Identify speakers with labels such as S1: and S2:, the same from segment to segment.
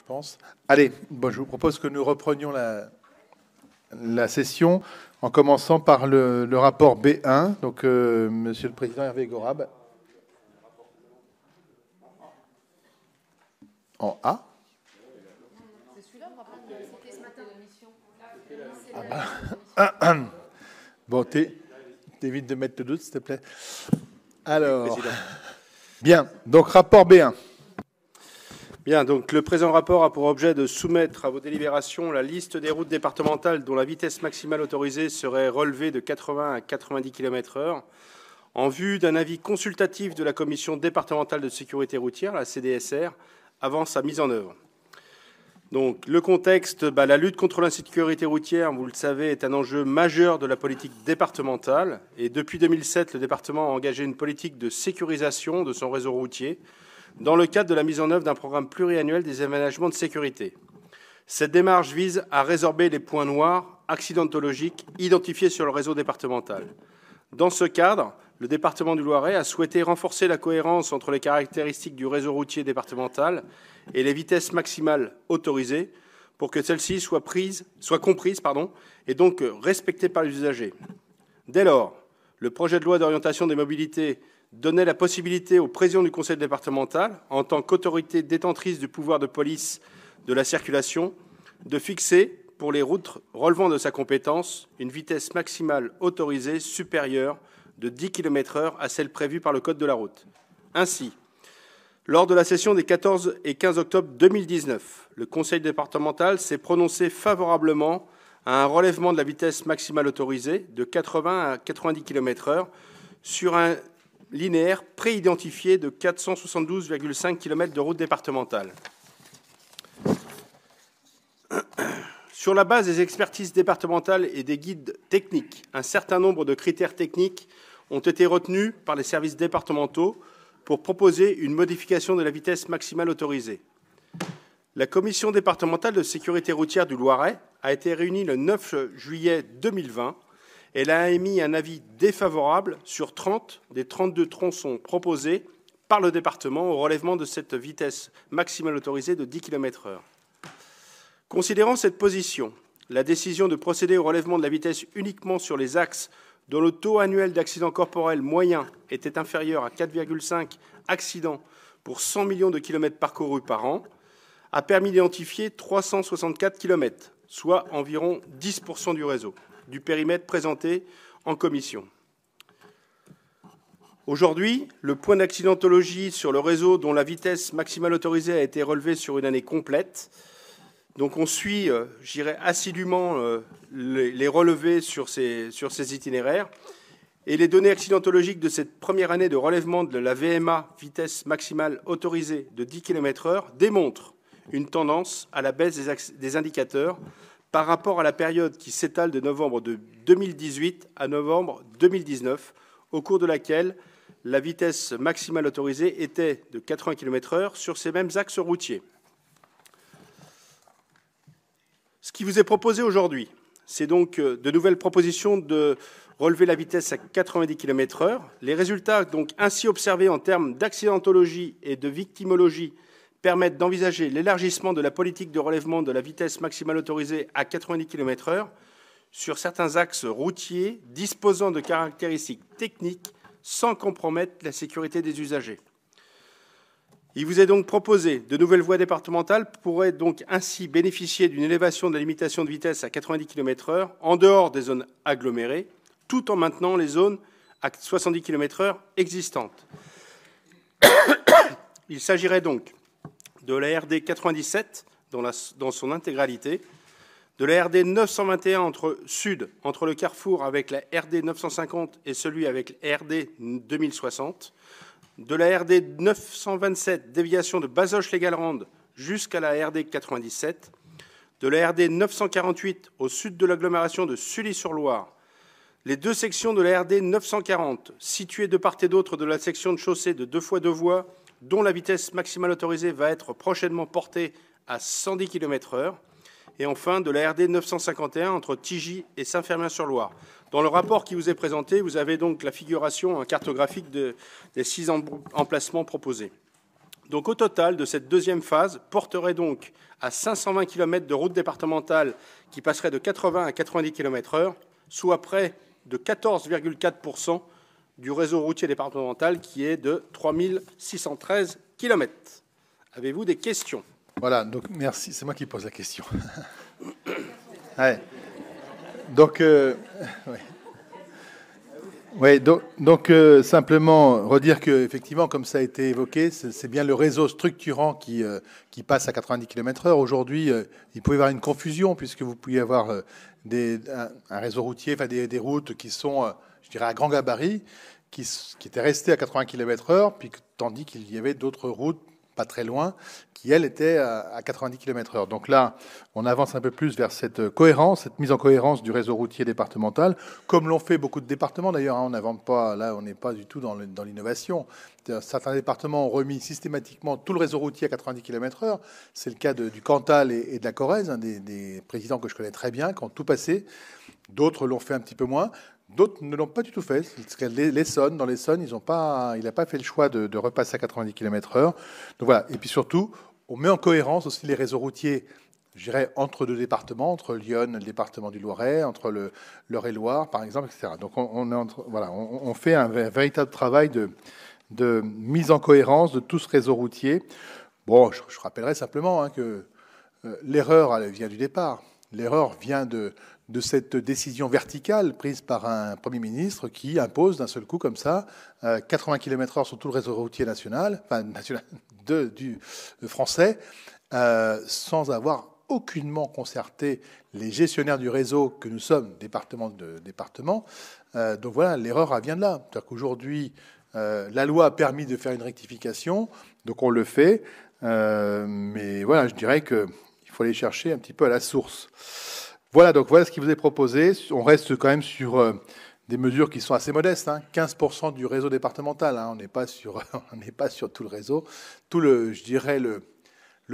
S1: je pense. Allez, bon, je vous propose que nous reprenions la, la session en commençant par le, rapport B1. Donc, euh, Monsieur le Président Hervé Gorab. En A ah bah. Bon, t'évites de mettre le doute, s'il te plaît. Alors, bien, donc rapport B1. Bien, donc
S2: le présent rapport a pour objet de soumettre à vos délibérations la liste des routes départementales dont la vitesse maximale autorisée serait relevée de 80 à 90 km/h en vue d'un avis consultatif de la Commission départementale de sécurité routière, la CDSR, avant sa mise en œuvre. Donc, le contexte, bah, la lutte contre l'insécurité routière, vous le savez, est un enjeu majeur de la politique départementale. Et depuis 2007, le département a engagé une politique de sécurisation de son réseau routier dans le cadre de la mise en œuvre d'un programme pluriannuel des aménagements de sécurité. Cette démarche vise à résorber les points noirs accidentologiques identifiés sur le réseau départemental. Dans ce cadre, le département du Loiret a souhaité renforcer la cohérence entre les caractéristiques du réseau routier départemental et les vitesses maximales autorisées pour que celles-ci soient, comprises et donc respectées par les usagers. Dès lors, le projet de loi d'orientation des mobilités donnait la possibilité au président du conseil départemental, en tant qu'autorité détentrice du pouvoir de police de la circulation, de fixer, pour les routes relevant de sa compétence, une vitesse maximale autorisée supérieure de 10 km/h à celle prévue par le Code de la route. Ainsi, lors de la session des 14 et 15 octobre 2019, le Conseil départemental s'est prononcé favorablement à un relèvement de la vitesse maximale autorisée de 80 à 90 km/h sur un linéaire préidentifié de 472,5 km de route départementale. Sur la base des expertises départementales et des guides techniques, un certain nombre de critères techniques ont été retenus par les services départementaux pour proposer une modification de la vitesse maximale autorisée. La commission départementale de sécurité routière du Loiret a été réunie le 9 juillet 2020 elle a émis un avis défavorable sur 30 des 32 tronçons proposés par le département au relèvement de cette vitesse maximale autorisée de 10 km/h. Considérant cette position, la décision de procéder au relèvement de la vitesse uniquement sur les axes dont le taux annuel d'accidents corporels moyen était inférieur à 4,5 accidents pour 100 millions de kilomètres parcourus par an, a permis d'identifier 364 kilomètres, soit environ 10% du réseau du périmètre présenté en commission. Aujourd'hui, le point d'accidentologie sur le réseau dont la vitesse maximale autorisée a été relevée sur une année complète. Donc on suit, euh, j'irai assidûment euh, les, relevés sur ces, itinéraires. Et les données accidentologiques de cette première année de relèvement de la VMA, vitesse maximale autorisée de 10 km/h, démontrent une tendance à la baisse des indicateurs par rapport à la période qui s'étale de novembre de 2018 à novembre 2019, au cours de laquelle la vitesse maximale autorisée était de 80 km/h sur ces mêmes axes routiers. Ce qui vous est proposé aujourd'hui, c'est donc euh, de nouvelles propositions de relever la vitesse à 90 km/h. Les résultats donc ainsi observés en termes d'accidentologie et de victimologie Permettre d'envisager l'élargissement de la politique de relèvement de la vitesse maximale autorisée à 90 km/h sur certains axes routiers disposant de caractéristiques techniques sans compromettre la sécurité des usagers. Il vous est donc proposé de nouvelles voies départementales pourraient donc ainsi bénéficier d'une élévation de la limitation de vitesse à 90 km/h en dehors des zones agglomérées, tout en maintenant les zones à 70 km/h existantes. Il s'agirait donc de la RD 97 dans, son intégralité, de la RD 921 entre sud, entre le carrefour avec la RD 950 et celui avec la RD 2060, de la RD 927, déviation de bazoches les galerandes jusqu'à la RD 97, de la RD 948 au sud de l'agglomération de Sully-sur-Loire, les deux sections de la RD 940, situées de part et d'autre de la section de chaussée de deux fois deux voies dont la vitesse maximale autorisée va être prochainement portée à 110 km/h, et enfin de la RD 951 entre Tigy et Saint-Fermain-sur-Loire. Dans le rapport qui vous est présenté, vous avez donc la figuration cartographique des six emplacements proposés. Donc au total de cette deuxième phase porterait donc à 520 km de route départementale qui passerait de 80 à 90 km/h, soit près de 14,4 du réseau routier départemental qui est de 3613 km. Avez-vous des questions
S1: Voilà, donc merci, c'est moi qui pose la question. Donc, euh, donc, donc euh, simplement redire que effectivement, comme ça a été évoqué, c'est bien le réseau structurant qui, euh, qui passe à 90 km/h. Aujourd'hui, euh, il peut y avoir une confusion puisque vous pouvez avoir des, un, réseau routier, enfin des, des routes qui sont je dirais, à grand gabarit, qui, était resté à 80 km/h, puis tandis qu'il y avait d'autres routes pas très loin, qui elles, étaient euh, à 90 km/h. Donc là, on avance un peu plus vers cette euh, cohérence, cette mise en cohérence du réseau routier départemental, comme l'ont fait beaucoup de départements d'ailleurs. Hein. on n'invente pas, là, on n'est pas du tout dans l'innovation. Certains départements ont remis systématiquement tout le réseau routier à 90 km/h. C'est le cas du Cantal et, de la Corrèze, des, des présidents que je connais très bien, qui ont tout passé. D'autres l'ont fait un petit peu moins. D'autres ne l'ont pas du tout fait. dans l'Essonne, ils pas, il n'a pas fait le choix de, repasser à 90 km/h. Donc voilà. Et puis surtout, on met en cohérence aussi les réseaux routiers je entre deux départements, entre Lyon, le département du Loiret, entre le et loire par exemple, etc. Donc on, voilà, on, fait un, véritable travail de, mise en cohérence de tout ce réseau routier. Bon, je, rappellerai simplement hein, que euh, l'erreur vient du départ. L'erreur vient de, de cette décision verticale prise par un Premier ministre qui impose d'un seul coup comme ça 80 euh, km/h sur tout le réseau routier national, enfin national du euh, français, euh, sans avoir aucunement concerté les gestionnaires du réseau que nous sommes, département de département. donc voilà, l'erreur vient de là. cest qu'aujourd'hui, la loi a permis de faire une rectification, donc on le fait. mais voilà, je dirais qu'il faut aller chercher un petit peu à la source. Voilà, donc voilà ce qui vous est proposé. On reste quand même sur euh, des mesures qui sont assez modestes, 15% hein. du réseau départemental. Hein. on n'est pas sur, pas sur tout le réseau, tout le, je dirais le,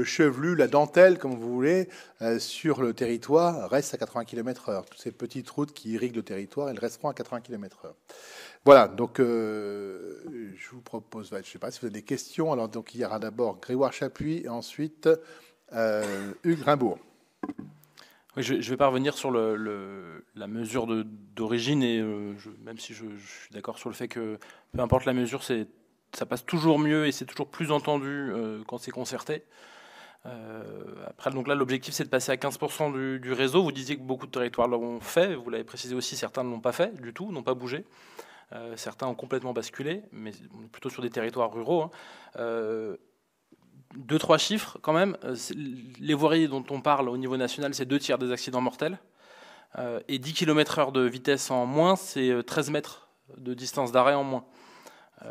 S1: chevelu, la dentelle, comme vous voulez, euh, sur le territoire reste à 80 km/h. Toutes ces petites routes qui irriguent le territoire, elles resteront à 80 km/h. Voilà, donc euh, je vous propose, je ne sais pas si vous avez des questions. Alors, donc, il y aura d'abord Grégoire Chapuis et ensuite Hugues Rimbourg
S3: je ne vais pas revenir sur la mesure d'origine, et euh, même si je, suis d'accord sur le fait que peu importe la mesure, ça passe toujours mieux et c'est toujours plus entendu euh, quand c'est concerté. Euh, après, donc là, l'objectif, c'est de passer à 15% du, réseau. Vous disiez que beaucoup de territoires l'ont fait. Vous l'avez précisé aussi, certains ne l'ont pas fait du tout, n'ont pas bougé. certains ont complètement basculé, mais plutôt sur des territoires ruraux. Hein deux, trois chiffres quand même. Euh, les voiries dont on parle au niveau national, c'est deux tiers des accidents mortels. Euh, et 10 km/h de vitesse en moins, c'est 13 euh, mètres de distance d'arrêt en moins.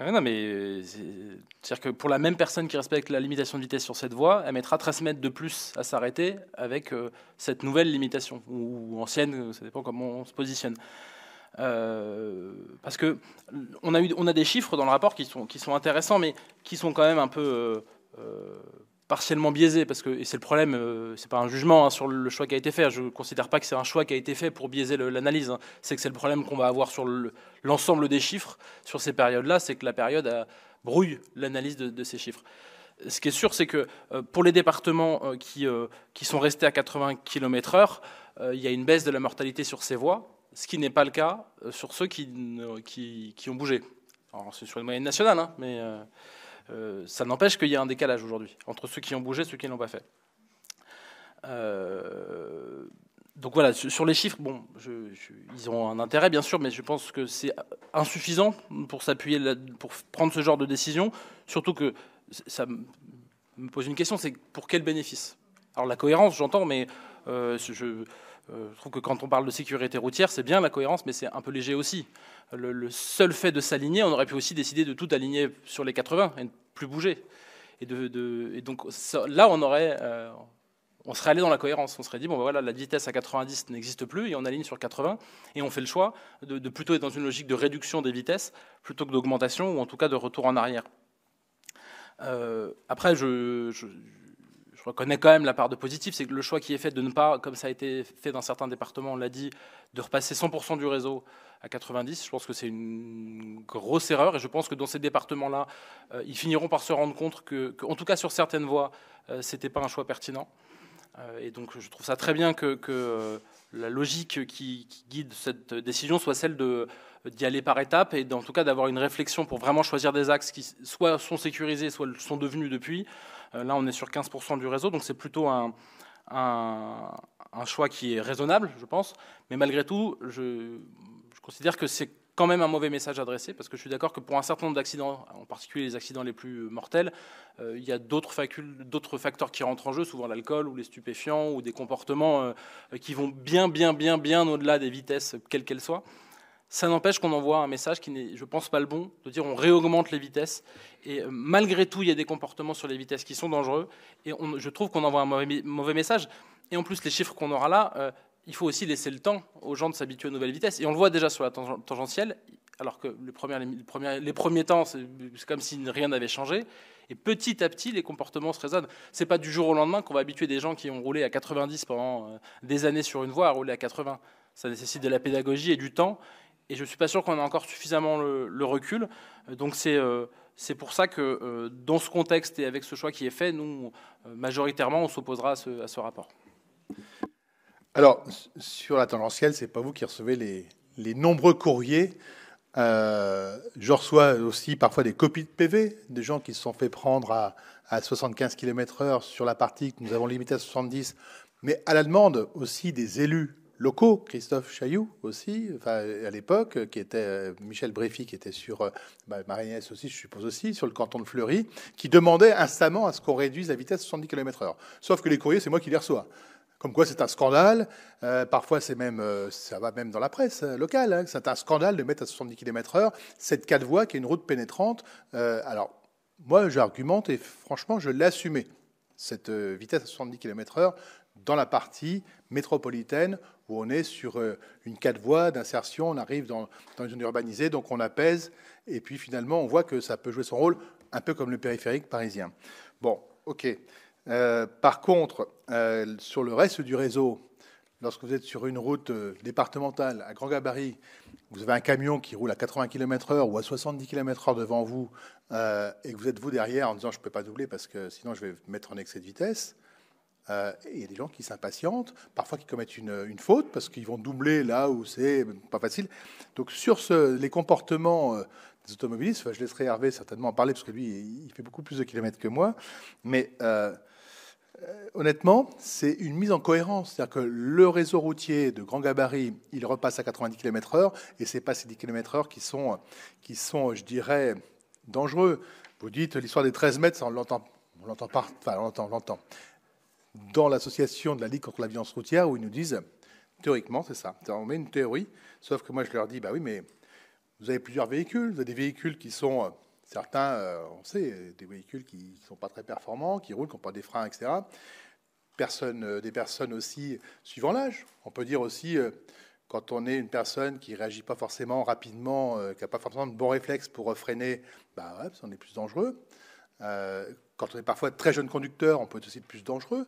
S3: non, mais c'est-à-dire que pour la même personne qui respecte la limitation de vitesse sur cette voie, elle mettra 13 mètres de plus à s'arrêter avec cette nouvelle limitation, ou ancienne, ça dépend comment on se positionne. Euh, parce que on a, des chiffres dans le rapport qui sont, intéressants, mais qui sont quand même un peu euh, euh, partiellement biaisés, parce que et c'est le problème, ce c'est pas un jugement hein, sur le choix qui a été fait. Je ne considère pas que c'est un choix qui a été fait pour biaiser l'analyse. Hein. C'est que c'est le problème qu'on va avoir sur l'ensemble des chiffres sur ces périodes-là, c'est que la période brouille l'analyse de, ces chiffres. Ce qui est sûr, c'est que pour les départements qui, qui sont restés à 80 km/h, il y a une baisse de la mortalité sur ces voies, ce qui n'est pas le cas euh, sur ceux qui, qui, ont bougé. Alors, c'est sur les moyenne nationales, hein, mais euh, euh, ça n'empêche qu'il y a un décalage aujourd'hui entre ceux qui ont bougé et ceux qui n'ont pas fait. donc voilà, sur les chiffres, bon, ils ont un intérêt bien sûr, mais je pense que c'est insuffisant pour s'appuyer, pour prendre ce genre de décision. Surtout que ça me pose une question, c'est pour quel bénéfice Alors la cohérence, j'entends, mais je, euh, je trouve que quand on parle de sécurité routière, c'est bien la cohérence, mais c'est un peu léger aussi. Le, seul fait de s'aligner, on aurait pu aussi décider de tout aligner sur les 80 et ne plus bouger. Et, donc là, euh, on serait allé dans la cohérence. On serait dit bon, ben voilà, la vitesse à 90 n'existe plus et on aligne sur 80 et on fait le choix de, plutôt être dans une logique de réduction des vitesses plutôt que d'augmentation ou en tout cas de retour en arrière. Euh, après, je reconnais quand même la part de positif, c'est que le choix qui est fait de ne pas, comme ça a été fait dans certains départements, on l'a dit, de repasser 100% du réseau à 90, je pense que c'est une grosse erreur. Et je pense que dans ces départements-là, euh, ils finiront par se rendre compte que, en tout cas sur certaines voies, euh, ce n'était pas un choix pertinent. Euh, et donc je trouve ça très bien que, la logique qui, guide cette décision soit celle de d'y aller par étapes et en tout cas d'avoir une réflexion pour vraiment choisir des axes qui soit sont sécurisés, soit sont devenus depuis, euh, là, on est sur 15% du réseau, donc c'est plutôt un, choix qui est raisonnable, je pense. Mais malgré tout, je, considère que c'est quand même un mauvais message adressé, parce que je suis d'accord que pour un certain nombre d'accidents, en particulier les accidents les plus mortels, euh, il y a d'autres facteurs qui rentrent en jeu, souvent l'alcool ou les stupéfiants ou des comportements euh, qui vont bien, bien, bien, bien au-delà des vitesses, quelles qu'elles soient. Ça n'empêche qu'on envoie un message qui n'est, je pense, pas le bon, de dire on réaugmente les vitesses. Et euh, malgré tout, il y a des comportements sur les vitesses qui sont dangereux. Et je trouve qu'on envoie un mauvais, message. Et en plus, les chiffres qu'on aura là, euh, il faut aussi laisser le temps aux gens de s'habituer aux nouvelles vitesses. Et on le voit déjà sur la tangentielle, alors que les premiers, les les premiers temps, c'est comme si rien n'avait changé. Et petit à petit, les comportements se résonnent. Ce n'est pas du jour au lendemain qu'on va habituer des gens qui ont roulé à 90 pendant euh, des années sur une voie à rouler à 80. Ça nécessite de la pédagogie et du temps et je ne suis pas sûr qu'on ait encore suffisamment le, recul. Euh, donc euh, c'est pour ça que euh, dans ce contexte et avec ce choix qui est fait, nous, majoritairement, on s'opposera à ce, rapport.
S1: Alors, sur la tendancielle, c'est pas vous qui recevez les, nombreux courriers. je reçois aussi parfois des copies de PV, des gens qui se sont fait prendre à, à 75 km/h sur la partie que nous avons limitée à 70, mais à la demande aussi des élus locaux, Christophe Chailloux aussi, à l'époque, qui était euh, Michel Breffy qui était sur euh, bah, aussi, je suppose aussi, sur le canton de Fleury, qui demandait instamment à ce qu'on réduise la vitesse à 70 km/h. Sauf que les courriers, c'est moi qui les reçois. Comme quoi, c'est un scandale. Euh, parfois, c'est même, ça va même dans la presse locale. Hein, c'est un scandale de mettre à 70 km/h cette quatre voies qui est une route pénétrante. alors, moi, j'argumente et franchement, je l'ai cette vitesse à 70 km/h dans la partie métropolitaine où on est sur euh, une quatre voies d'insertion, on arrive dans, une zone urbanisée, donc on apaise, et puis finalement on voit que ça peut jouer son rôle, un peu comme le périphérique parisien. Bon, ok. Euh, par contre, euh, sur le reste du réseau, lorsque vous êtes sur une route départementale à grand gabarit, vous avez un camion qui roule à 80 km/h ou à 70 km/h devant vous, et que vous êtes vous derrière en disant je ne peux pas doubler parce que sinon je vais mettre en excès de vitesse, euh, il y a des gens qui s'impatientent, parfois qui commettent une, faute parce qu'ils vont doubler là où c'est pas facile. Donc sur les comportements euh, des automobilistes, je laisserai Hervé certainement en parler parce que lui, il fait beaucoup plus de kilomètres que moi. Mais euh, honnêtement, c'est une mise en cohérence. C'est-à-dire que le réseau routier de grand gabarit, il repasse à 90 km/h et c'est pas ces 10 km/h qui sont, qui sont, je dirais, dangereux. Vous dites l'histoire des 13 mètres, on l'entend on l'entend pas, enfin, on l'entend, on l'entend dans l'association de la Ligue contre la violence routière où ils nous disent, théoriquement, c'est ça, on met une théorie, sauf que moi je leur dis, bah oui, mais vous avez plusieurs véhicules, vous avez des véhicules qui sont, euh, certains, euh, on sait, des véhicules qui ne sont pas très performants, qui roulent, qui n'ont pas des freins, etc. Euh, des personnes aussi, suivant l'âge, on peut dire aussi quand on est une personne qui ne réagit pas forcément rapidement, qui n'a pas forcément de bons réflexes pour freiner, bah ouais, on est plus dangereux. Euh, quand on est parfois très jeune conducteur, on peut être aussi plus dangereux.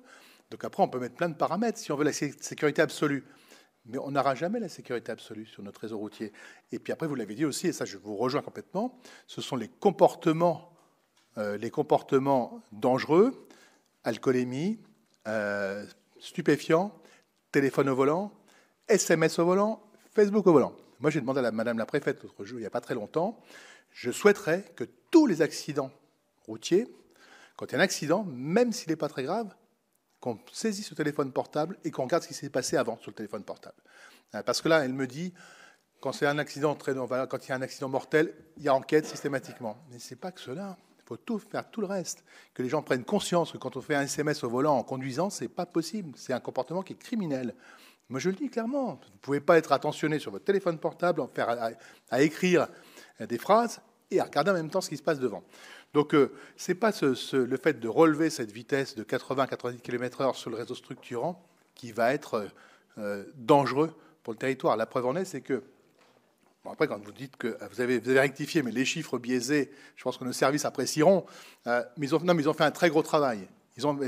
S1: Donc après, on peut mettre plein de paramètres si on veut la sécurité absolue. Mais on n'aura jamais la sécurité absolue sur notre réseau routier. Et puis après, vous l'avez dit aussi, et ça je vous rejoins complètement, ce sont les comportements, euh, les comportements dangereux, alcoolémie, euh, stupéfiants, téléphone au volant, SMS au volant, Facebook au volant. Moi, j'ai demandé à la, Madame la Préfète l'autre jour, il n'y a pas très longtemps, je souhaiterais que tous les accidents routier, quand il y a un accident, même s'il n'est pas très grave, qu'on saisit ce téléphone portable et qu'on regarde ce qui s'est passé avant sur le téléphone portable. Euh, parce que là, elle me dit, quand c'est un accident quand il y a un accident mortel, il y a enquête systématiquement. Mais c'est pas que cela. Il faut tout faire tout le reste. Que les gens prennent conscience que quand on fait un SMS au volant en conduisant, c'est pas possible. C'est un comportement qui est criminel. Moi, je le dis clairement. Vous ne pouvez pas être attentionné sur votre téléphone portable, faire à écrire euh, des phrases et à regarder en même temps ce qui se passe devant. Donc, ce euh, c'est pas le fait de relever cette vitesse de 80-90 km/h sur le réseau structurant qui va être euh, euh, dangereux pour le territoire. La preuve en est, c'est que après, quand vous dites que ah, vous avez, rectifié, mais les chiffres biaisés, je pense que nos services apprécieront. mais ils ont, non, ils ont fait un très gros travail. Ils ont,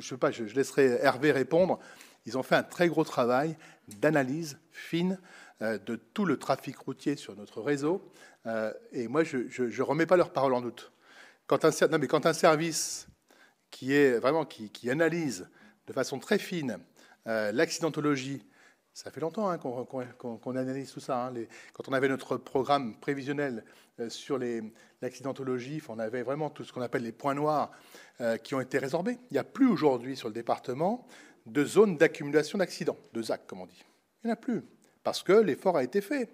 S1: je sais pas, je, laisserai Hervé répondre. Ils ont fait un très gros travail d'analyse fine de tout le trafic routier sur notre réseau. et moi, je ne remets pas leur parole en doute quand un, mais quand un service qui, est, vraiment, qui, analyse de façon très fine euh, l'accidentologie, ça fait longtemps hein, qu'on analyse tout ça. Hein, quand on avait notre programme prévisionnel euh, sur l'accidentologie, on avait vraiment tout ce qu'on appelle les points noirs euh, qui ont été résorbés. Il n'y a plus aujourd'hui sur le département de zone d'accumulation d'accidents, de ZAC comme on dit. Il n'y en a plus, parce que l'effort a été fait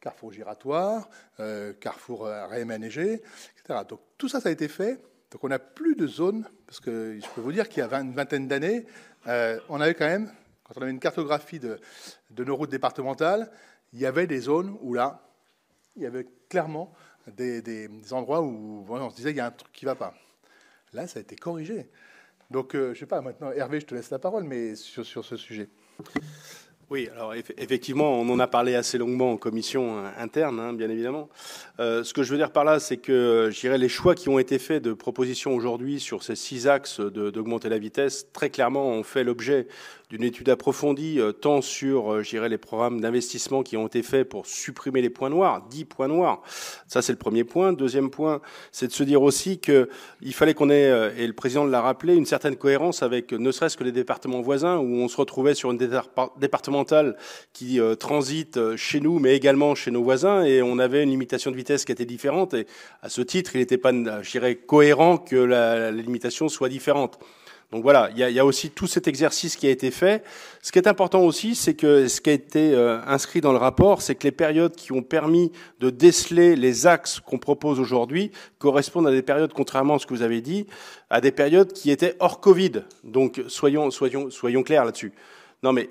S1: carrefour giratoire, euh, carrefour euh, réaménagé, etc. Donc tout ça, ça a été fait. Donc on n'a plus de zones, parce que je peux vous dire qu'il y a une vingtaine d'années, euh, on avait quand même, quand on avait une cartographie de, nos routes départementales, il y avait des zones où là, il y avait clairement des, endroits où on se disait il y a un truc qui ne va pas. Là, ça a été corrigé. Donc je ne sais pas, maintenant, Hervé, je te laisse la parole, mais sur, sur ce sujet.
S2: Oui, alors effectivement, on en a parlé assez longuement en commission euh, interne, hein, bien évidemment. Euh, ce que je veux dire par là, c'est que euh, j'irai les choix qui ont été faits de propositions aujourd'hui sur ces six axes d'augmenter la vitesse, très clairement, ont fait l'objet d'une étude approfondie euh, tant sur euh, les programmes d'investissement qui ont été faits pour supprimer les points noirs, 10 points noirs. Ça, c'est le premier point. Deuxième point, c'est de se dire aussi qu'il fallait qu'on ait, euh, et le président l'a rappelé, une certaine cohérence avec ne serait-ce que les départements voisins, où on se retrouvait sur une départementale qui transite chez nous, mais également chez nos voisins, et on avait une limitation de vitesse qui était différente. Et à ce titre, il n'était pas, je cohérent que la limitation soit différente. Donc voilà, il y a, aussi tout cet exercice qui a été fait. Ce qui est important aussi, c'est que ce qui a été euh, inscrit dans le rapport, c'est que les périodes qui ont permis de déceler les axes qu'on propose aujourd'hui correspondent à des périodes, contrairement à ce que vous avez dit, à des périodes qui étaient hors Covid. Donc soyons, soyons, soyons clairs là-dessus. Non mais,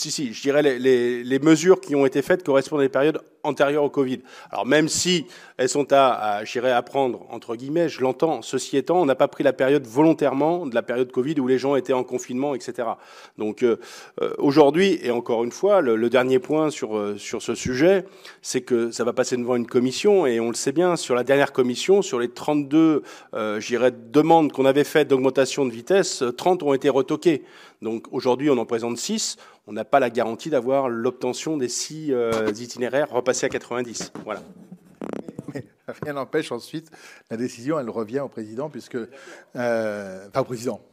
S2: si, si, je dirais les, mesures qui ont été faites correspondent à des périodes antérieures au Covid. Alors même si elles sont à, j'irais, à prendre, entre guillemets, je l'entends, ceci étant, on n'a pas pris la période volontairement de la période Covid où les gens étaient en confinement, etc. Donc euh, euh, aujourd'hui, et encore une fois, le, dernier point sur, euh, sur ce sujet, c'est que ça va passer devant une commission, et on le sait bien, sur la dernière commission, sur les 32, euh, j'irais, demandes qu'on avait faites d'augmentation de vitesse, 30 ont été retoquées. Donc aujourd'hui, on en présente 6 on n'a pas la garantie d'avoir l'obtention des six euh, itinéraires repassés à
S1: 90. Voilà. Mais rien n'empêche ensuite, la décision, elle revient au président, puisque. pas euh, au président,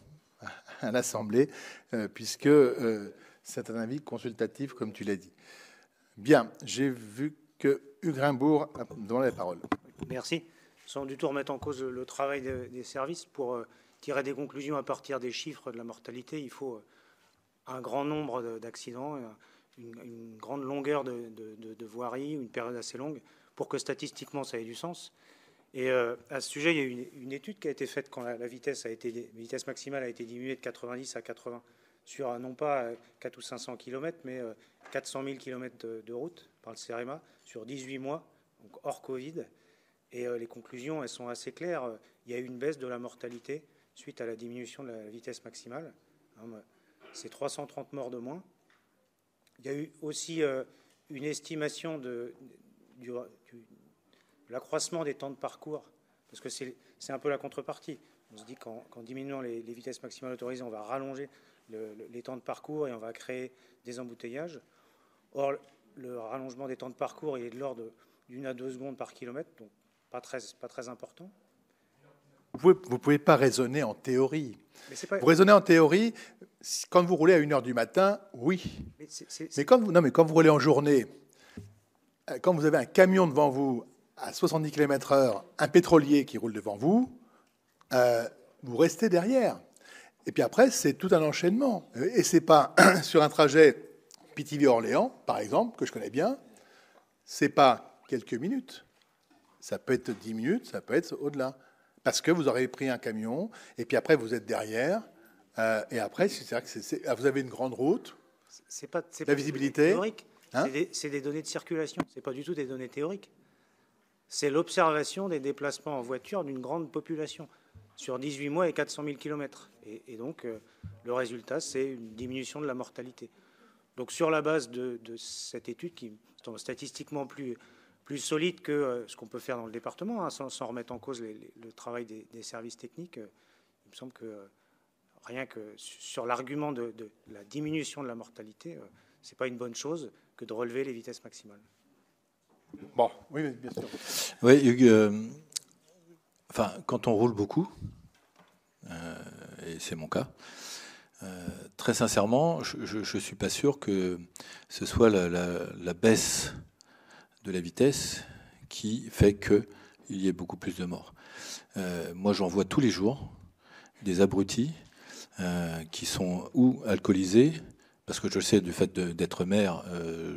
S1: à l'Assemblée, euh, puisque c'est un avis consultatif, comme tu l'as dit. Bien, j'ai vu que Ugrimbourg a demandé la parole.
S4: Merci. Sans du tout remettre en cause le travail des services, pour tirer des conclusions à partir des chiffres de la mortalité, il faut un grand nombre d'accidents, euh, une, grande longueur de, de, voirie, une période assez longue, pour que statistiquement ça ait du sens. Et euh, à ce sujet, il y a eu une, étude qui a été faite quand la, vitesse, a été, vitesse maximale a été diminuée de 90 à 80 sur non pas 4 euh, ou 500 km, mais 400 000 km de, route par le CEREMA sur 18 mois, donc hors Covid. Et les conclusions, elles sont assez claires. Il y a eu une baisse de la mortalité suite à la diminution de la vitesse maximale. Hein, c'est 330 morts de moins. Il y a eu aussi euh, une estimation de, l'accroissement des temps de parcours, parce que c'est un peu la contrepartie. On se dit qu'en diminuant les, vitesses maximales autorisées, on va rallonger les temps de parcours et on va créer des embouteillages. Or, le rallongement des temps de parcours est de l'ordre d'une à deux secondes par kilomètre, donc pas très important
S1: vous ne pouvez pas raisonner en théorie. Vous raisonnez en théorie, quand vous roulez à 1h du matin, oui. Mais, quand, vous, non, mais quand vous roulez en journée, euh, quand vous avez un camion devant vous à 70 km/h, un pétrolier qui roule devant vous, euh, vous restez derrière. Et puis après, c'est tout un enchaînement. Et c'est pas sur un trajet Pithiviers-Orléans, par exemple, que je connais bien, c'est pas quelques minutes. Ça peut être 10 minutes, ça peut être au-delà. Parce que vous aurez pris un camion, et puis après, vous êtes derrière. Euh, et après, c'est vrai que ah, vous avez une grande
S4: route. C'est pas, la visibilité. Hein c'est des, données de circulation. C'est pas du tout des données théoriques. C'est l'observation des déplacements en voiture d'une grande population sur 18 mois et 400 000 km Et, donc, euh, le résultat, c'est une diminution de la mortalité. Donc, sur la base de, de cette étude, qui est statistiquement plus plus solide que euh, ce qu'on peut faire dans le département, hein, sans, remettre en cause le travail des, services techniques. Euh, il me semble que euh, rien que sur l'argument de, la diminution de la mortalité, ce n'est pas une bonne chose que de relever les vitesses maximales. Bon, oui, bien
S1: sûr.
S5: Oui, Hugues, enfin, quand on roule beaucoup, et c'est mon cas, très sincèrement, je ne suis pas sûr que ce soit la, la baisse de la vitesse qui fait qu'il y ait beaucoup plus de morts. Euh, moi, j'en vois tous les jours des abrutis euh, qui sont ou alcoolisés, parce que je sais, du fait d'être maire, euh,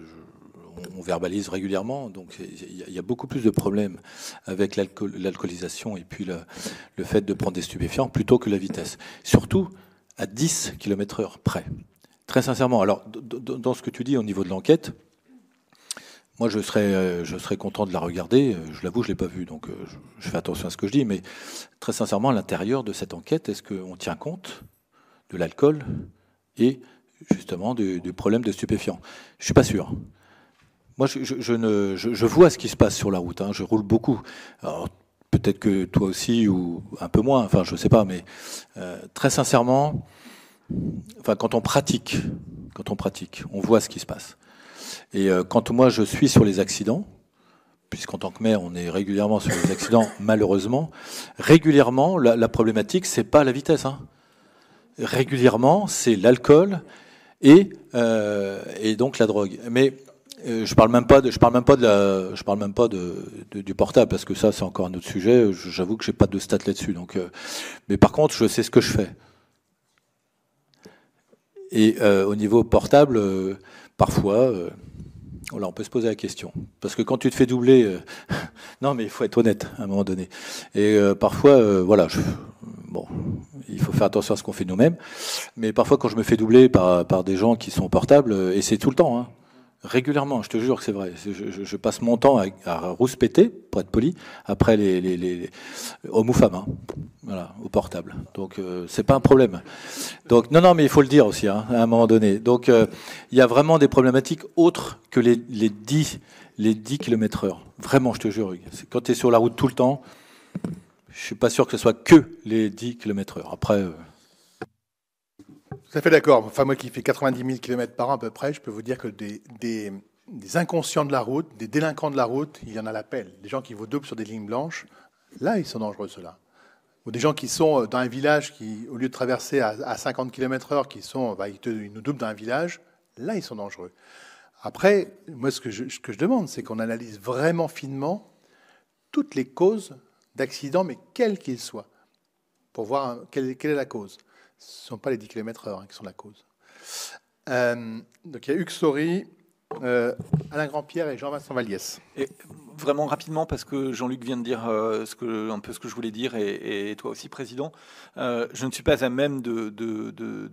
S5: on, verbalise régulièrement, donc il y, a beaucoup plus de problèmes avec l'alcoolisation et puis le, le, fait de prendre des stupéfiants plutôt que la vitesse. Surtout à 10 km/h près. Très sincèrement, alors dans ce que tu dis au niveau de l'enquête, moi, je serais, euh, je serais content de la regarder. Euh, je l'avoue, je ne l'ai pas vue, donc euh, je, fais attention à ce que je dis. Mais très sincèrement, à l'intérieur de cette enquête, est-ce qu'on tient compte de l'alcool et justement du, problème de stupéfiants Je ne suis pas sûr. Moi, je, ne, je, vois ce qui se passe sur la route. Hein. Je roule beaucoup. Alors, peut-être que toi aussi, ou un peu moins, enfin, je ne sais pas, mais très sincèrement, enfin, quand on pratique, quand on pratique, on voit ce qui se passe. Et euh, quand moi je suis sur les accidents, puisqu'en tant que maire on est régulièrement sur les accidents, malheureusement, régulièrement la, problématique c'est pas la vitesse. Hein. Régulièrement c'est l'alcool euh, et, donc la drogue. Mais euh, je parle même pas de, je parle même pas de je parle même pas de, du portable parce que ça c'est encore un autre sujet. J'avoue que j'ai pas de stats là-dessus. Donc, mais par contre, je sais ce que je fais. Et au niveau portable, parfois, euh, on peut se poser la question. Parce que quand tu te fais doubler, euh, non, mais il faut être honnête à un moment donné. Et euh, parfois, voilà, bon, il faut faire attention à ce qu'on fait nous-mêmes. Mais parfois, quand je me fais doubler par, des gens qui sont portables, et c'est tout le temps, hein, Régulièrement, je te jure que c'est vrai. Je, passe mon temps à, rouspéter, pour être poli, après les, les, hommes ou femmes, hein. voilà, au portable. Donc ce euh, c'est pas un problème. Donc non, non, mais il faut le dire aussi, hein, à un moment donné. Donc euh, il y a vraiment des problématiques autres que les, 10 les 10 km h Vraiment, je te jure, Quand tu es sur la route tout le temps, je suis pas sûr que ce soit que les 10 km h Après. Euh,
S1: tout à fait d'accord. Enfin, moi qui fais 90 000 km par an à peu près, je peux vous dire que des, inconscients de la route, des délinquants de la route, il y en a l'appel. Des gens qui vont double sur des lignes blanches, là, ils sont dangereux, ceux-là. Ou des gens qui sont euh, dans un village qui, au lieu de traverser à, 50 km/h, qui sont, bah, ils, nous doublent dans un village, là, ils sont dangereux. Après, moi, ce que je, demande, c'est qu'on analyse vraiment finement toutes les causes d'accidents, mais quelles qu'ils soient, pour voir hein, quelle est la cause. Ce ne sont pas les 10 km/h hein, qui sont la cause. Euh, donc il y a Hugues euh, Alain Grandpierre et Jean-Vincent Valliès
S6: vraiment rapidement parce que Jean-Luc vient de dire euh, ce que, un peu ce que je voulais dire et, toi aussi, Président. Euh, je ne suis pas à même de,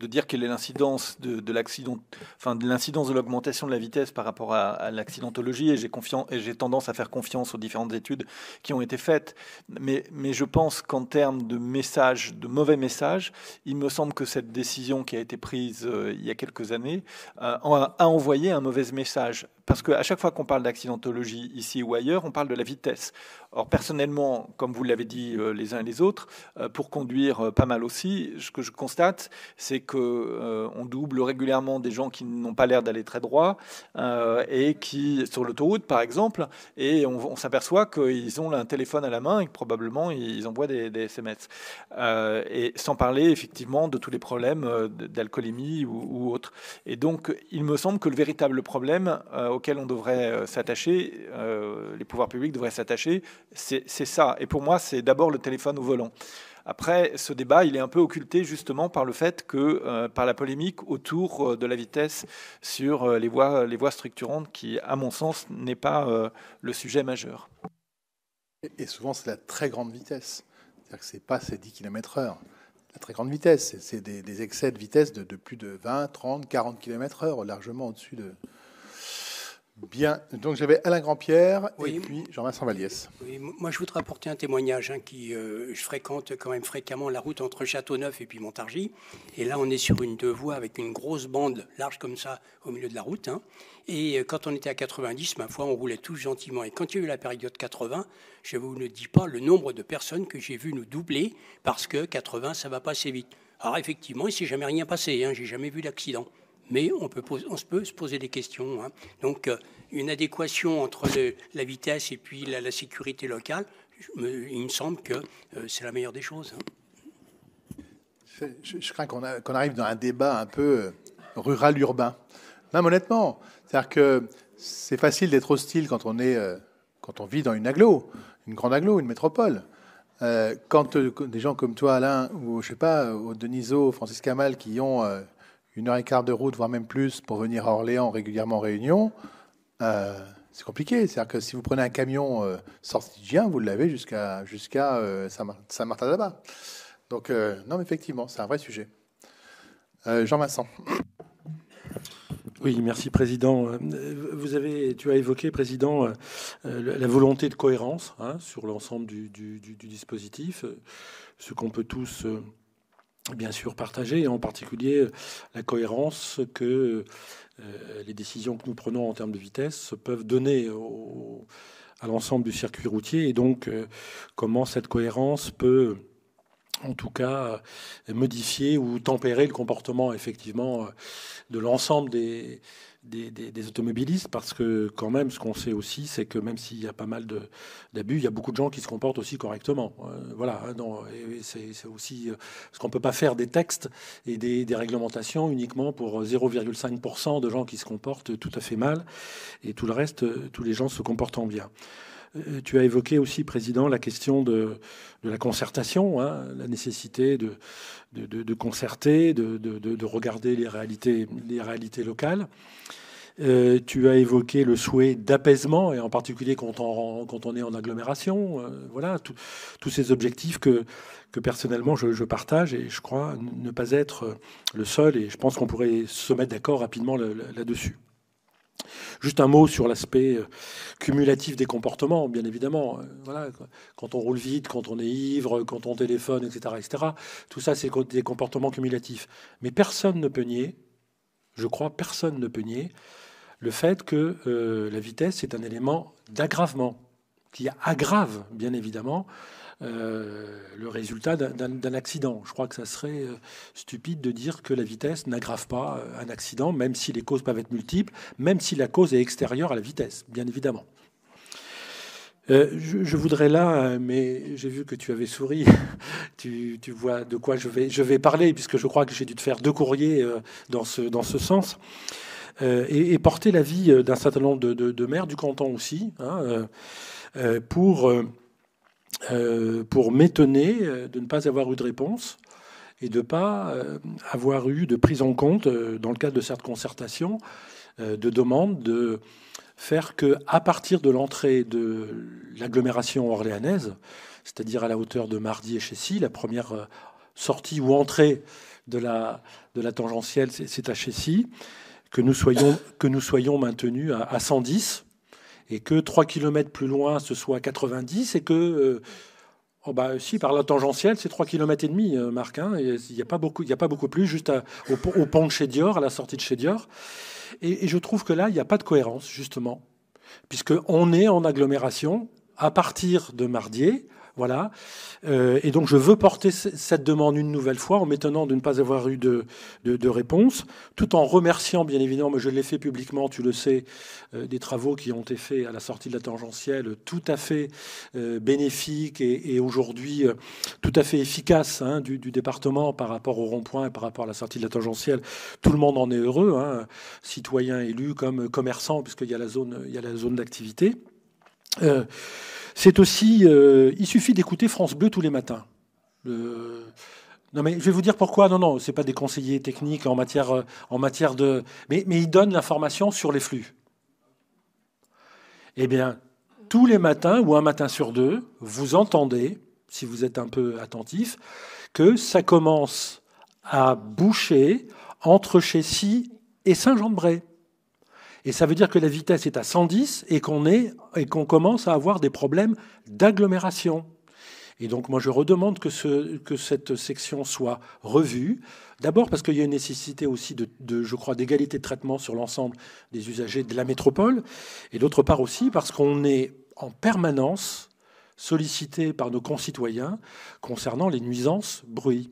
S6: dire quelle est l'incidence de, l'accident, enfin de l'incidence de l'augmentation de la vitesse par rapport à, l'accidentologie et j'ai confiance et j'ai tendance à faire confiance aux différentes études qui ont été faites. Mais, mais je pense qu'en termes de messages, de mauvais messages, il me semble que cette décision qui a été prise euh, il y a quelques années a, a envoyé un mauvais message parce qu'à chaque fois qu'on parle d'accidentologie ici ou ailleurs, on parle de la vitesse. Or, personnellement, comme vous l'avez dit euh, les uns et les autres, euh, pour conduire euh, pas mal aussi, ce que je constate, c'est que on double régulièrement des gens qui n'ont pas l'air d'aller très droit et qui, sur l'autoroute par exemple, et on, s'aperçoit qu'ils ont un téléphone à la main et probablement ils envoient des, SMS. et sans parler effectivement de tous les problèmes d'alcoolémie ou, ou autres. Et donc, il me semble que le véritable problème auquel on devrait s'attacher, les pouvoirs publics devraient s'attacher, c'est ça. Et pour moi, c'est d'abord le téléphone au volant. Après, ce débat, il est un peu occulté justement par le fait que, euh, par la polémique autour euh, de la vitesse sur euh, les, voies, les voies structurantes, qui, à mon sens, n'est pas le
S1: sujet majeur. Et souvent, c'est la très grande vitesse. C'est-à-dire que ce pas ces 10 km/h. La très grande vitesse, c'est des, excès de vitesse de, de, plus de 20, 30, 40 km/h, largement au-dessus de, Bien, donc j'avais Alain Grandpierre et puis Jean-Vincent Valliès.
S4: moi je voudrais apporter un témoignage hein, qui euh, je fréquente quand même fréquemment la route entre Châteauneuf et puis Montargis. Et là on est sur une deux voies avec une grosse bande large comme ça au milieu de la route. Hein. Et euh, quand on était à 90, ma foi, on roulait tous gentiment. Et quand il y a eu la période 80, je vous ne dis pas le nombre de personnes que j'ai vu nous doubler parce que 80 ça va pas assez vite. Alors effectivement, il s'est jamais rien passé. Hein, j'ai jamais vu d'accident mais on peut, poser, se poser des questions. Hein. Donc, euh, une adéquation entre la vitesse et puis la, sécurité locale, il me semble que euh, c'est la meilleure des choses.
S1: Hein. Je, crains qu'on arrive dans un débat un peu euh, rural-urbain. Non, honnêtement, cest à que c'est facile d'être hostile quand on, est, quand on vit dans une aglo, une grande aglo, une métropole. quand des gens comme toi, Alain, ou je sais pas, au Deniso, Francis Camal, qui ont une heure et quart de route, voire même plus, pour venir à Orléans régulièrement en réunion, euh, c'est compliqué. C'est-à-dire que si vous prenez un camion euh, vous l'avez jusqu'à jusqu'à euh, saint martin bas Donc, euh, non, mais effectivement, c'est un vrai sujet. Jean-Vincent.
S7: Oui, merci Président. Vous avez, tu as évoqué, Président, la volonté de cohérence hein, sur l'ensemble du, dispositif, ce qu'on peut tous bien sûr partager et en particulier euh, la cohérence que euh, les décisions que nous prenons en termes de vitesse peuvent donner à l'ensemble du circuit routier, et donc euh, comment cette cohérence peut en tout cas modifier ou tempérer le comportement effectivement de l'ensemble des, des, automobilistes parce que quand même, ce qu'on sait aussi, c'est que même s'il y a pas mal d'abus, il y a beaucoup de gens qui se comportent aussi correctement. Euh, voilà, hein, et, c'est aussi euh, ce qu'on qu'on peut pas faire des textes et des, des réglementations uniquement pour 0,5% de gens qui se comportent tout à fait mal et tout le reste, euh, tous les gens se comportant bien. Euh, tu as évoqué aussi, Président, la question de, la concertation, hein, la nécessité de, de, concerter, de, regarder les réalités, les réalités locales. Euh, tu as évoqué le souhait d'apaisement, et en particulier quand on, quand on est en agglomération. Euh, voilà, tous ces objectifs que, que personnellement je, je, partage et je crois ne pas être le seul, et je pense qu'on pourrait se mettre d'accord rapidement là-dessus. Juste un mot sur l'aspect euh, cumulatif des comportements, bien évidemment. Euh, quand on roule vite, quand on est ivre, quand on téléphone, etc., etc. Tout ça, c'est des comportements cumulatifs. Mais personne ne peut nier, je crois, personne ne peut nier le fait que euh, la vitesse est un élément d'aggravement qui aggrave, bien évidemment, euh, le résultat d'un accident. Je crois que ça serait euh, stupide de dire que la vitesse n'aggrave pas euh, un accident, même si les causes peuvent être multiples, même si la cause est extérieure à la vitesse, bien évidemment. je, voudrais là, mais j'ai vu que tu avais souri. tu, vois de quoi je vais, je vais parler, puisque je crois que j'ai dû te faire deux courriers dans, ce, dans ce sens. et, porter l'avis d'un certain nombre de, maires du canton aussi, hein, pour euh, pour m'étonner euh, de ne pas avoir eu de réponse et de ne pas euh, avoir eu de prise en compte, dans le cadre de cette concertation, de demande de faire que, à partir de l'entrée de l'agglomération orléanaise, c'est-à-dire à la hauteur de Mardi et Chessy, la première sortie ou entrée de la, de la tangentielle, c'est à Chessy, que nous soyons, que nous soyons maintenus à 110 et que 3 km plus loin, ce soit 90, et que... Euh, oh, bah, si, par la tangentielle, c'est 3 km et demi, euh, Marc. Hein, il n'y a, pas beaucoup, a pas beaucoup plus, juste au, pont de chez Dior, à la sortie de chez Dior. Et, et je trouve que là, il n'y a pas de cohérence, justement, puisqu'on est en agglomération à partir de Mardier, voilà. Euh, et donc je veux porter cette demande une nouvelle fois en m'étonnant de ne pas avoir eu de, réponse, tout en remerciant bien évidemment, mais je l'ai fait publiquement, tu le sais, euh, des travaux qui ont été faits à la sortie de la tangentielle, tout à fait euh, bénéfiques et, aujourd'hui tout à fait efficaces hein, du, département par rapport au rond-point et par rapport à la sortie de la tangentielle. Tout le monde en est heureux, hein, citoyens élus comme commerçants, puisqu'il y a la zone, il y a la zone d'activité. C'est aussi, euh, il suffit d'écouter France Bleu tous les matins. Euh, non mais je vais vous dire pourquoi. Non non, c'est pas des conseillers techniques en matière euh, en matière de, mais, ils donnent l'information sur les flux. Eh bien, tous les matins ou un matin sur deux, vous entendez, si vous êtes un peu attentif, que ça commence à boucher entre Chessy et Saint-Jean-de-Bray. Et ça veut dire que la vitesse est à 110 et qu'on commence à avoir des problèmes d'agglomération. Et donc moi je redemande que, ce, que cette section soit revue. D'abord parce qu'il y a une nécessité aussi de, je crois, d'égalité de traitement sur l'ensemble des usagers de la métropole. Et d'autre part aussi parce qu'on est en permanence sollicité par nos concitoyens concernant les nuisances bruit.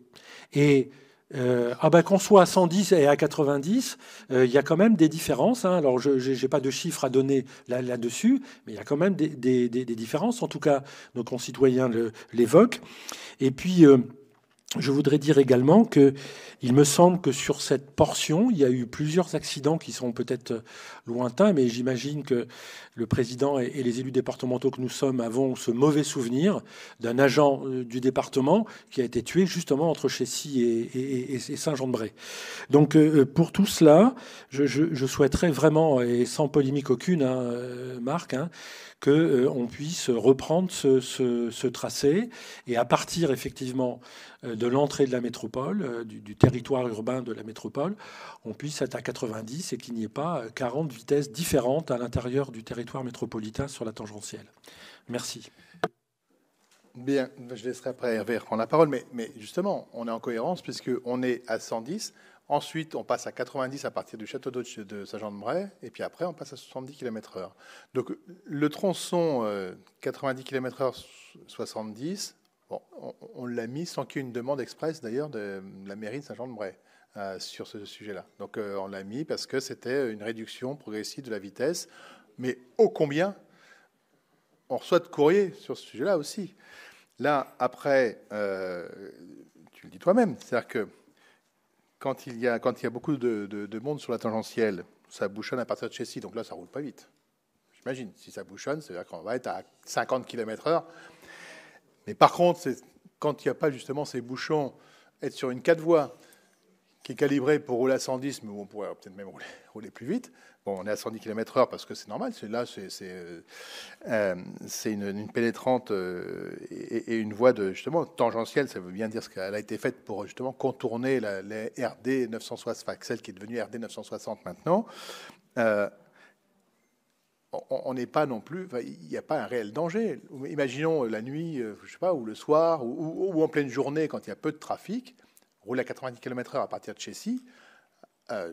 S7: Et euh, ah ben qu'on soit à 110 et à 90, euh, il y a quand même des différences. Hein. Alors je n'ai pas de chiffres à donner là-dessus, mais il y a quand même des, différences. En tout cas, nos concitoyens l'évoquent. Et puis euh, je voudrais dire également que il me semble que sur cette portion, il y a eu plusieurs accidents qui sont peut-être euh, lointains, mais j'imagine que le président et les élus départementaux que nous sommes avons ce mauvais souvenir d'un agent euh, du département qui a été tué justement entre Chessy et, Saint-Jean-de-Bray. Donc euh, pour tout cela, je, souhaiterais vraiment, et sans polémique aucune, hein, Marc, hein, qu'on euh, puisse reprendre ce, tracé et à partir effectivement euh, de l'entrée de la métropole, euh, du, territoire urbain de la métropole, on puisse être à 90 et qu'il n'y ait pas 40 vitesses différentes à l'intérieur du territoire métropolitain sur la tangentielle. Merci.
S1: Bien, je laisserai après Hervé prendre la parole, mais, mais justement, on est en cohérence puisqu'on est à 110 Ensuite, on passe à 90 à partir du château d'eau de Saint-Jean-de-Bray, et puis après, on passe à 70 km/h. Donc, le tronçon 90 km/h 70, bon, on, l'a mis sans qu'il y ait une demande express d'ailleurs de la mairie de Saint-Jean-de-Bray euh, sur ce sujet-là. Donc, euh, on l'a mis parce que c'était une réduction progressive de la vitesse, mais ô combien on reçoit de courriers sur ce sujet-là aussi. Là, après, euh, tu le dis toi-même, c'est-à-dire que quand il y a, beaucoup de, monde sur la tangentielle, ça bouchonne à partir de Chessy, donc là, ça roule pas vite. J'imagine, si ça bouchonne, cest à dire qu'on va être à 50 km/h. Mais par contre, quand il n'y a pas justement ces bouchons, être sur une quatre voies qui est calibré pour rouler à 110, mais on pourrait peut-être même rouler, plus vite. Bon, on est à 110 km/h parce que c'est normal. Là, c'est euh, euh, une, pénétrante euh, et, une voie de justement tangentielle. Ça veut bien dire ce qu'elle a été faite pour justement contourner la, RD 960, celle qui est devenue RD 960 maintenant. on n'est pas non plus, il n'y a pas un réel danger. Imaginons la nuit, je sais pas, ou le soir, ou en pleine journée quand il y a peu de trafic, rouler à 90 km/h à partir de Chessy, euh,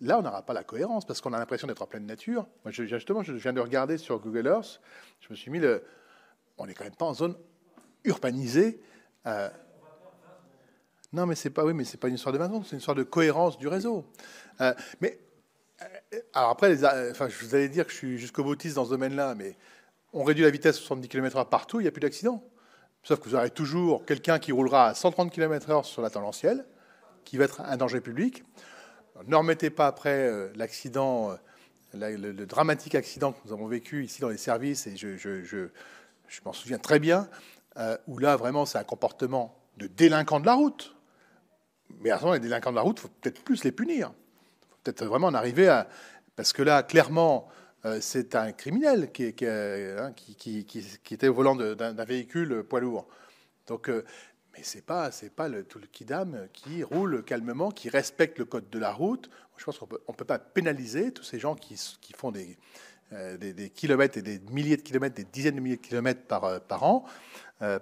S1: là, on n'aura pas la cohérence parce qu'on a l'impression d'être en pleine nature. Moi, je, justement, je viens de regarder sur Google Earth, je me suis mis le. On n'est quand même pas en zone urbanisée. Euh, non, mais c'est pas, oui, mais c'est pas une histoire de vitesse, c'est une histoire de cohérence du réseau. Euh, mais alors après, les, enfin, je vous allais dire que je suis jusqu'au boutiste dans ce domaine-là, mais on réduit la vitesse à 70 km/h partout, il n'y a plus d'accident Sauf que vous aurez toujours quelqu'un qui roulera à 130 km/h sur la tangentielle, qui va être un danger public. Ne remettez pas après euh, l'accident, euh, le, dramatique accident que nous avons vécu ici dans les services, et je, m'en souviens très bien, euh, où là vraiment c'est un comportement de délinquant de la route. Mais à ce les délinquants de la route, il faut peut-être plus les punir. Il faut peut-être vraiment en arriver à. Parce que là, clairement, euh, c'est un criminel qui, hein, était au volant d'un véhicule poids lourd. Donc, euh, mais c'est pas, pas le, tout le kidam qui roule calmement, qui respecte le code de la route. Je pense qu'on ne peut pas pénaliser tous ces gens qui, font euh, des, kilomètres et des milliers de kilomètres, des dizaines de milliers de kilomètres par, an,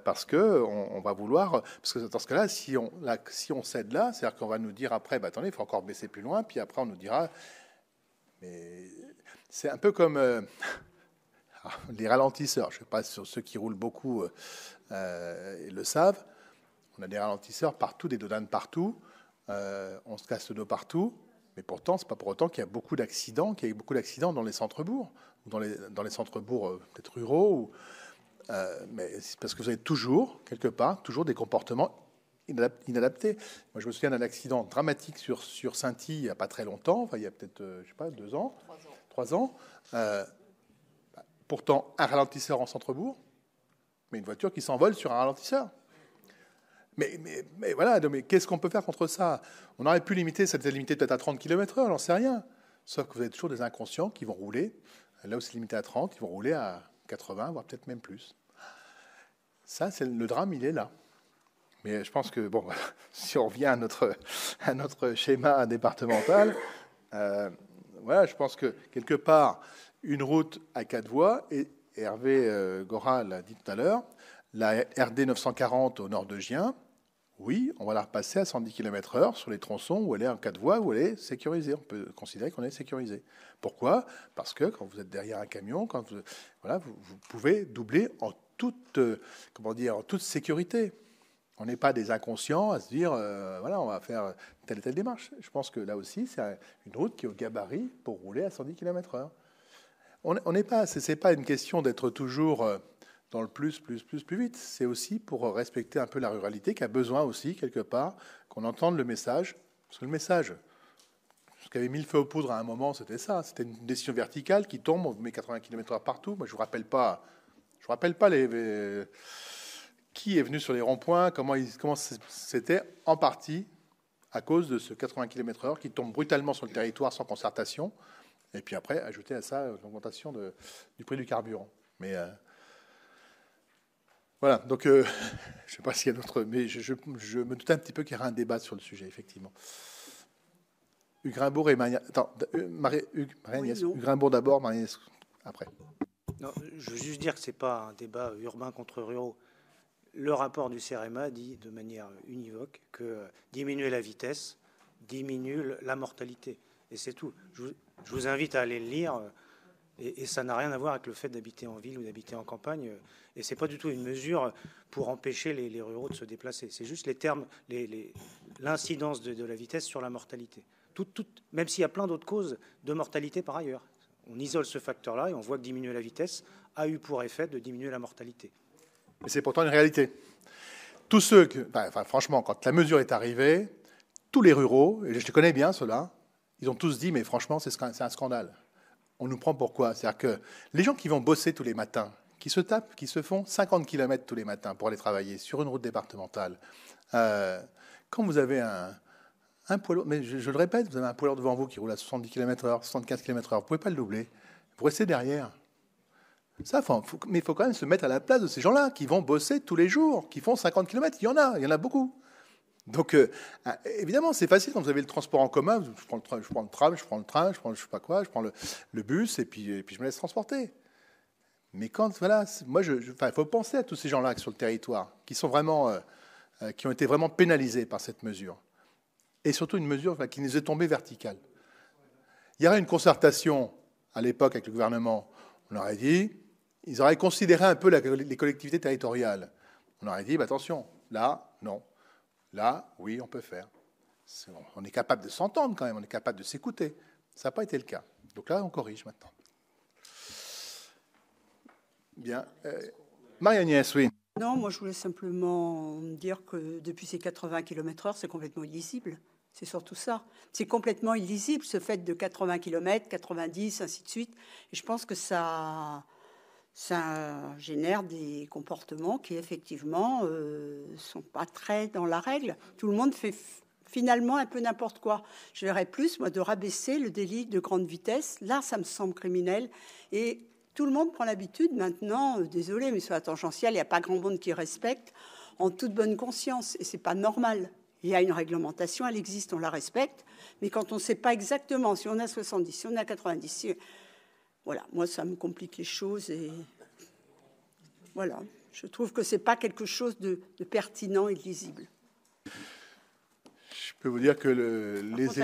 S1: parce que on, va vouloir, parce que dans ce cas-là, si on, cède là, c'est-à-dire qu'on va nous dire après, bah, attendez, il faut encore baisser plus loin, puis après on nous dira, mais c'est un peu comme euh, ah, les ralentisseurs. Je ne sais pas sur ceux qui roulent beaucoup euh, euh, le savent. On a des ralentisseurs partout, des dodanes partout. on se casse le dos partout. Mais pourtant, ce n'est pas pour autant qu'il y a beaucoup d'accidents, qu'il y a beaucoup d'accidents dans les centres-bourgs, ou dans les, dans les centres-bourgs peut-être ruraux. mais c'est parce que vous avez toujours, quelque part, toujours des comportements inadaptés. Moi, je me souviens d'un accident dramatique sur, sur Saint-Y il n'y a pas très longtemps, il y a peut-être, je sais pas, deux ans trois ans, euh, pourtant un ralentisseur en centre-bourg, mais une voiture qui s'envole sur un ralentisseur. Mais, mais, mais voilà, mais qu'est-ce qu'on peut faire contre ça On aurait pu limiter, ça devait peut-être à 30 km/h, n'en sait rien. Sauf que vous avez toujours des inconscients qui vont rouler, là où c'est limité à 30, ils vont rouler à 80, voire peut-être même plus. Ça, c'est le drame, il est là. Mais je pense que, bon, si on revient à notre, à notre schéma départemental, euh, je pense que quelque part, une route à quatre voies, et Hervé euh, Goral l'a dit tout à l'heure, la RD 940 au nord de Gien, oui, on va la repasser à 110 km/h sur les tronçons où elle est en quatre voies, où elle est sécurisée. On peut considérer qu'on est sécurisé. Pourquoi Parce que quand vous êtes derrière un camion, quand vous, voilà, vous pouvez doubler en toute, euh, comment dire, en toute sécurité. On n'est pas des inconscients à se dire, euh, voilà, on va faire telle et telle démarche. Je pense que là aussi, c'est une route qui est au gabarit pour rouler à 110 km/h. On n'est pas, c'est pas une question d'être toujours euh, dans le plus, plus, plus, plus vite. C'est aussi pour respecter un peu la ruralité qui a besoin aussi, quelque part, qu'on entende le message. Parce le message, ce qu'avait mis le feu aux poudres à un moment, c'était ça. C'était une décision verticale qui tombe, on met 80 km/h partout. Moi, je vous rappelle pas, je vous rappelle pas les qui est venu sur les ronds-points, comment, c'était en partie à cause de ce 80 km/h qui tombe brutalement sur le territoire sans concertation, et puis après, ajouter à ça euh, l'augmentation du prix du carburant. Mais euh, voilà, donc euh, je ne sais pas s'il y a d'autres, mais je, me doute un petit peu qu'il y aura un débat sur le sujet, effectivement. Ugrimbourg et Marie, attends, Marie, Hugues, d'abord, Marie après.
S4: Non, je veux juste dire que ce n'est pas un débat urbain contre ruraux le rapport du CRMA dit de manière univoque que diminuer la vitesse diminue la mortalité. Et c'est tout. Je vous, invite à aller le lire. Euh, et, ça n'a rien à voir avec le fait d'habiter en ville ou d'habiter en campagne. Euh, et ce n'est pas du tout une mesure pour empêcher les, ruraux de se déplacer. C'est juste les termes, l'incidence de, la vitesse sur la mortalité. même s'il y a plein d'autres causes de mortalité par ailleurs. On isole ce facteur-là et on voit que diminuer la vitesse a eu pour effet de diminuer la mortalité.
S1: Mais c'est pourtant une réalité. Tous ceux ben, franchement, quand la mesure est arrivée, tous les ruraux, et je les connais bien ceux-là, ils ont tous dit, mais franchement, c'est un scandale. On nous prend pourquoi quoi C'est-à-dire que les gens qui vont bosser tous les matins, qui se tapent, qui se font 50 km tous les matins pour aller travailler sur une route départementale, euh, quand vous avez un, un poids mais je, le répète, vous avez un poids devant vous qui roule à 70 km/h, 75 km/h, vous ne pouvez pas le doubler, vous restez derrière mais il faut quand même se mettre à la place de ces gens-là qui vont bosser tous les jours, qui font 50 km. Il y en a, il y en a beaucoup. Donc, euh, ah, évidemment, c'est facile quand vous avez le transport en commun. Je prends le, tram, je prends le train, je prends le, je sais pas quoi, je prends le, bus et puis, puis je me laisse transporter. Mais quand, voilà, moi, il faut penser à tous ces gens-là sur le territoire qui sont vraiment, euh, euh, qui ont été vraiment pénalisés par cette mesure. Et surtout une mesure qui nous est tombée verticale. Il y aurait une concertation à l'époque avec le gouvernement. On aurait dit, ils auraient considéré un peu les collectivités territoriales. On aurait dit, bah, attention, là, non. Là, oui, on peut faire. on est capable de s'entendre quand même, on est capable de s'écouter. Ça n'a pas été le cas. Donc là, on corrige maintenant. Bien. Euh, Marie-Agnès, oui. Non, moi je voulais simplement dire que depuis ces
S8: 80 km/h, c'est complètement illisible. C'est surtout ça. C'est complètement illisible ce fait de 80 km, 90, ainsi de suite. Et je pense que ça, ça génère des comportements qui effectivement ne euh, sont pas très dans la règle. Tout le monde fait finalement un peu n'importe quoi. Je verrais plus moi de rabaisser le délit de grande vitesse. Là, ça me semble criminel et tout le monde prend l'habitude maintenant. Euh, désolé, mais sur la tangentielle, il n'y a pas grand monde qui respecte en toute bonne conscience et c'est pas normal. Il y a une réglementation, elle existe, on la respecte, mais quand on ne sait pas exactement si on a 70, si on a 90, si voilà, moi, ça me complique les choses et voilà, je trouve que c'est pas quelque chose de, pertinent et de lisible.
S1: Je peux vous dire que les,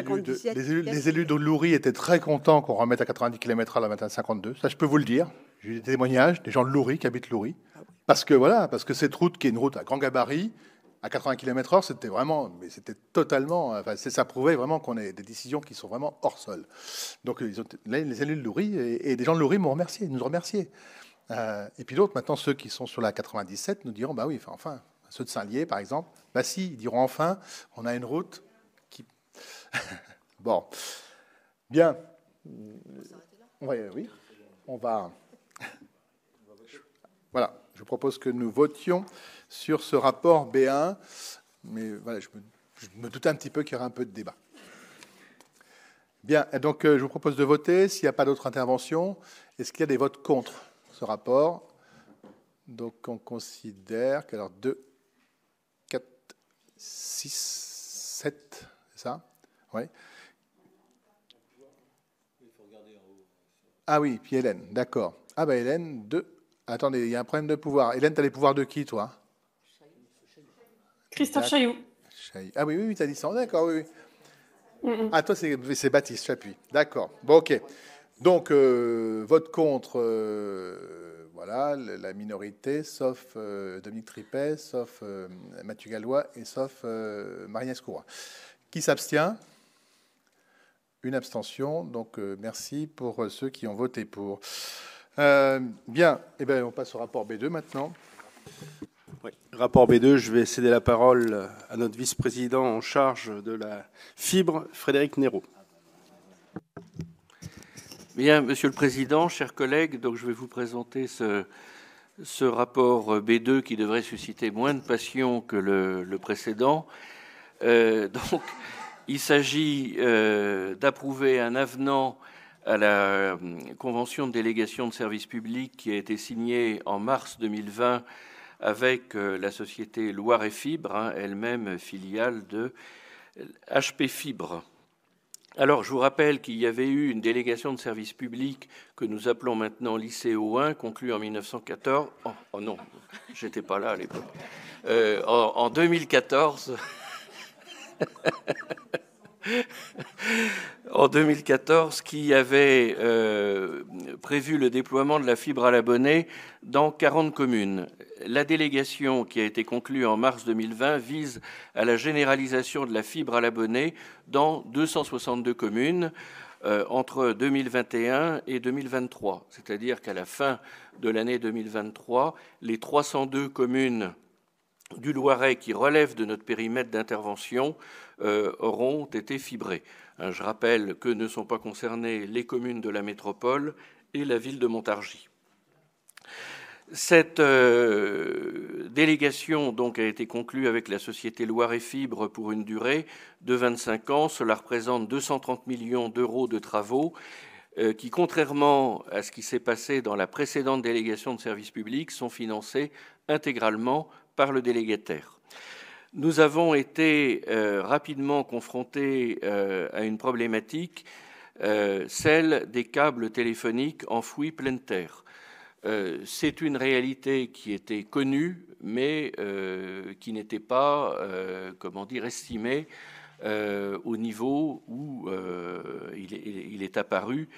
S1: élus de, Loury étaient très contents qu'on remette à 90 km à la 52. Ça, je peux vous le dire. J'ai eu des témoignages des gens de Loury qui habitent Loury. Ah parce que voilà, parce que cette route qui est une route à grand gabarit, à 80 km/h, c'était vraiment, mais c'était totalement, enfin, ça prouvait vraiment qu'on a des décisions qui sont vraiment hors sol. Donc euh, les élus de Loury et, des gens de Loury m'ont remercié, nous ont euh, et puis d'autres, maintenant ceux qui sont sur la 97 nous diront, bah oui, enfin, enfin ceux de Saint-Lié par exemple, bah si, ils diront enfin, on a une route qui. bon, bien. On va là. oui, on va. voilà, je propose que nous votions sur ce rapport B1. Mais voilà, je me, je doutais un petit peu qu'il y aurait un peu de débat. Bien, donc euh, je vous propose de voter. S'il n'y a pas d'autres interventions, est-ce qu'il y a des votes contre ce rapport Donc on considère que 2, 4, 6, 7, c'est ça Oui. Ah oui, puis Hélène, d'accord. Ah bah Hélène, 2. Attendez, il y a un problème de pouvoir. Hélène, tu as les pouvoirs de qui, toi Christophe Chailloux. Ah oui, oui, tu as dit ça, d'accord, oui, oui. Mm, mm. Ah, toi, c'est Baptiste Chapuis, d'accord. Bon, ok. Donc, euh, vote contre, euh, voilà, la minorité, sauf euh, Dominique Tripet, sauf Mathieu Gallois et sauf Marie Ascoura. Qui s'abstient Une abstention. Donc, merci pour ceux qui ont voté pour. bien, eh bien, on passe au rapport B2 maintenant.
S2: Rapport B2, je vais céder la parole euh, à notre vice-président en charge de la fibre, Frédéric Néraud.
S9: Bien, Monsieur le Président, chers collègues, donc je vais vous présenter ce, rapport euh, B2 qui devrait susciter moins de passion que le, précédent. Euh, donc, il s'agit d'approuver un avenant à la convention de délégation de services publics qui a été signée en mars 2020 avec euh, la société Loire et Fibre, hein, elle-même filiale de HP Fibre. Alors, je vous rappelle qu'il y avait eu une délégation de service public que nous appelons maintenant lycée O1, conclue en 1914. Oh, oh non, j'étais pas là à l'époque. Euh, en 2014. en 2014 qui avait euh, prévu le déploiement de la fibre à l'abonné dans 40 communes. La délégation qui a été conclue en mars 2020 vise à la généralisation de la fibre à l'abonné dans 262 communes euh, entre 2021 et 2023, c'est-à-dire qu'à la fin de l'année 2023, les 302 communes du Loiret qui relèvent de notre périmètre d'intervention euh, auront été fibrés. Hein, je rappelle que ne sont pas concernées les communes de la métropole et la ville de Montargis. Cette euh, délégation donc, a été conclue avec la société Loire et Fibre pour une durée de 25 ans. Cela représente 230 millions d'euros de travaux euh, qui, contrairement à ce qui s'est passé dans la précédente délégation de services publics, sont financés intégralement par le délégataire nous avons été euh, rapidement confrontés euh, à une problématique, euh, celle des câbles téléphoniques enfouis pleine terre. C'est une réalité qui était connue, mais qui n'était pas, comment dire, estimée au niveau où il, est, apparu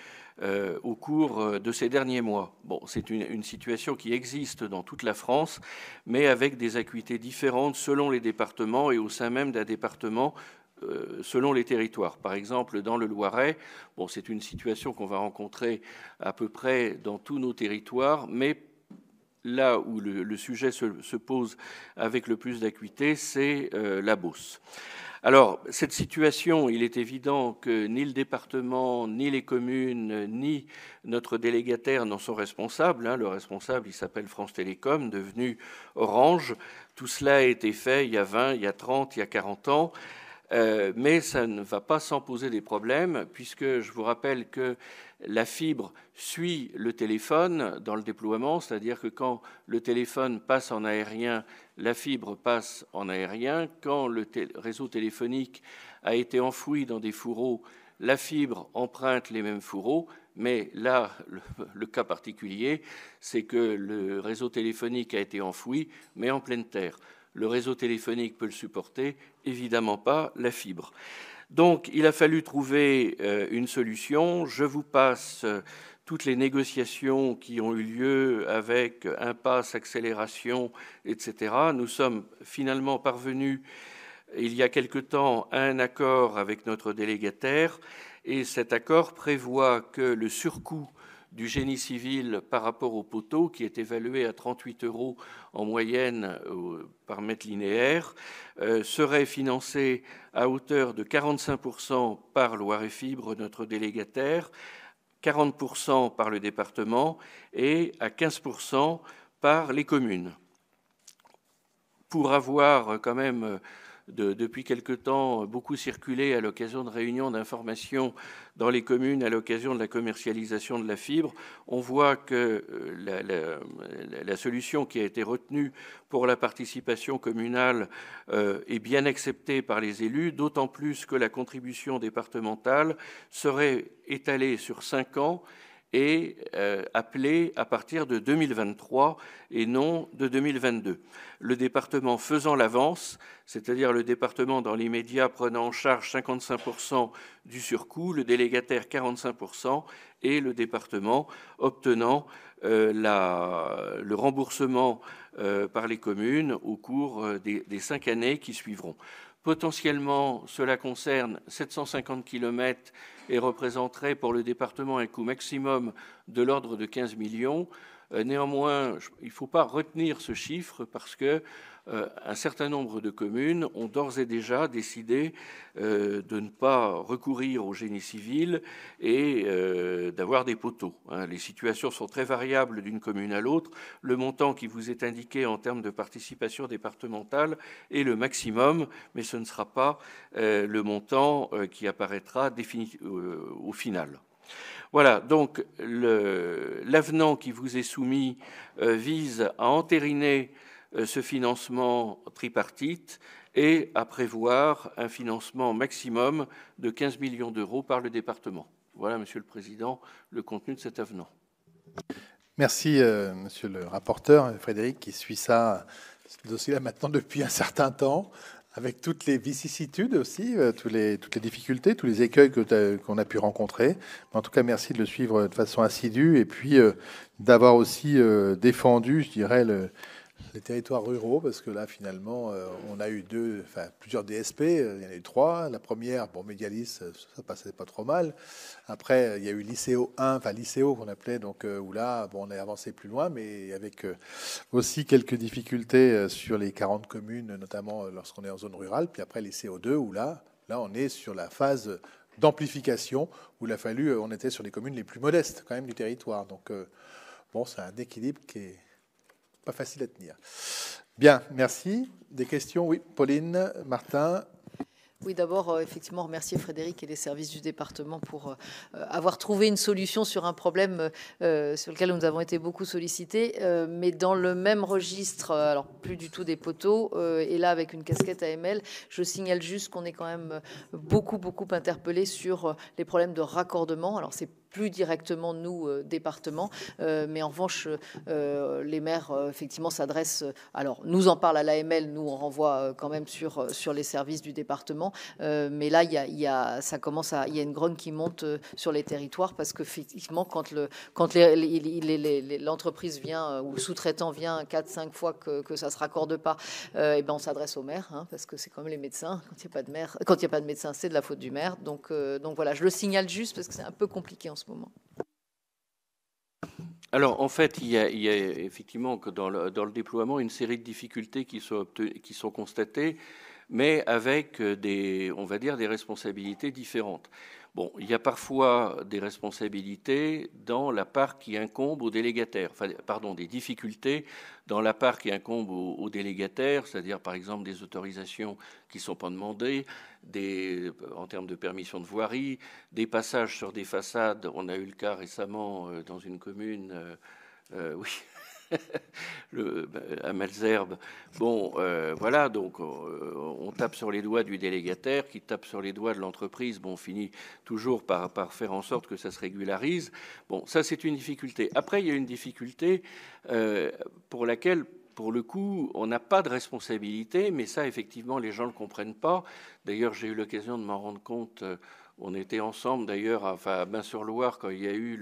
S9: euh, au cours euh, de ces derniers mois. Bon, c'est une, situation qui existe dans toute la France, mais avec des acuités différentes selon les départements et au sein même d'un département euh, selon les territoires. Par exemple, dans le Loiret, bon, c'est une situation qu'on va rencontrer à peu près dans tous nos territoires, mais là où le, sujet se, pose avec le plus d'acuité, c'est la Beauce. Alors, cette situation, il est évident que ni le département, ni les communes, ni notre délégataire n'en sont responsables. Hein. Le responsable, il s'appelle France Télécom, devenu Orange. Tout cela a été fait il y a 20, il y a 30, il y a 40 ans. Euh, mais ça ne va pas sans poser des problèmes, puisque je vous rappelle que la fibre suit le téléphone dans le déploiement, c'est-à-dire que quand le téléphone passe en aérien, la fibre passe en aérien. Quand le réseau téléphonique a été enfoui dans des fourreaux, la fibre emprunte les mêmes fourreaux, mais là, le cas particulier, c'est que le réseau téléphonique a été enfoui, mais en pleine terre. Le réseau téléphonique peut le supporter, évidemment pas la fibre. Donc il a fallu trouver euh, une solution. Je vous passe euh, toutes les négociations qui ont eu lieu avec euh, impasse, accélération, etc. Nous sommes finalement parvenus il y a quelque temps à un accord avec notre délégataire et cet accord prévoit que le surcoût du génie civil par rapport au poteau, qui est évalué à 38 euros en moyenne euh, par mètre linéaire, euh, serait financé à hauteur de 45% par Loire et Fibre, notre délégataire, 40% par le département et à 15% par les communes. Pour avoir euh, quand même depuis quelque temps beaucoup circulé à l'occasion de réunions d'information dans les communes à l'occasion de la commercialisation de la fibre. On voit que euh, la, solution qui a été retenue pour la participation communale euh, est bien acceptée par les élus, d'autant plus que la contribution départementale serait étalée sur cinq ans est euh, appelé à partir de 2023 et non de 2022. Le département faisant l'avance, c'est-à-dire le département dans l'immédiat prenant en charge 55% du surcoût, le délégataire 45% et le département obtenant euh, le remboursement euh, par les communes au cours des cinq années qui suivront. Potentiellement, cela concerne 750 km et représenterait pour le département un coût maximum de l'ordre de 15 millions. Euh, néanmoins, il ne faut pas retenir ce chiffre parce que euh, un certain nombre de communes ont d'ores et déjà décidé euh, de ne pas recourir au génie civil et euh, d'avoir des poteaux. Hein. Les situations sont très variables d'une commune à l'autre. Le montant qui vous est indiqué en termes de participation départementale est le maximum, mais ce ne sera pas le montant qui apparaîtra au final. Voilà, donc l'avenant qui vous est soumis vise à entériner euh, ce financement tripartite et à prévoir un financement maximum de 15 millions d'euros par le département. Voilà, Monsieur le Président, le contenu de cet avenant.
S1: Merci, M. Euh, Monsieur le rapporteur, Frédéric, qui suit ça, ce dossier-là maintenant depuis un certain temps, avec toutes les vicissitudes aussi, euh, toutes les difficultés, tous les écueils qu'on a pu rencontrer. en tout cas, merci de le suivre de façon assidue et puis d'avoir aussi défendu, je dirais, le, les territoires ruraux, parce que là, finalement, euh, on a eu deux, enfin, plusieurs DSP, euh, il y en a eu trois. La première, bon, Médialis, euh, ça passait pas trop mal. Après, il y a eu l'ICO 1, enfin, l'ICO qu'on appelait, donc, où là, bon, on est avancé plus loin, mais avec aussi quelques difficultés sur les 40 communes, notamment lorsqu'on est en zone rurale. Puis après, l'ICO 2, où là, là, on est sur la phase d'amplification, où il a fallu, on était sur les communes les plus modestes, quand même, du territoire. Donc, bon, c'est un équilibre qui est pas facile à tenir. Bien, merci. Des questions Oui, Pauline, Martin,
S10: oui, d'abord, euh, effectivement, remercier Frédéric et les services du département pour euh, avoir trouvé une solution sur un problème euh, sur lequel nous avons été beaucoup sollicités, mais dans le même registre, alors plus du tout des poteaux, et là avec une casquette AML, je signale juste qu'on est quand même beaucoup, beaucoup interpellé sur les problèmes de raccordement. Alors, c'est plus directement nous euh, département, euh, mais en revanche euh, les maires effectivement s'adressent. Alors nous en parle à l'AML, nous on renvoie quand même sur sur les services du département, mais là il y a, ça commence à il y a une grogne qui monte sur les territoires parce que effectivement quand le quand l'entreprise vient ou le sous-traitant vient 4 cinq fois que, que ça se raccorde pas, et ben on s'adresse aux maires hein, parce que c'est comme les médecins quand il n'y a pas de maire, quand il y a pas de médecin c'est de la faute du maire donc donc voilà je le signale juste parce que c'est un peu compliqué en moment
S9: alors en fait, il y a, effectivement que dans le, déploiement une série de difficultés qui sont, qui sont constatées, mais avec des, on va dire, des responsabilités différentes. Bon, il y a parfois des responsabilités dans la part qui incombe aux délégataires, pardon, des difficultés dans la part qui incombe aux, délégataires, c'est-à-dire par exemple des autorisations qui ne sont pas demandées, des, en termes de permission de voirie, des passages sur des façades. On a eu le cas récemment euh, dans une commune, euh, euh, oui, à Malzerbe. Bon, voilà, donc on tape sur les doigts du délégataire, qui tape sur les doigts de l'entreprise. Bon, on finit toujours par, faire en sorte que ça se régularise. Bon, ça, c'est une difficulté. Après, il y a une difficulté euh, pour laquelle pour le coup, on n'a pas de responsabilité, mais ça, effectivement, les gens ne le comprennent pas. D'ailleurs, j'ai eu l'occasion de m'en rendre compte euh, on était ensemble d'ailleurs à Bain-sur-Loire quand il y a eu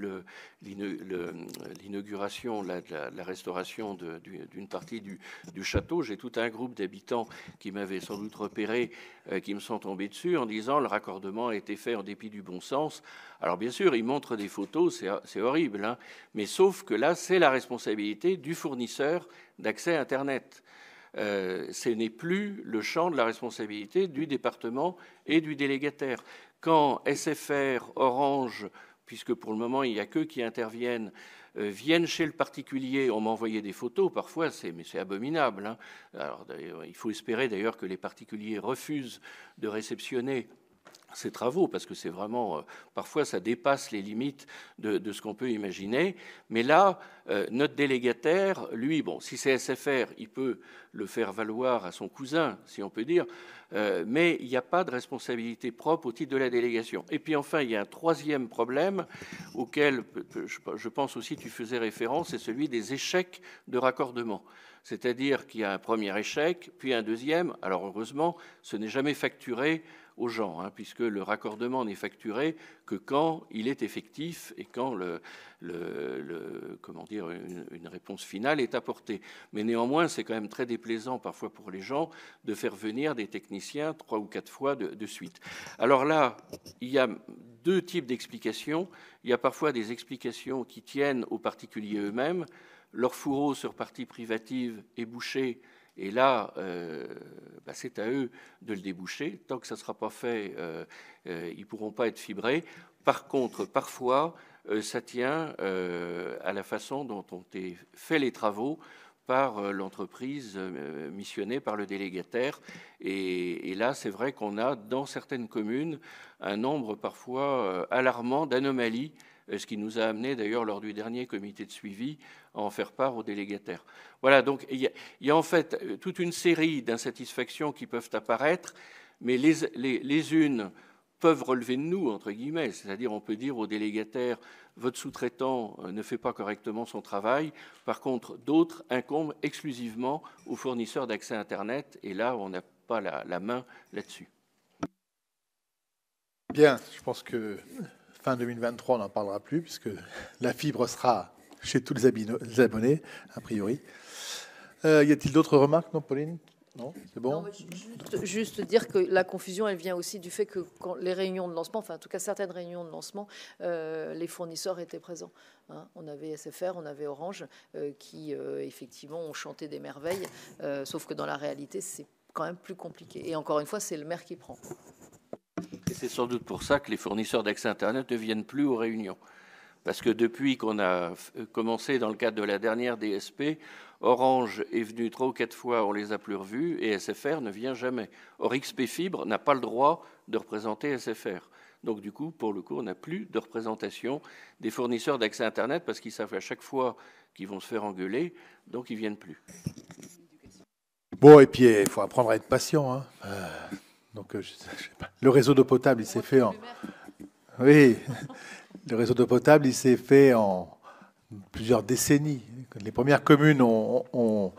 S9: l'inauguration, la, restauration d'une partie du, château. J'ai tout un groupe d'habitants qui m'avaient sans doute repéré, euh, qui me sont tombés dessus en disant le raccordement a été fait en dépit du bon sens. Alors bien sûr, ils montrent des photos, c'est horrible, hein. mais sauf que là, c'est la responsabilité du fournisseur d'accès Internet. Euh, ce n'est plus le champ de la responsabilité du département et du délégataire quand SFR, Orange, puisque pour le moment il n'y a qu'eux qui interviennent, euh, viennent chez le particulier, on m'envoyait des photos, parfois mais c'est abominable. Hein. il faut espérer d'ailleurs que les particuliers refusent de réceptionner ces travaux, parce que c'est vraiment, euh, parfois ça dépasse les limites de, ce qu'on peut imaginer. Mais là, euh, notre délégataire, lui, bon, si c'est SFR, il peut le faire valoir à son cousin, si on peut dire, euh, mais il n'y a pas de responsabilité propre au titre de la délégation. Et puis enfin, il y a un troisième problème auquel je pense aussi tu faisais référence, c'est celui des échecs de raccordement. C'est-à-dire qu'il y a un premier échec, puis un deuxième. Alors heureusement, ce n'est jamais facturé aux gens, hein, puisque le raccordement n'est facturé que quand il est effectif et quand une, réponse finale est apportée. Mais néanmoins, c'est quand même très déplaisant parfois pour les gens de faire venir des techniciens trois ou quatre fois de, suite. Alors là, il y a deux types d'explications. Il y a parfois des explications qui tiennent aux particuliers eux-mêmes. Leur fourreau sur partie privative est bouché, et là, euh, bah, c'est à eux de le déboucher. Tant que ça ne sera pas fait, euh, euh, ils ne pourront pas être fibrés. Par contre, parfois, ça tient à la façon dont ont été faits les travaux par l'entreprise missionnée par le délégataire. Et, et là, c'est vrai qu'on a dans certaines communes un nombre parfois alarmant d'anomalies euh, ce qui nous a amené d'ailleurs lors du dernier comité de suivi à en faire part aux délégataires. Voilà, donc il y, a en fait euh, toute une série d'insatisfactions qui peuvent apparaître, mais les, les, unes peuvent relever de nous, entre guillemets, c'est-à-dire on peut dire aux délégataires, votre sous-traitant euh, ne fait pas correctement son travail, par contre d'autres incombent exclusivement aux fournisseurs d'accès Internet, et là on n'a pas la main là-dessus.
S1: Bien, je pense que fin 2023, on n'en parlera plus, puisque la fibre sera chez tous les abonnés, a priori. Euh, y a-t-il d'autres remarques, non, Pauline
S10: non, c'est bon. juste, juste, dire que la confusion, elle vient aussi du fait que quand les réunions de lancement, enfin en tout cas certaines réunions de lancement, euh, les fournisseurs étaient présents. Hein. On avait SFR, on avait Orange, euh, qui effectivement ont chanté des merveilles, sauf que dans la réalité, c'est quand même plus compliqué. Et encore une fois, c'est le maire
S11: qui prend
S9: c'est sans doute pour ça que les fournisseurs d'accès Internet ne viennent plus aux réunions. Parce que depuis qu'on a euh, commencé dans le cadre de la dernière DSP, Orange est venu trois ou quatre fois, on les a plus revus, et SFR ne vient jamais. Or, XP Fibre n'a pas le droit de représenter SFR. Donc, du coup, pour le coup, on n'a plus de représentation des fournisseurs d'accès Internet parce qu'ils savent à chaque fois qu'ils vont se faire engueuler, donc ils viennent plus.
S1: Bon, et puis, il faut apprendre à être patient. Hein. Euh, donc, euh, Le réseau d'eau potable, il s'est fait en. Oui, le réseau d'eau potable, il s'est fait en plusieurs décennies. Les premières communes ont,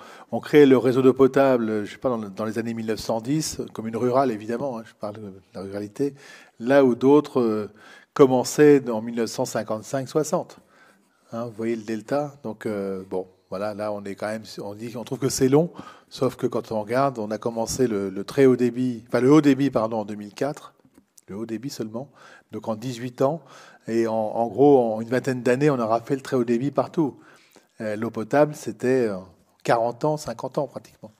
S1: créé le réseau d'eau potable, je sais pas, dans, les années 1910, communes rurales évidemment, hein, je parle de la ruralité, là où d'autres euh, commençaient en 1955-60. Hein, vous voyez le delta Donc, euh, bon, voilà, là, on est quand même, on dit, trouve que c'est long, sauf que quand on regarde, on a commencé le, très haut débit, enfin le haut débit, pardon, en 2004, le haut débit seulement, donc en 18 ans, et en, gros, en une vingtaine d'années, on aura fait le très haut débit partout. Euh, l'eau potable, c'était 40 euh, ans, 50 ans pratiquement.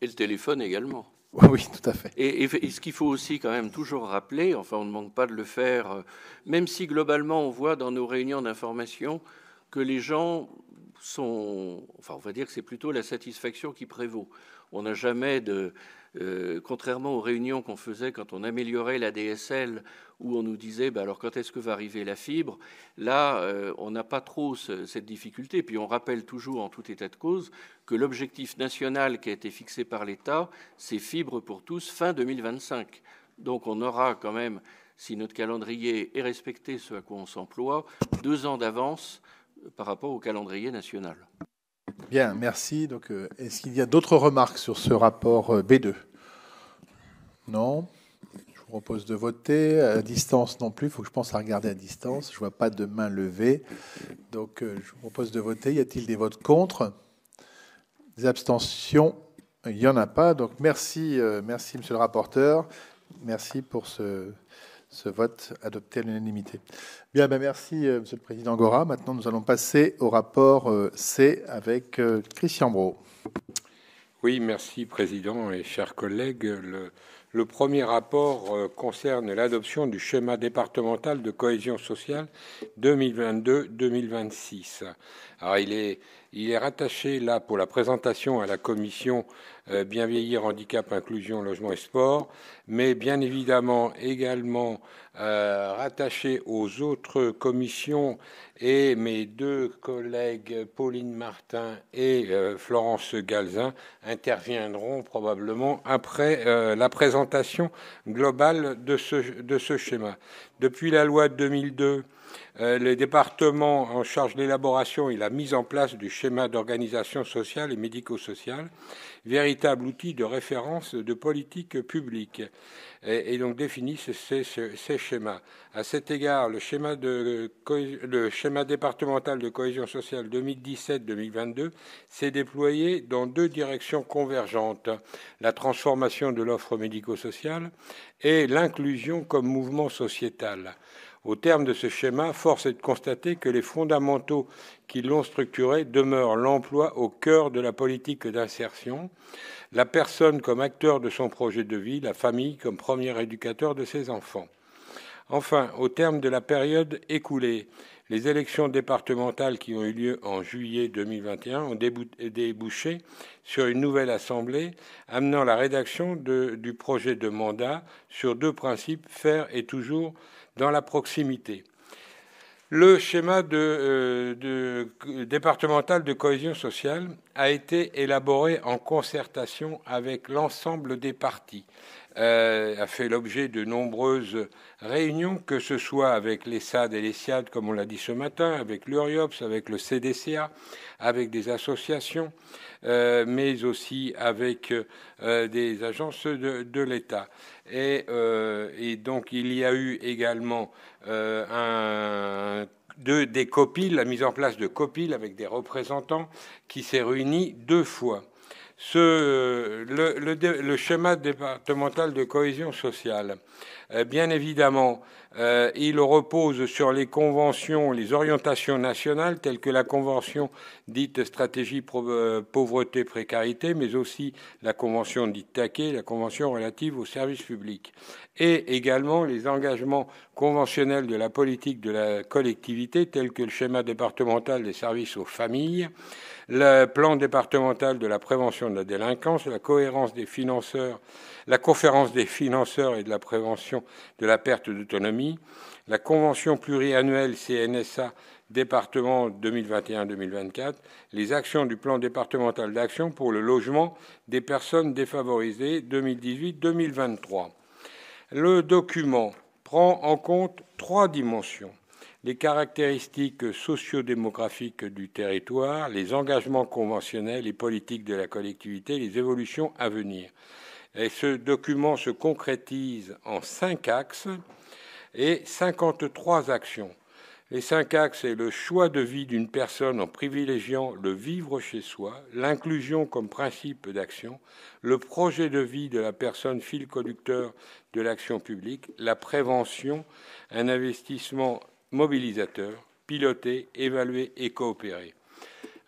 S9: Et le téléphone également. Oui, tout à fait. et ce qu'il faut aussi quand même toujours rappeler, enfin on ne manque pas de le faire, euh, même si globalement on voit dans nos réunions d'information que les gens enfin on va dire que c'est plutôt la satisfaction qui prévaut. On n'a jamais de, euh, contrairement aux réunions qu'on faisait quand on améliorait la DSL, où on nous disait, bah, alors quand est-ce que va arriver la fibre Là, euh, on n'a pas trop cette difficulté. Puis on rappelle toujours, en tout état de cause, que l'objectif national qui a été fixé par l'État, c'est fibre pour tous fin 2025. Donc on aura quand même, si notre calendrier est respecté, ce à quoi on s'emploie, deux ans d'avance par rapport au calendrier national.
S1: Bien, merci. Donc, euh, est-ce qu'il y a d'autres remarques sur ce rapport euh, B2 Non Je vous propose de voter. À distance non plus, il faut que je pense à regarder à distance. Je ne vois pas de main levée. Donc, euh, je vous propose de voter. Y a-t-il des votes contre Des abstentions Il n'y en a pas. Donc, merci, merci, monsieur le rapporteur. Merci pour ce ce vote adopté à l'unanimité. Bien, ben, merci, euh, Monsieur le Président Gora. Maintenant, nous allons passer au rapport euh, C avec euh, Christian Brault.
S12: Oui, merci, Président et chers collègues. Le, le premier rapport concerne l'adoption du schéma départemental de cohésion sociale 2022-2026. Alors, il est, il est rattaché là pour la présentation à la commission euh, bien vieillir, handicap, inclusion, logement et sport, mais bien évidemment également euh, rattaché aux autres commissions et mes deux collègues Pauline Martin et euh, Florence Galzin interviendront probablement après la présentation globale de ce, de ce schéma. Depuis la loi de 2002, euh, le département en charge de l'élaboration et la mise en place du schéma d'organisation sociale et médico-sociale, véritable outil de référence de politique publique, et, donc définissent ces, schémas. À cet égard, le schéma, de, le schéma départemental de cohésion sociale 2017-2022 s'est déployé dans deux directions convergentes, la transformation de l'offre médico-sociale et l'inclusion comme mouvement sociétal. Au terme de ce schéma, force est de constater que les fondamentaux qui l'ont structuré demeurent l'emploi au cœur de la politique d'insertion, la personne comme acteur de son projet de vie, la famille comme premier éducateur de ses enfants. Enfin, au terme de la période écoulée, les élections départementales qui ont eu lieu en juillet 2021 ont débouché sur une nouvelle assemblée amenant la rédaction du projet de mandat sur deux principes, faire et toujours dans la proximité. Le schéma euh, de, départemental de cohésion sociale a été élaboré en concertation avec l'ensemble des partis, euh, a fait l'objet de nombreuses réunions, que ce soit avec les SAD et les SIAD, comme on l'a dit ce matin, avec l'URIOPS, avec le CDCA, avec des associations, euh, mais aussi avec euh, des agences de l'État. Euh, et, donc, il y a eu également euh, des copiles, la mise en place de copiles avec des représentants qui s'est réunie deux fois. le, schéma départemental de cohésion sociale euh, bien évidemment, euh, il repose sur les conventions, les orientations nationales, telles que la convention dite stratégie euh, pauvreté précarité, mais aussi la convention dite taquet, la convention relative aux services publics, et également les engagements conventionnels de la politique de la collectivité, tels que le schéma départemental des services aux familles le plan départemental de la prévention de la délinquance, la cohérence des financeurs, la conférence des financeurs et de la prévention de la perte d'autonomie, la convention pluriannuelle CNSA département 2021-2024, les actions du plan départemental d'action pour le logement des personnes défavorisées 2018-2023. Le document prend en compte trois dimensions les caractéristiques sociodémographiques du territoire, les engagements conventionnels et politiques de la collectivité, les évolutions à venir. Et ce document se concrétise en cinq axes et 53 actions. Les cinq axes, c'est le choix de vie d'une personne en privilégiant le vivre chez soi, l'inclusion comme principe d'action, le projet de vie de la personne fil conducteur de l'action publique, la prévention, un investissement mobilisateur, piloter, évaluer et coopérer.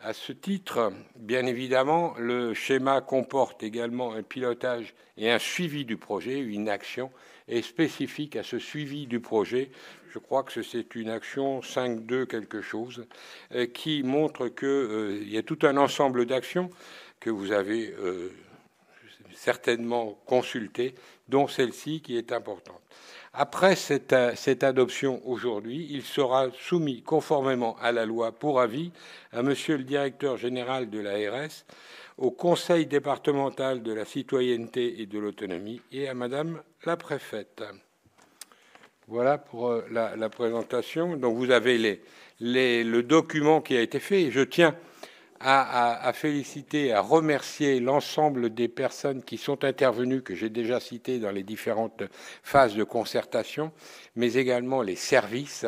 S12: À ce titre, bien évidemment, le schéma comporte également un pilotage et un suivi du projet. Une action est spécifique à ce suivi du projet. Je crois que c'est une action 5.2 quelque chose euh, qui montre qu'il euh, y a tout un ensemble d'actions que vous avez euh, certainement consultées, dont celle-ci qui est importante. Après euh, cette, adoption aujourd'hui, il sera soumis conformément à la loi pour avis à Monsieur le directeur général de l'ARS, au Conseil départemental de la citoyenneté et de l'autonomie et à Madame la préfète. Voilà pour euh, la, présentation. Donc vous avez le document qui a été fait. Et je tiens à, féliciter, à remercier l'ensemble des personnes qui sont intervenues, que j'ai déjà citées dans les différentes phases de concertation, mais également les services.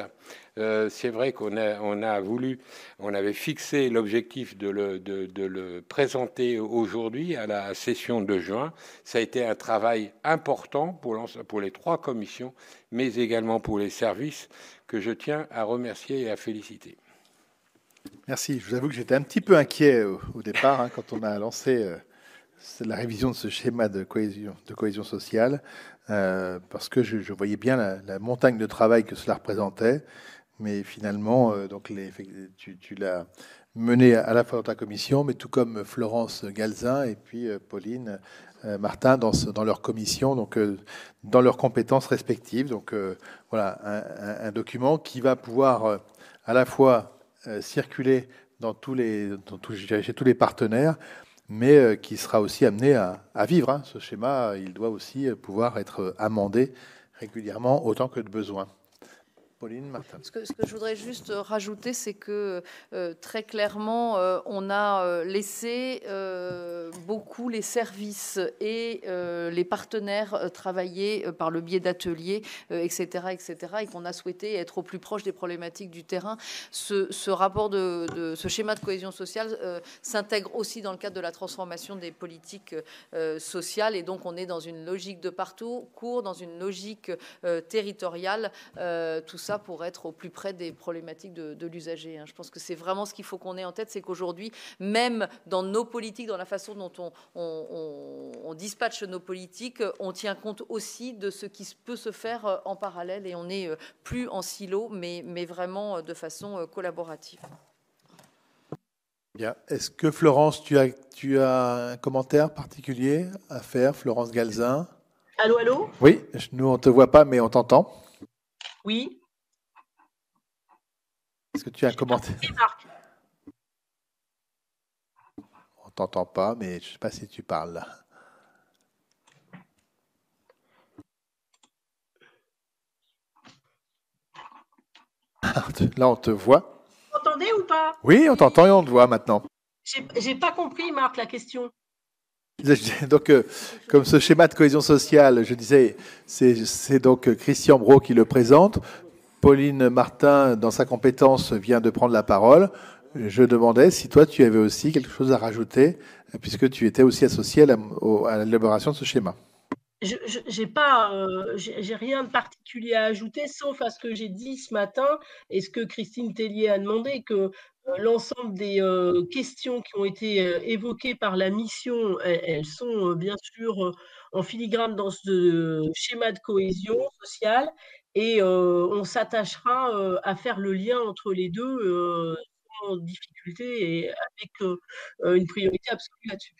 S12: Euh, c'est vrai qu'on a, voulu, on avait fixé l'objectif de le, présenter aujourd'hui à la session de juin. Ça a été un travail important pour les trois commissions, mais également pour les services que je tiens à remercier et à féliciter.
S1: Merci. Je vous avoue que j'étais un petit peu inquiet au, départ hein, quand on a lancé euh, la révision de ce schéma de cohésion, de cohésion sociale, euh, parce que je, voyais bien la, montagne de travail que cela représentait. Mais finalement, euh, donc tu, l'as mené à la fois dans ta commission, mais tout comme Florence Galzin et puis Pauline Martin dans, dans, leur commission, donc dans leurs compétences respectives. Donc voilà, un, document qui va pouvoir à la fois euh, circuler dans tous les, chez tous les partenaires, mais euh, qui sera aussi amené à, vivre. Hein. Ce schéma, il doit aussi pouvoir être amendé régulièrement autant que de besoin. Ce
S10: que, je voudrais juste euh, rajouter, c'est que euh, très clairement, euh, on a laissé beaucoup les services et les partenaires travailler par le biais d'ateliers, etc., etc., et qu'on a souhaité être au plus proche des problématiques du terrain. Ce, rapport de, de, ce schéma de cohésion sociale s'intègre aussi dans le cadre de la transformation des politiques sociales, et donc on est dans une logique de partout, court, dans une logique territoriale, tout ça pour être au plus près des problématiques de, l'usager. Hein. Je pense que c'est vraiment ce qu'il faut qu'on ait en tête, c'est qu'aujourd'hui, même dans nos politiques, dans la façon dont on, dispatche nos politiques, on tient compte aussi de ce qui peut se faire euh, en parallèle et on n'est euh, plus en silo, mais, mais vraiment euh, de façon collaborative.
S1: Bien. Est-ce que Florence, tu as, tu as un commentaire particulier à faire, Florence Galzin Allô, allô Oui, nous on ne te voit pas, mais on t'entend. Oui, est-ce que tu as commenté On t'entend pas, mais je ne sais pas si tu parles là. on te voit.
S8: Vous entendez ou pas
S1: Oui, on t'entend et on te voit maintenant.
S8: J'ai pas compris, Marc, la
S11: question.
S1: Donc, euh, comme ce schéma de cohésion sociale, je disais, c'est donc euh, Christian Brault qui le présente. Pauline Martin, dans sa compétence, vient de prendre la parole. Je demandais si toi, tu avais aussi quelque chose à rajouter, puisque tu étais aussi associée à l'élaboration de ce schéma.
S8: Je pas, euh, j'ai rien de particulier à ajouter, sauf à ce que j'ai dit ce matin et ce que Christine Tellier a demandé, que euh, l'ensemble des euh, questions qui ont été évoquées par la mission, elles, sont bien sûr en filigrane dans ce schéma de cohésion sociale et euh, on s'attachera euh, à faire le lien entre les deux en euh, difficulté et avec une priorité absolue
S1: là-dessus.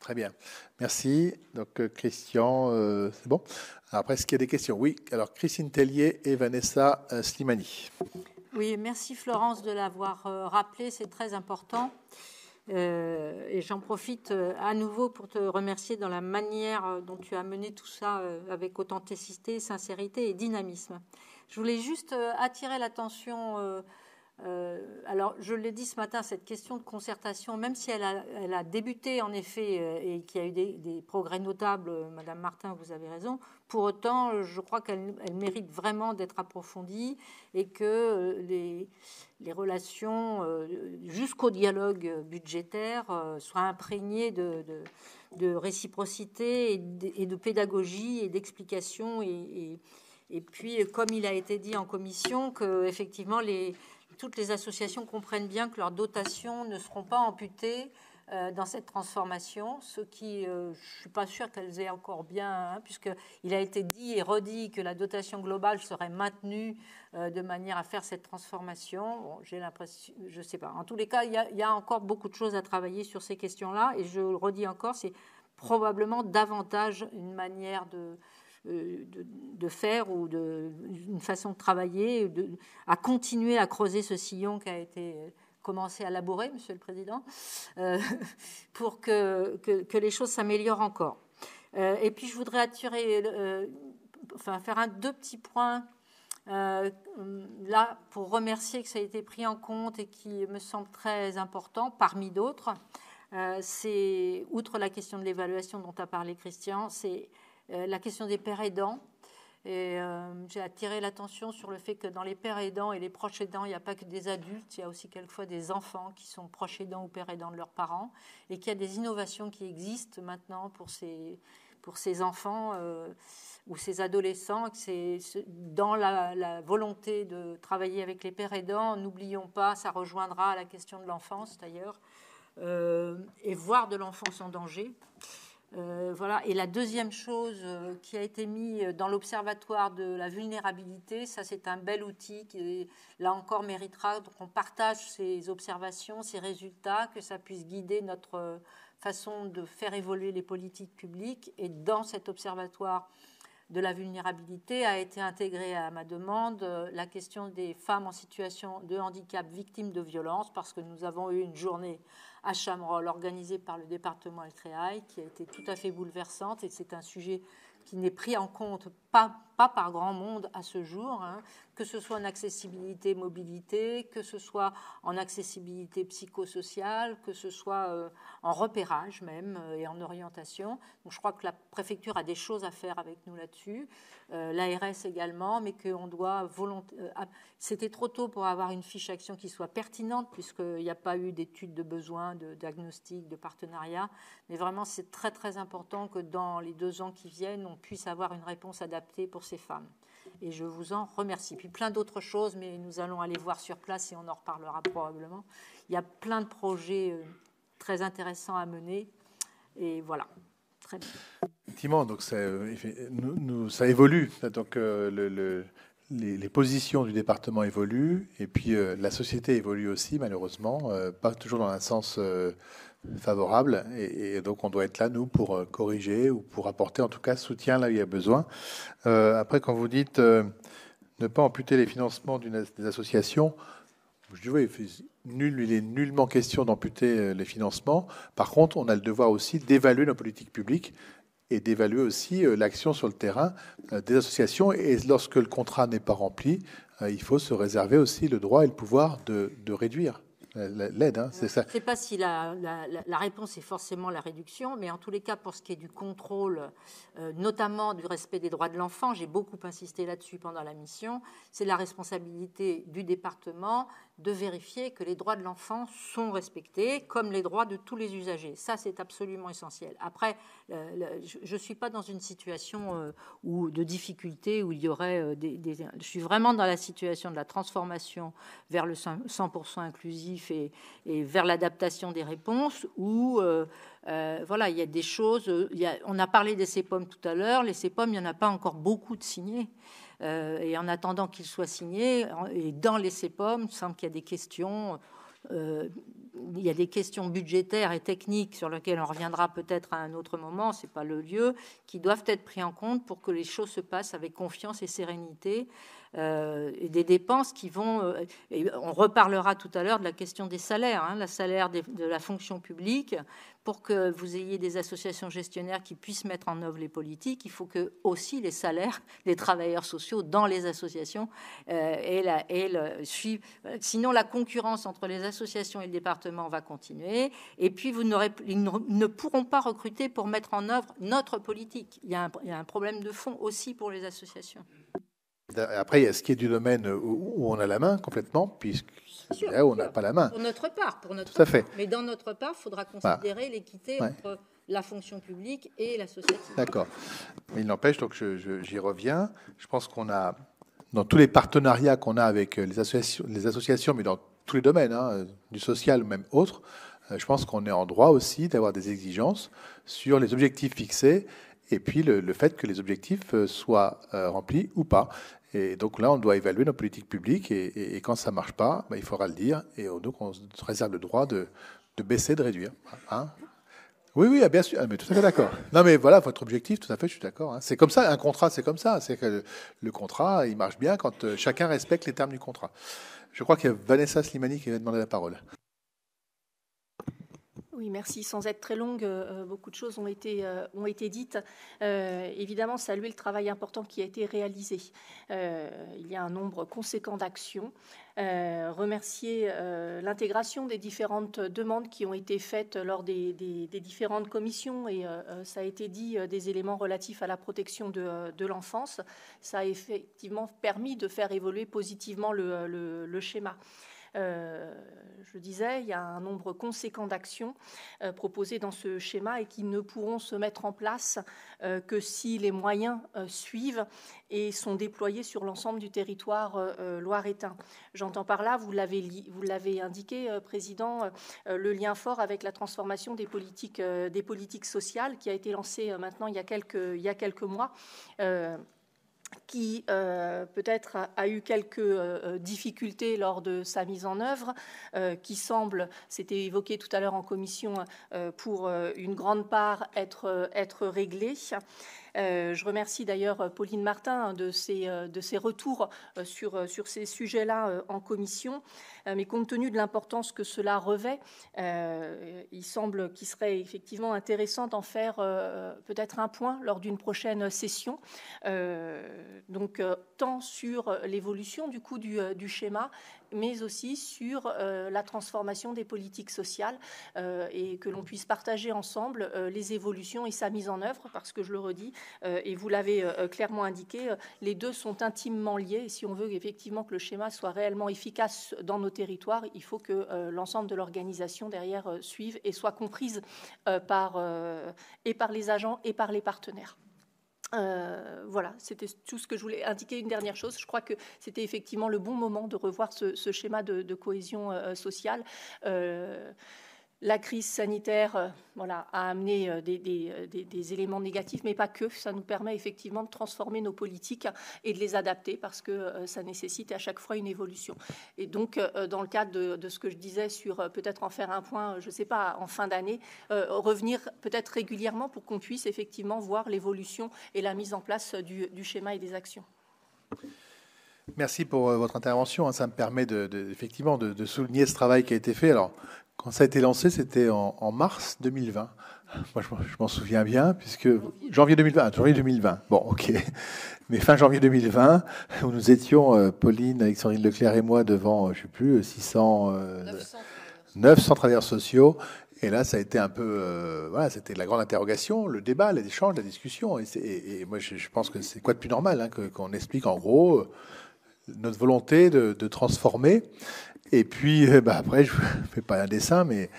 S1: Très bien. Merci. Donc, Christian, c'est bon. Après, est-ce qu'il y a des questions Oui. Alors, Christine Tellier et Vanessa Slimani.
S13: Oui, merci Florence de l'avoir rappelé. C'est très important. Euh, et j'en profite euh, à nouveau pour te remercier dans la manière euh, dont tu as mené tout ça avec authenticité, sincérité et dynamisme. Je voulais juste attirer l'attention euh, alors, je l'ai dit ce matin, cette question de concertation, même si elle a, débuté en effet euh, et qu'il y a eu des, progrès notables, euh, Madame Martin, vous avez raison, pour autant, je crois qu'elle mérite vraiment d'être approfondie et que les, relations jusqu'au dialogue budgétaire soient imprégnées de, réciprocité et de, pédagogie et d'explication. Et, et, puis, comme il a été dit en commission, que effectivement les toutes les associations comprennent bien que leurs dotations ne seront pas amputées euh, dans cette transformation, ce qui, euh, je ne suis pas sûre qu'elles aient encore bien, hein, puisqu'il a été dit et redit que la dotation globale serait maintenue euh, de manière à faire cette transformation. Bon, j'ai l'impression, je ne sais pas. En tous les cas, il y, a encore beaucoup de choses à travailler sur ces questions-là, et je le redis encore, c'est probablement davantage une manière de, euh, de, faire ou d'une façon de travailler, à continuer à creuser ce sillon qui a été euh, commencé à labourer, Monsieur le Président, euh, pour que, que, les choses s'améliorent encore. et puis je voudrais attirer, enfin faire un, deux petits points là pour remercier que ça a été pris en compte et qui me semble très important parmi d'autres. c'est outre la question de l'évaluation dont a parlé Christian, c'est euh, la question des pères aidants. Euh, j'ai attiré l'attention sur le fait que dans les pères aidants et les proches aidants, il n'y a pas que des adultes, il y a aussi quelquefois des enfants qui sont proches aidants ou pères aidants de leurs parents, et qu'il y a des innovations qui existent maintenant pour ces, enfants euh, ou ces adolescents. dans la, volonté de travailler avec les pères aidants, n'oublions pas, ça rejoindra la question de l'enfance d'ailleurs, et voir de l'enfance en danger. Euh, voilà. Et la deuxième chose euh, qui a été mise dans l'observatoire de la vulnérabilité, ça c'est un bel outil qui, là encore, méritera qu'on partage ces observations, ces résultats, que ça puisse guider notre euh, façon de faire évoluer les politiques publiques. Et dans cet observatoire, de la vulnérabilité a été intégrée à ma demande euh, la question des femmes en situation de handicap victimes de violences, parce que nous avons eu une journée à Chamrol organisée par le département Créail qui a été tout à fait bouleversante et c'est un sujet qui n'est pris en compte pas, par grand monde à ce jour. Hein que ce soit en accessibilité mobilité, que ce soit en accessibilité psychosociale, que ce soit euh, en repérage même euh, et en orientation. Donc je crois que la préfecture a des choses à faire avec nous là-dessus, euh, l'ARS également, mais qu'on doit C'était trop tôt pour avoir une fiche action qui soit pertinente, puisqu'il n'y a pas eu d'études de besoin, de diagnostic, de partenariat, mais vraiment c'est très très important que dans les deux ans qui viennent, on puisse avoir une réponse adaptée pour ces femmes et je vous en remercie. Puis plein d'autres choses, mais nous allons aller voir sur place et on en reparlera probablement. Il y a plein de projets euh, très intéressants à mener et voilà. Très bien.
S1: Effectivement, donc ça, euh, nous, ça évolue. Donc euh, le, les, positions du département évoluent et puis la société évolue aussi, malheureusement, pas toujours dans un sens favorable. Et, donc, on doit être là, nous, pour euh, corriger ou pour apporter, en tout cas, soutien là où il y a besoin. Euh, après, quand vous dites euh, ne pas amputer les financements des associations, je dis oui, il est nullement question d'amputer les financements. Par contre, on a le devoir aussi d'évaluer nos politiques publiques et d'évaluer aussi l'action sur le terrain des associations. Et lorsque le contrat n'est pas rempli, il faut se réserver aussi le droit et le pouvoir de réduire. L'aide, hein, c'est ça. Je ne sais
S13: pas si la, réponse est forcément la réduction, mais en tous les cas, pour ce qui est du contrôle, euh, notamment du respect des droits de l'enfant, j'ai beaucoup insisté là-dessus pendant la mission, c'est la responsabilité du département, de vérifier que les droits de l'enfant sont respectés, comme les droits de tous les usagers. Ça, c'est absolument essentiel. Après, euh, je ne suis pas dans une situation euh, de difficulté où il y aurait euh, des, Je suis vraiment dans la situation de la transformation vers le 100% inclusif et, vers l'adaptation des réponses, où... voilà, il y a des choses. on a parlé des CEPOM tout à l'heure. Les CEPOM, il n'y en a pas encore beaucoup de signés. Euh, et en attendant qu'il soit signé, et dans les CEPOM, il semble qu'il questions euh, il y a des questions budgétaires et techniques sur lesquelles on reviendra peut-être à un autre moment, ce n'est pas le lieu, qui doivent être pris en compte pour que les choses se passent avec confiance et sérénité, euh, et des dépenses qui vont. Euh, on reparlera tout à l'heure de la question des salaires, hein, la salaire de la fonction publique. Pour que vous ayez des associations gestionnaires qui puissent mettre en œuvre les politiques, il faut que aussi les salaires des travailleurs sociaux dans les associations et, euh, suivent. Sinon, la concurrence entre les associations et le département va continuer. Et puis, vous ils ne pourront pas recruter pour mettre en œuvre notre politique. il y a un problème de fond aussi pour les associations.
S1: Après, il y a ce qui est du domaine euh, où on a la main complètement, puisque là là, on n'a pas la main. Pour
S13: notre part, pour notre Tout fait. Mais dans notre part, il faudra considérer l'équité entre la fonction publique et la société. D'accord.
S1: Mais il n'empêche, donc j'y reviens. Je pense qu'on a, dans tous les partenariats qu'on a avec euh, les associations, les associations, mais dans tous les domaines, hein, euh, du social ou même autre, je pense qu'on est en droit aussi d'avoir des exigences sur les objectifs fixés et puis le, fait que les objectifs euh, soient euh, remplis ou pas. Et donc là, on doit évaluer nos politiques publiques et, quand ça ne marche pas, bah, il faudra le dire. Et euh, donc, on se réserve le droit de, baisser, de réduire. Hein oui, oui, ah, bien sûr, ah, mais tout à fait d'accord. Non, mais voilà, votre objectif, tout à fait, je suis d'accord. Hein. C'est comme ça, un contrat, c'est comme ça. C'est que le, le, contrat, il marche bien quand chacun respecte les termes du contrat. Je crois qu'il y a Vanessa Slimani qui va demander la parole.
S11: Oui, merci. Sans être très longue, euh, euh, beaucoup de choses ont été, euh, dites. évidemment, saluer le travail important qui a été réalisé. il y a un nombre conséquent d'actions. remercier l'intégration des différentes demandes qui ont été faites lors des, différentes commissions et ça a été dit des éléments relatifs à la protection de, l'enfance. Ça a effectivement permis de faire évoluer positivement le schéma. Euh, je disais, il y a un nombre conséquent d'actions euh, proposées dans ce schéma et qui ne pourront se mettre en place euh, que si les moyens suivent et sont déployés sur l'ensemble du territoire loiretain. J'entends par là, vous l'avez indiqué, Président, le lien fort avec la transformation des politiques, des politiques sociales qui a été lancée maintenant il y a quelques, il y a quelques mois qui euh, peut-être a, eu quelques euh, euh, difficultés lors de sa mise en œuvre, qui semble, c'était évoqué tout à l'heure en commission, pour une grande part être, être réglée. Euh, je remercie d'ailleurs euh, Pauline Martin hein, de ses, euh, de ses retours sur, sur ces sujets-là en commission. Mais compte tenu de l'importance que cela revêt, il semble qu'il serait effectivement intéressant d'en faire peut-être un point lors d'une prochaine session. donc, tant sur l'évolution du coût du, du schéma mais aussi sur euh, la transformation des politiques sociales euh, et que l'on puisse partager ensemble euh, les évolutions et sa mise en œuvre, parce que je le redis, et vous l'avez clairement indiqué, les deux sont intimement liés. Et si on veut effectivement que le schéma soit réellement efficace dans nos territoires, il faut que l'ensemble de l'organisation derrière suive et soit comprise par, et par les agents et par les partenaires. Euh, voilà, c'était tout ce que je voulais indiquer. Une dernière chose, je crois que c'était effectivement le bon moment de revoir ce, schéma de, cohésion euh, sociale. Euh, la crise sanitaire euh, voilà, a amené euh, euh, des, éléments négatifs, mais pas que. Ça nous permet effectivement de transformer nos politiques et de les adapter parce que ça nécessite à chaque fois une évolution. Et donc, dans le cadre de, ce que je disais sur peut-être en faire un point, je ne sais pas, en fin d'année, revenir peut-être régulièrement pour qu'on puisse effectivement voir l'évolution et la mise en place du, schéma et des actions.
S1: Merci pour votre intervention. Hein. Ça me permet de, effectivement de, de, souligner ce travail qui a été fait. Alors, quand ça a été lancé, c'était en, mars 2020. Moi, je, m'en souviens bien, puisque janvier 2020, ah, janvier 2020. Bon, ok. Mais fin janvier 2020, où nous étions, euh, Pauline, Alexandrine Leclerc et moi, devant, euh, je ne sais plus, 600, 900, 900 travailleurs sociaux, et là, ça a été un peu, euh, voilà, c'était la grande interrogation, le débat, les la discussion. Et, moi, je, pense que c'est quoi de plus normal hein, qu'on explique en gros notre volonté de, de transformer et puis, euh, bah, après, je ne fais pas un dessin, mais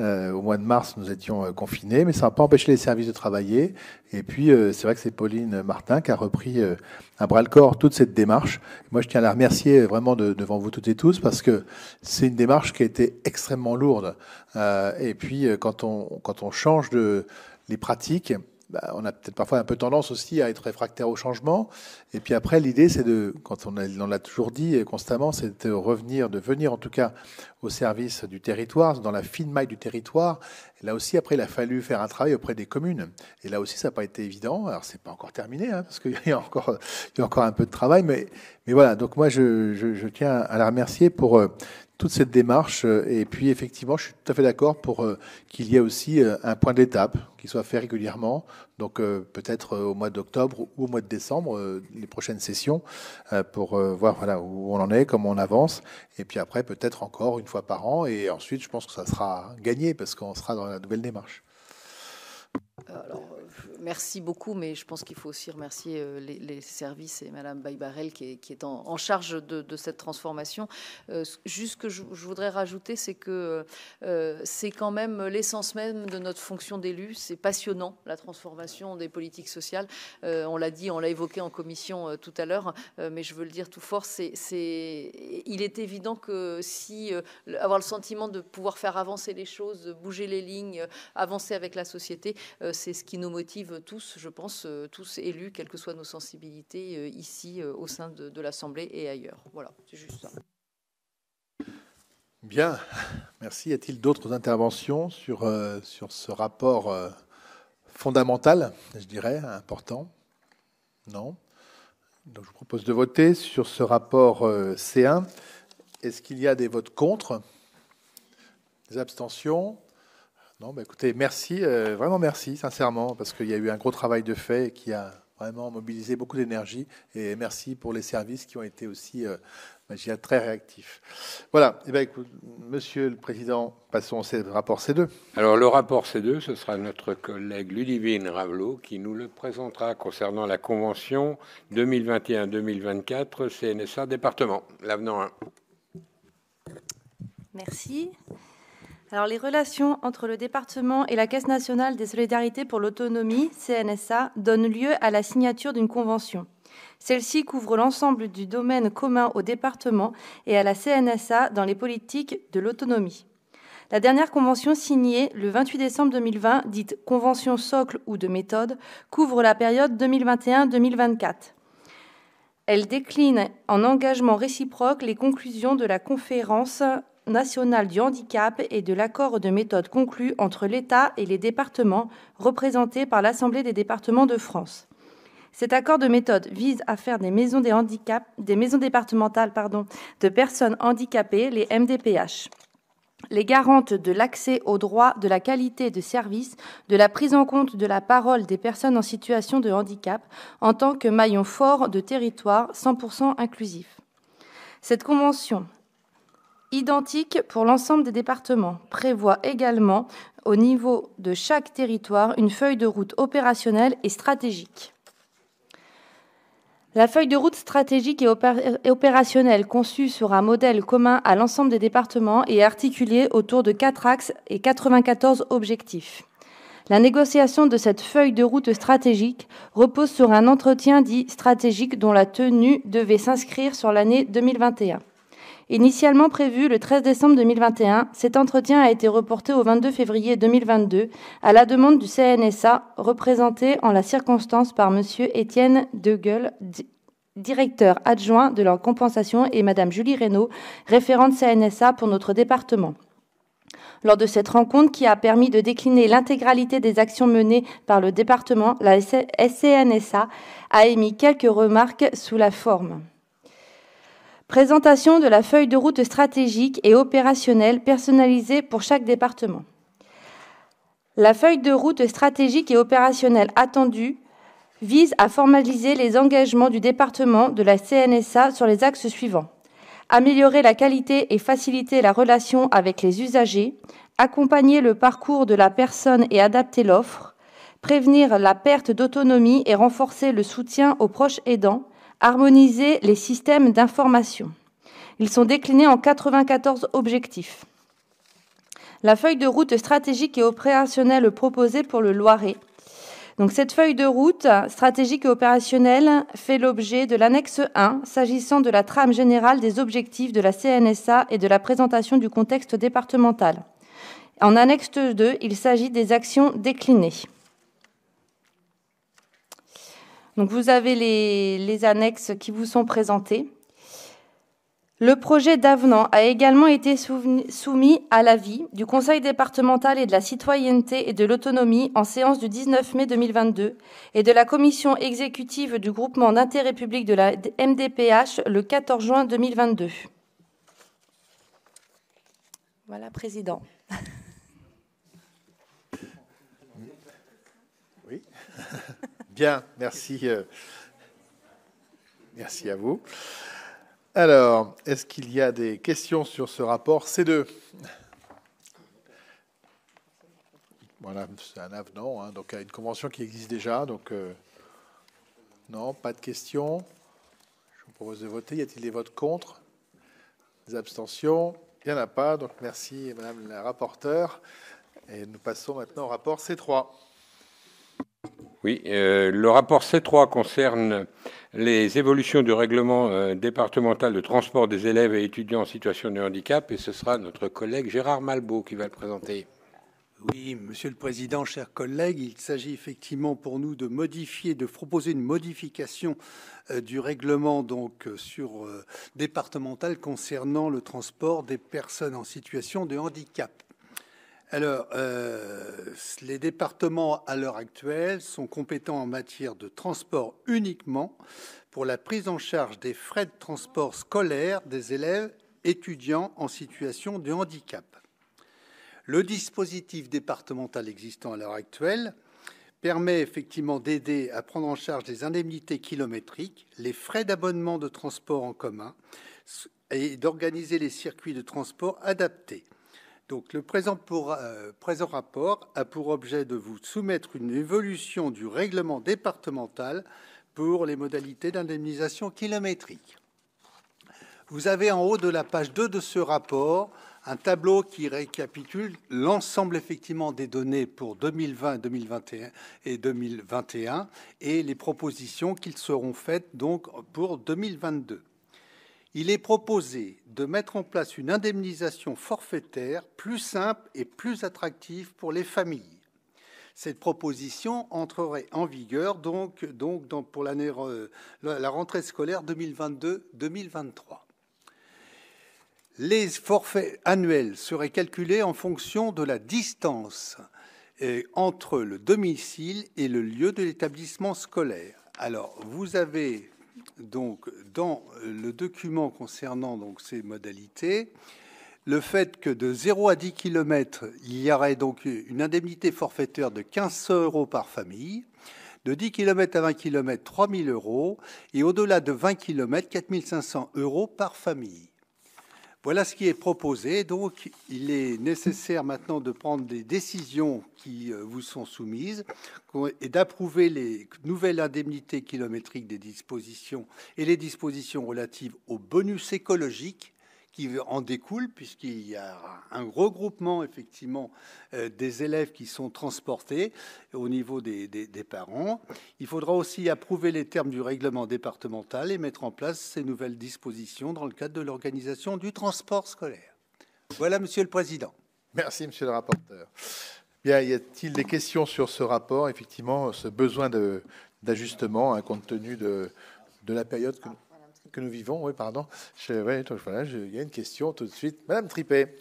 S1: euh, au mois de mars, nous étions euh, confinés, mais ça n'a pas empêché les services de travailler. Et puis, c'est vrai que c'est Pauline Martin qui a repris euh, à bras le corps toute cette démarche. Moi, je tiens à la remercier vraiment devant vous toutes et tous parce que c'est une démarche qui a été extrêmement lourde. et puis, quand on, quand on change de, les pratiques, bah, on a peut-être parfois un peu tendance aussi à être réfractaire au changement. Et puis après, l'idée, c'est de, quand on, l'a toujours dit constamment, c'est de revenir, de venir en tout cas au service du territoire, dans la fine maille du territoire. là aussi, après, il a fallu faire un travail auprès des communes. Et là aussi, ça n'a pas été évident. Alors, n'est pas encore terminé, hein, parce qu'il y, a encore, encore un peu de travail. Mais, mais voilà, donc moi, je tiens à la remercier pour euh, toute cette démarche. Euh, et puis, effectivement, je suis tout à fait d'accord pour euh, qu'il y ait aussi euh, un point de l'étape qui soit fait régulièrement. Donc, peut-être au mois d'octobre ou au mois de décembre, les prochaines sessions, pour voir où on en est, comment on avance. Et puis après, peut-être encore une fois par an. Et ensuite, je pense que ça sera gagné parce qu'on sera dans la nouvelle démarche.
S10: Alors, merci beaucoup, mais je pense qu'il faut aussi remercier euh, les, services et Madame Baybarel qui, est, en, charge de, cette transformation. Euh, juste ce que je, voudrais rajouter, c'est que euh, c'est quand même l'essence même de notre fonction d'élu. C'est passionnant la transformation des politiques sociales. on l'a dit, on l'a évoqué en commission tout à l'heure, mais je veux le dire tout fort. C'est, il est évident que si avoir le sentiment de pouvoir faire avancer les choses, bouger les lignes, avancer avec la société, c'est ce qui nous motive tous, je pense, euh, tous élus, quelles que soient nos sensibilités euh, ici euh, au sein de, l'Assemblée et ailleurs. Voilà, c'est juste ça.
S1: Bien, merci. Y a-t-il d'autres interventions sur, sur ce rapport fondamental, je dirais, important Non Donc je vous propose de voter sur ce rapport C1. Est-ce qu'il y a des votes contre Des abstentions non, bah, écoutez, merci, euh, vraiment merci, sincèrement, parce qu'il y a eu un gros travail de fait qui a vraiment mobilisé beaucoup d'énergie. Et merci pour les services qui ont été aussi, euh, très réactifs. Voilà, et eh bien, écoute, monsieur le Président, passons au rapport C2. Alors,
S12: le rapport C2, ce sera notre collègue Ludivine Ravelot qui nous le présentera concernant la Convention 2021-2024 CNSA département, l'avenant 1.
S14: Merci les relations entre le département et la Caisse nationale des solidarités pour l'autonomie, CNSA, donnent lieu à la signature d'une convention. Celle-ci couvre l'ensemble du domaine commun au département et à la CNSA dans les politiques de l'autonomie. La dernière convention signée le 28 décembre 2020, dite convention socle ou de méthode, couvre la période 2021-2024. Elle décline en engagement réciproque les conclusions de la conférence nationale du handicap et de l'accord de méthode conclu entre l'État et les départements, représentés par l'Assemblée des départements de France. Cet accord de méthode vise à faire des maisons, des des maisons départementales pardon, de personnes handicapées, les MDPH, les garantes de l'accès aux droits, de la qualité de service, de la prise en compte de la parole des personnes en situation de handicap en tant que maillon fort de territoire 100% inclusif. Cette convention identique pour l'ensemble des départements, prévoit également au niveau de chaque territoire une feuille de route opérationnelle et stratégique. La feuille de route stratégique et opérationnelle conçue sur un modèle commun à l'ensemble des départements est articulée autour de quatre axes et 94 objectifs. La négociation de cette feuille de route stratégique repose sur un entretien dit stratégique dont la tenue devait s'inscrire sur l'année 2021. Initialement prévu le 13 décembre 2021, cet entretien a été reporté au 22 février 2022 à la demande du CNSA, représenté en la circonstance par M. Étienne Degueul, directeur adjoint de leur compensation, et Mme Julie Reynaud, référente CNSA pour notre département. Lors de cette rencontre qui a permis de décliner l'intégralité des actions menées par le département, la CNSA a émis quelques remarques sous la forme. Présentation de la feuille de route stratégique et opérationnelle personnalisée pour chaque département. La feuille de route stratégique et opérationnelle attendue vise à formaliser les engagements du département de la CNSA sur les axes suivants. Améliorer la qualité et faciliter la relation avec les usagers, accompagner le parcours de la personne et adapter l'offre, prévenir la perte d'autonomie et renforcer le soutien aux proches aidants, harmoniser les systèmes d'information. Ils sont déclinés en 94 objectifs. La feuille de route stratégique et opérationnelle proposée pour le Loiret. Donc cette feuille de route stratégique et opérationnelle fait l'objet de l'annexe 1 s'agissant de la trame générale des objectifs de la CNSA et de la présentation du contexte départemental. En annexe 2, il s'agit des actions déclinées. Donc vous avez les, annexes qui vous sont présentées. Le projet d'avenant a également été soumis à l'avis du Conseil départemental et de la citoyenneté et de l'autonomie en séance du 19 mai 2022 et de la commission exécutive du groupement d'intérêt public de la MDPH le 14 juin 2022. Voilà, Président.
S1: Bien, merci. Euh, merci à vous. Alors, est-ce qu'il y a des questions sur ce rapport C2 Voilà, c'est un avenant, hein, donc à une convention qui existe déjà. Donc, euh, non, pas de questions. Je vous propose de voter. Y a-t-il des votes contre Des abstentions Il n'y en a pas. Donc, merci, Madame la rapporteure. Et nous passons maintenant au rapport C3.
S12: Oui, euh, le rapport C3 concerne les évolutions du règlement euh, départemental de transport des élèves et étudiants en situation de handicap et ce sera notre collègue Gérard Malbeau qui va le présenter.
S15: Oui, Monsieur le Président, chers collègues, il s'agit effectivement pour nous de modifier, de proposer une modification euh, du règlement donc sur départemental concernant le transport des personnes en situation de handicap. Alors, euh, les départements à l'heure actuelle sont compétents en matière de transport uniquement pour la prise en charge des frais de transport scolaire des élèves étudiants en situation de handicap. Le dispositif départemental existant à l'heure actuelle permet effectivement d'aider à prendre en charge les indemnités kilométriques, les frais d'abonnement de transport en commun et d'organiser les circuits de transport adaptés. Donc, le euh, présent, rapport a pour objet de vous soumettre une évolution du règlement départemental pour les modalités d'indemnisation kilométrique. Vous avez en haut de la page 2 de ce rapport un tableau qui récapitule l'ensemble effectivement des données pour 2020, 2021 et 2021 et les propositions qui seront faites donc pour 2022 il est proposé de mettre en place une indemnisation forfaitaire plus simple et plus attractive pour les familles. Cette proposition entrerait en vigueur donc, pour l'année, euh, la rentrée scolaire 2022-2023. Les forfaits annuels seraient calculés en fonction de la distance euh, entre le domicile et le lieu de l'établissement scolaire. Alors, vous avez donc dans le document concernant donc ces modalités, le fait que de 0 à 10 km, il y aurait donc une indemnité forfaitaire de 1500 euros par famille, de 10 km à 20 km, 3000 euros, et au-delà de 20 km, 4500 euros par famille. Voilà ce qui est proposé. Donc, il est nécessaire maintenant de prendre des décisions qui euh, vous sont soumises et d'approuver les nouvelles indemnités kilométriques des dispositions et les dispositions relatives au bonus écologique qui en découle, puisqu'il y a un regroupement effectivement euh, des élèves qui sont transportés au niveau des, des, parents. Il faudra aussi approuver les termes du règlement départemental et mettre en place ces nouvelles dispositions dans le cadre de l'organisation du transport scolaire. Voilà, Monsieur le Président. Merci, Monsieur le rapporteur.
S1: Bien, y a-t-il des questions sur ce rapport Effectivement, ce besoin d'ajustement, hein, compte tenu de, de la période que nous que nous vivons. Oui, pardon. il y a une question tout de suite. Madame Trippet.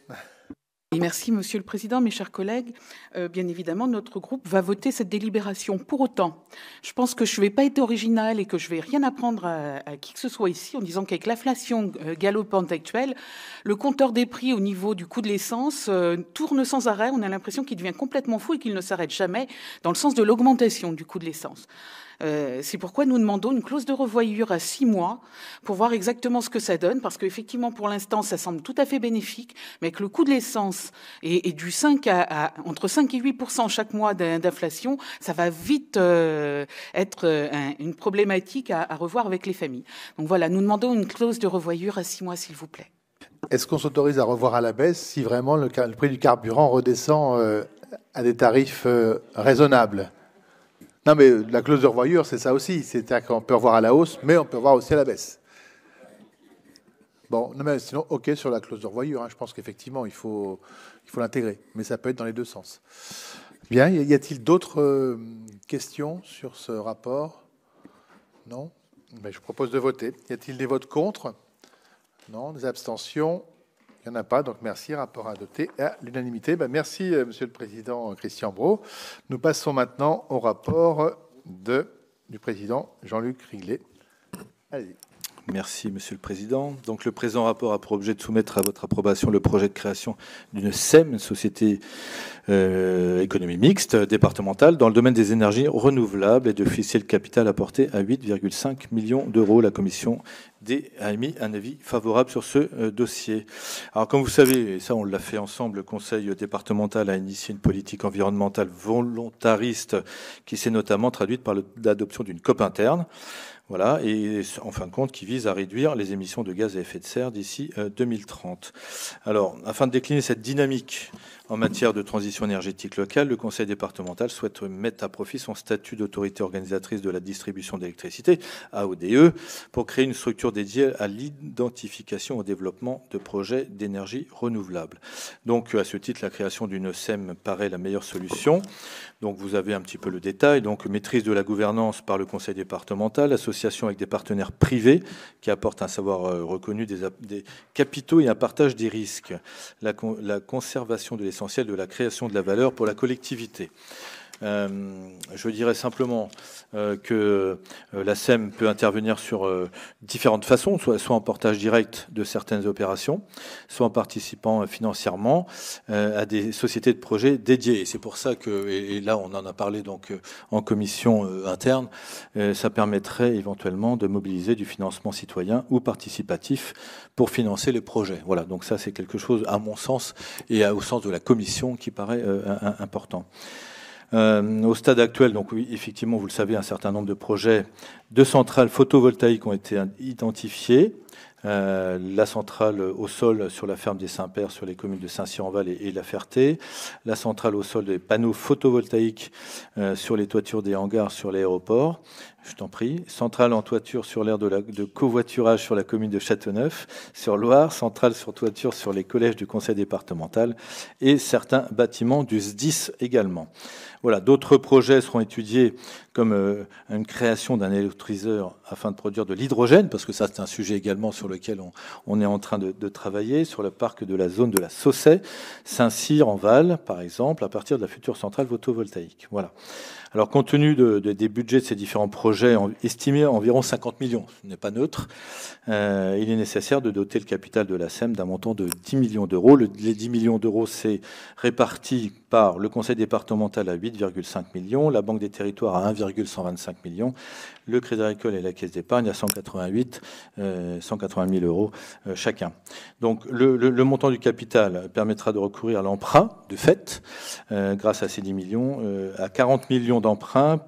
S16: Merci, Monsieur le Président, mes chers collègues. Euh, bien évidemment, notre groupe va voter cette délibération. Pour autant, je pense que je ne vais pas être original et que je ne vais rien apprendre à, qui que ce soit ici en disant qu'avec l'inflation euh, galopante actuelle, le compteur des prix au niveau du coût de l'essence euh, tourne sans arrêt. On a l'impression qu'il devient complètement fou et qu'il ne s'arrête jamais dans le sens de l'augmentation du coût de l'essence. Euh, c'est pourquoi nous demandons une clause de revoyure à six mois pour voir exactement ce que ça donne, parce qu'effectivement, pour l'instant, ça semble tout à fait bénéfique, mais avec le coût de l'essence et du 5 à, entre 5 et 8 chaque mois d'inflation, ça va vite euh, être euh, une problématique à, revoir avec les familles. Donc voilà, nous demandons une clause de revoyure à six mois, s'il vous plaît.
S1: Est-ce qu'on s'autorise à revoir à la baisse si vraiment le, prix du carburant redescend à des tarifs raisonnables non, mais la clause de revoyure, c'est ça aussi. C'est-à-dire qu'on peut revoir à la hausse, mais on peut revoir aussi à la baisse. Bon, mais sinon, OK sur la clause de revoyure. Hein. je pense qu'effectivement, il faut il faut l'intégrer. Mais ça peut être dans les deux sens. Bien, y a-t-il d'autres euh, questions sur ce rapport Non mais ben, Je propose de voter. Y a-t-il des votes contre Non Des abstentions il n'y en a pas, donc merci. Rapport adopté à l'unanimité. Ben, merci, euh, Monsieur le Président Christian Brault. Nous passons maintenant au rapport de, du Président Jean-Luc Riglet. Allez. Merci, Monsieur le Président.
S5: Donc, le présent rapport a pour objet de soumettre à votre approbation le projet de création d'une SEM, une société euh, économie mixte départementale, dans le domaine des énergies renouvelables et de fixer le capital apporté à 8,5 millions d'euros. La Commission a émis un avis favorable sur ce euh, dossier. Alors, comme vous savez, et ça, on l'a fait ensemble, le Conseil départemental a initié une politique environnementale volontariste qui s'est notamment traduite par l'adoption d'une COP interne voilà, et en fin de compte, qui vise à réduire les émissions de gaz à effet de serre d'ici 2030. Euh, Alors, afin de décliner cette dynamique en matière de transition énergétique locale, le conseil départemental souhaite mettre à profit son statut d'autorité organisatrice de la distribution d'électricité, AODE, pour créer une structure dédiée à l'identification et au développement de projets d'énergie renouvelable. Donc, à ce titre, la création d'une SEM paraît la meilleure solution. Donc, vous avez un petit peu le détail. Donc, maîtrise de la gouvernance par le conseil départemental, association avec des partenaires privés qui apportent un savoir euh, reconnu des, capitaux et un partage des risques, la, la conservation de l'essence de la création de la valeur pour la collectivité. Euh, je dirais simplement euh, que euh, la SEM peut intervenir sur différentes façons, soit, en portage direct de certaines opérations, soit en participant financièrement à des sociétés de projets dédiées. c'est pour ça que, et, là on en a parlé donc en commission interne, ça permettrait éventuellement de mobiliser du financement citoyen ou participatif pour financer les projets. Voilà, donc ça c'est quelque chose à mon sens et au sens de la commission qui paraît important. Euh, au stade actuel, donc oui, effectivement, vous le savez, un certain nombre de projets de centrales photovoltaïques ont été identifiés. Euh, la centrale au sol sur la ferme des saint pères sur les communes de Saint-Cyr-en-Val et, La Ferté, la centrale au sol des panneaux photovoltaïques euh, sur les toitures des hangars sur l'aéroport, je t'en prie, centrale en toiture sur l'aire de, la, de, covoiturage sur la commune de Châteauneuf, sur Loire, centrale sur toiture sur les collèges du conseil départemental et certains bâtiments du SDIS également. Voilà, d'autres projets seront étudiés comme euh, une création d'un électriseur afin de produire de l'hydrogène, parce que ça c'est un sujet également sur lequel on, est en train de, travailler, sur le parc de la zone de la Sausset, Saint-Cyr en Val, par exemple, à partir de la future centrale photovoltaïque. Voilà. Alors, compte tenu des budgets de ces différents projets, estimés à environ 50 millions, ce n'est pas neutre, euh, il est nécessaire de doter le capital de la SEM d'un montant de 10 millions d'euros. les 10 millions d'euros, c'est réparti par le conseil départemental à 8,5 millions, la Banque des territoires à 1,125 millions, le Crédit Agricole et la Caisse d'épargne à 188, 180 000 euros euh, chacun. Donc, le, montant du capital permettra de recourir à l'emprunt, de fait, euh, grâce à ces 10 millions, à 40 millions d'emprunt,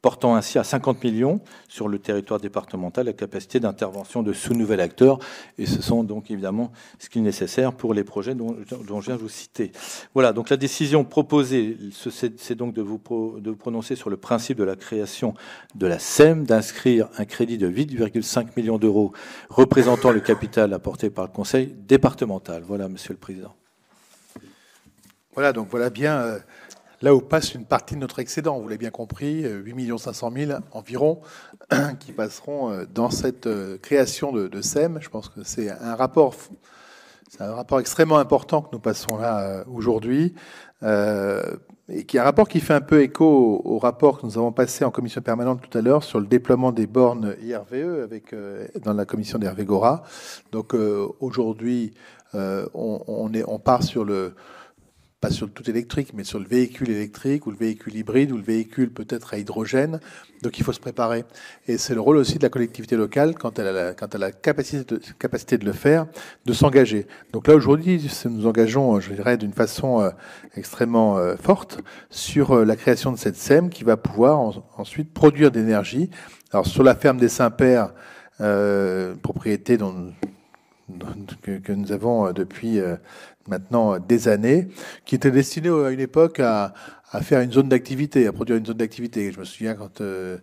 S5: portant ainsi à 50 millions sur le territoire départemental la capacité d'intervention de sous-nouvel acteur. Et ce sont donc évidemment ce qui est nécessaire pour les projets dont, je viens de vous citer. Voilà, donc la décision proposée, c'est donc de vous, de prononcer sur le principe de la création de la SEM, d'inscrire un crédit de 8,5 millions d'euros représentant le capital apporté par le Conseil départemental. Voilà, Monsieur le Président.
S1: Voilà, donc voilà bien. Euh, là où passe une partie de notre excédent. Vous l'avez bien compris, 8 500 000 environ qui passeront euh, dans cette euh, création de, SEM. Je pense que c'est un rapport. C'est un rapport extrêmement important que nous passons là euh, aujourd'hui, et qui est un rapport qui fait un peu écho au, rapport que nous avons passé en commission permanente tout à l'heure sur le déploiement des bornes IRVE avec, dans la commission d'Hervé Gora. Donc aujourd'hui, on part sur le, pas sur le tout électrique, mais sur le véhicule électrique ou le véhicule hybride ou le véhicule peut-être à hydrogène. Donc il faut se préparer. Et c'est le rôle aussi de la collectivité locale, quand elle a la, quand elle la capacité, de, le faire, de s'engager. Donc là aujourd'hui, nous engageons, je dirais, d'une façon euh, extrêmement euh, forte sur euh, la création de cette SEM qui va pouvoir ensuite produire d'énergie. Alors sur la ferme des saint pères euh, propriété dont que, nous avons depuis maintenant des années, qui était destiné à une époque à, faire une zone d'activité, à produire une zone d'activité. Je me souviens quand euh,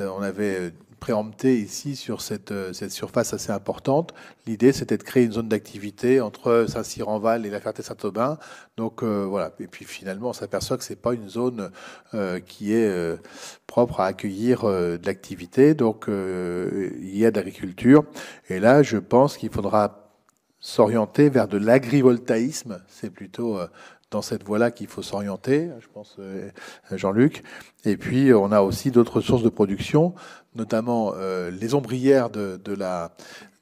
S1: on avait euh, préempté ici sur euh, cette, surface assez importante, l'idée c'était de créer une zone d'activité entre Saint-Cyr-en-Val et La Ferté-Saint-Aubin. Donc voilà. Et puis finalement, on s'aperçoit que c'est pas une zone qui est propre à accueillir de l'activité. Donc il y a de l'agriculture. Et là, je pense qu'il faudra s'orienter vers de l'agrivoltaïsme. C'est plutôt euh, dans cette voie-là qu'il faut s'orienter, je pense, euh, Jean-Luc. Et puis, euh, on a aussi d'autres sources de production, notamment les ombrières de, la,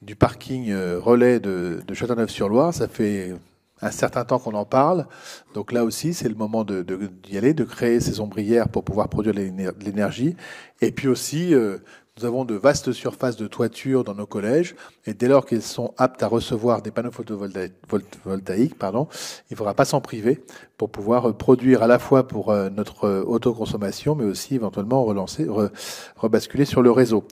S1: du parking relais de, Châteauneuf-sur-Loire. Ça fait un certain temps qu'on en parle. Donc là aussi, c'est le moment d'y de, aller, de créer ces ombrières pour pouvoir produire de l'énergie. Et puis aussi, nous avons de vastes surfaces de toiture dans nos collèges et dès lors qu'ils sont aptes à recevoir des panneaux photovoltaïques, pardon, il ne faudra pas s'en priver pour pouvoir euh, produire à la fois pour euh, notre euh, autoconsommation mais aussi éventuellement relancer, rebasculer sur le réseau.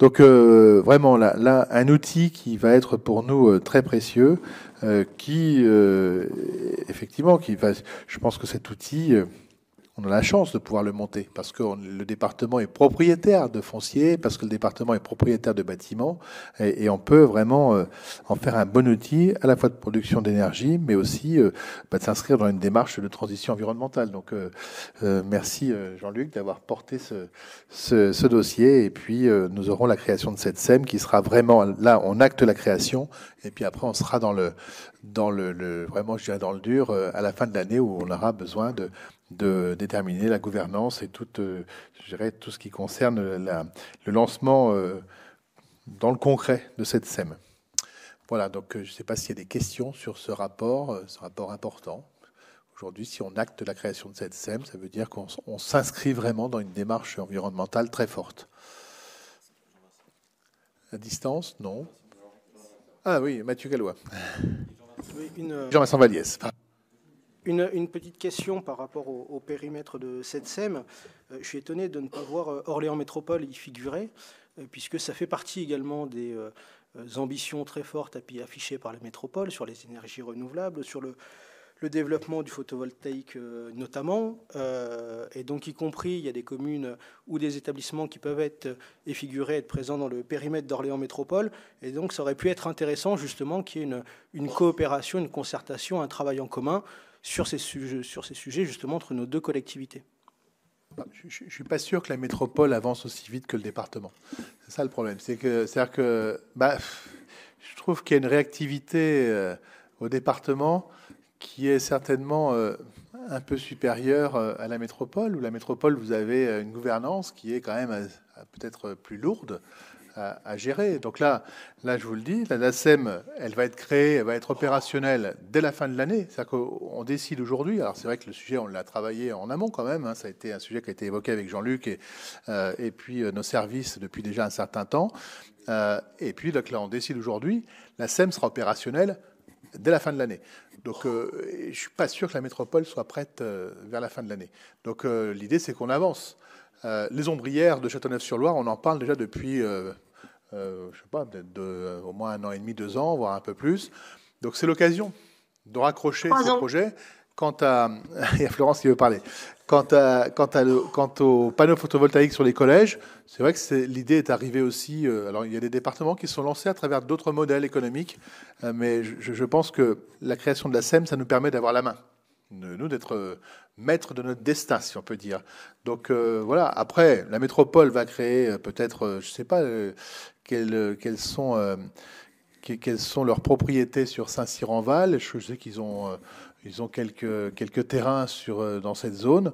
S1: Donc vraiment là, là, un outil qui va être pour nous très précieux, qui effectivement, qui va, je pense que cet outil on a la chance de pouvoir le monter parce que le département est propriétaire de fonciers, parce que le département est propriétaire de bâtiments et, on peut vraiment euh, en faire un bon outil à la fois de production d'énergie, mais aussi euh, bah, de s'inscrire dans une démarche de transition environnementale. Donc euh, merci Jean-Luc d'avoir porté ce, dossier et puis nous aurons la création de cette SEM qui sera vraiment là, on acte la création et puis après on sera dans le dans le, le vraiment je dirais dans le dur à la fin de l'année où on aura besoin de de déterminer la gouvernance et tout, euh, je tout ce qui concerne le lancement euh, dans le concret de cette SEM. Voilà, donc euh, je ne sais pas s'il y a des questions sur ce rapport, ce rapport important. Aujourd'hui, si on acte la création de cette SEM, ça veut dire qu'on s'inscrit vraiment dans une démarche environnementale très forte. À distance, non. Ah oui, Mathieu Gallois.
S4: Jean-Vincent Valiès. Une, petite question par rapport au, périmètre de cette SEM. Euh, je suis étonné de ne pas voir euh, Orléans Métropole y figurer, euh, puisque ça fait partie également des ambitions très fortes affichées par la métropole sur les énergies renouvelables, sur le, développement du photovoltaïque notamment. et donc, y compris, il y a des communes ou des établissements qui peuvent être et figurer, être présents dans le périmètre d'Orléans Métropole. Et donc, ça aurait pu être intéressant justement qu'il y ait une coopération, une concertation, un travail en commun sur ces, sujets, sur ces sujets justement entre nos deux collectivités.
S1: Bah, je ne suis pas sûr que la métropole avance aussi vite que le département. C'est ça le problème. C'est que, à dire que, bah, je trouve qu'il y a une réactivité euh, au département qui est certainement euh, un peu supérieure euh, à la métropole, où la métropole, vous avez une gouvernance qui est quand même peut-être plus lourde à, gérer. Donc là, là, je vous le dis, la SEM, elle va être créée, elle va être opérationnelle dès la fin de l'année. C'est-à-dire qu'on décide aujourd'hui. Alors c'est vrai que le sujet, on l'a travaillé en amont quand même. Hein. Ça a été un sujet qui a été évoqué avec Jean-Luc et, euh, et puis euh, nos services depuis déjà un certain temps. Euh, et puis donc là, on décide aujourd'hui. La SEM sera opérationnelle dès la fin de l'année. Donc, je ne suis pas sûr que la métropole soit prête vers la fin de l'année. Donc, l'idée, c'est qu'on avance. les ombrières de Châteauneuf-sur-Loire, on en parle déjà depuis euh, je ne sais pas, peut-être euh, au moins un an et demi, deux ans, voire un peu plus. Donc c'est l'occasion de raccrocher ce projet. Quant à, il y a Florence qui veut parler. Quant, à, quant, à quant au panneaux photovoltaïque sur les collèges, c'est vrai que l'idée est arrivée aussi. Euh, alors, il y a des départements qui sont lancés à travers d'autres modèles économiques, mais je, pense que la création de la SEM, ça nous permet d'avoir la main nous d'être euh, maître de notre destin, si on peut dire. Donc euh, voilà, après, la métropole va créer euh, peut-être, je ne sais pas, quelles, sont, sont... leurs propriétés sur Saint-Cyr-en-Val Je sais qu'ils ont, ils ont quelques, quelques terrains sur, dans cette zone.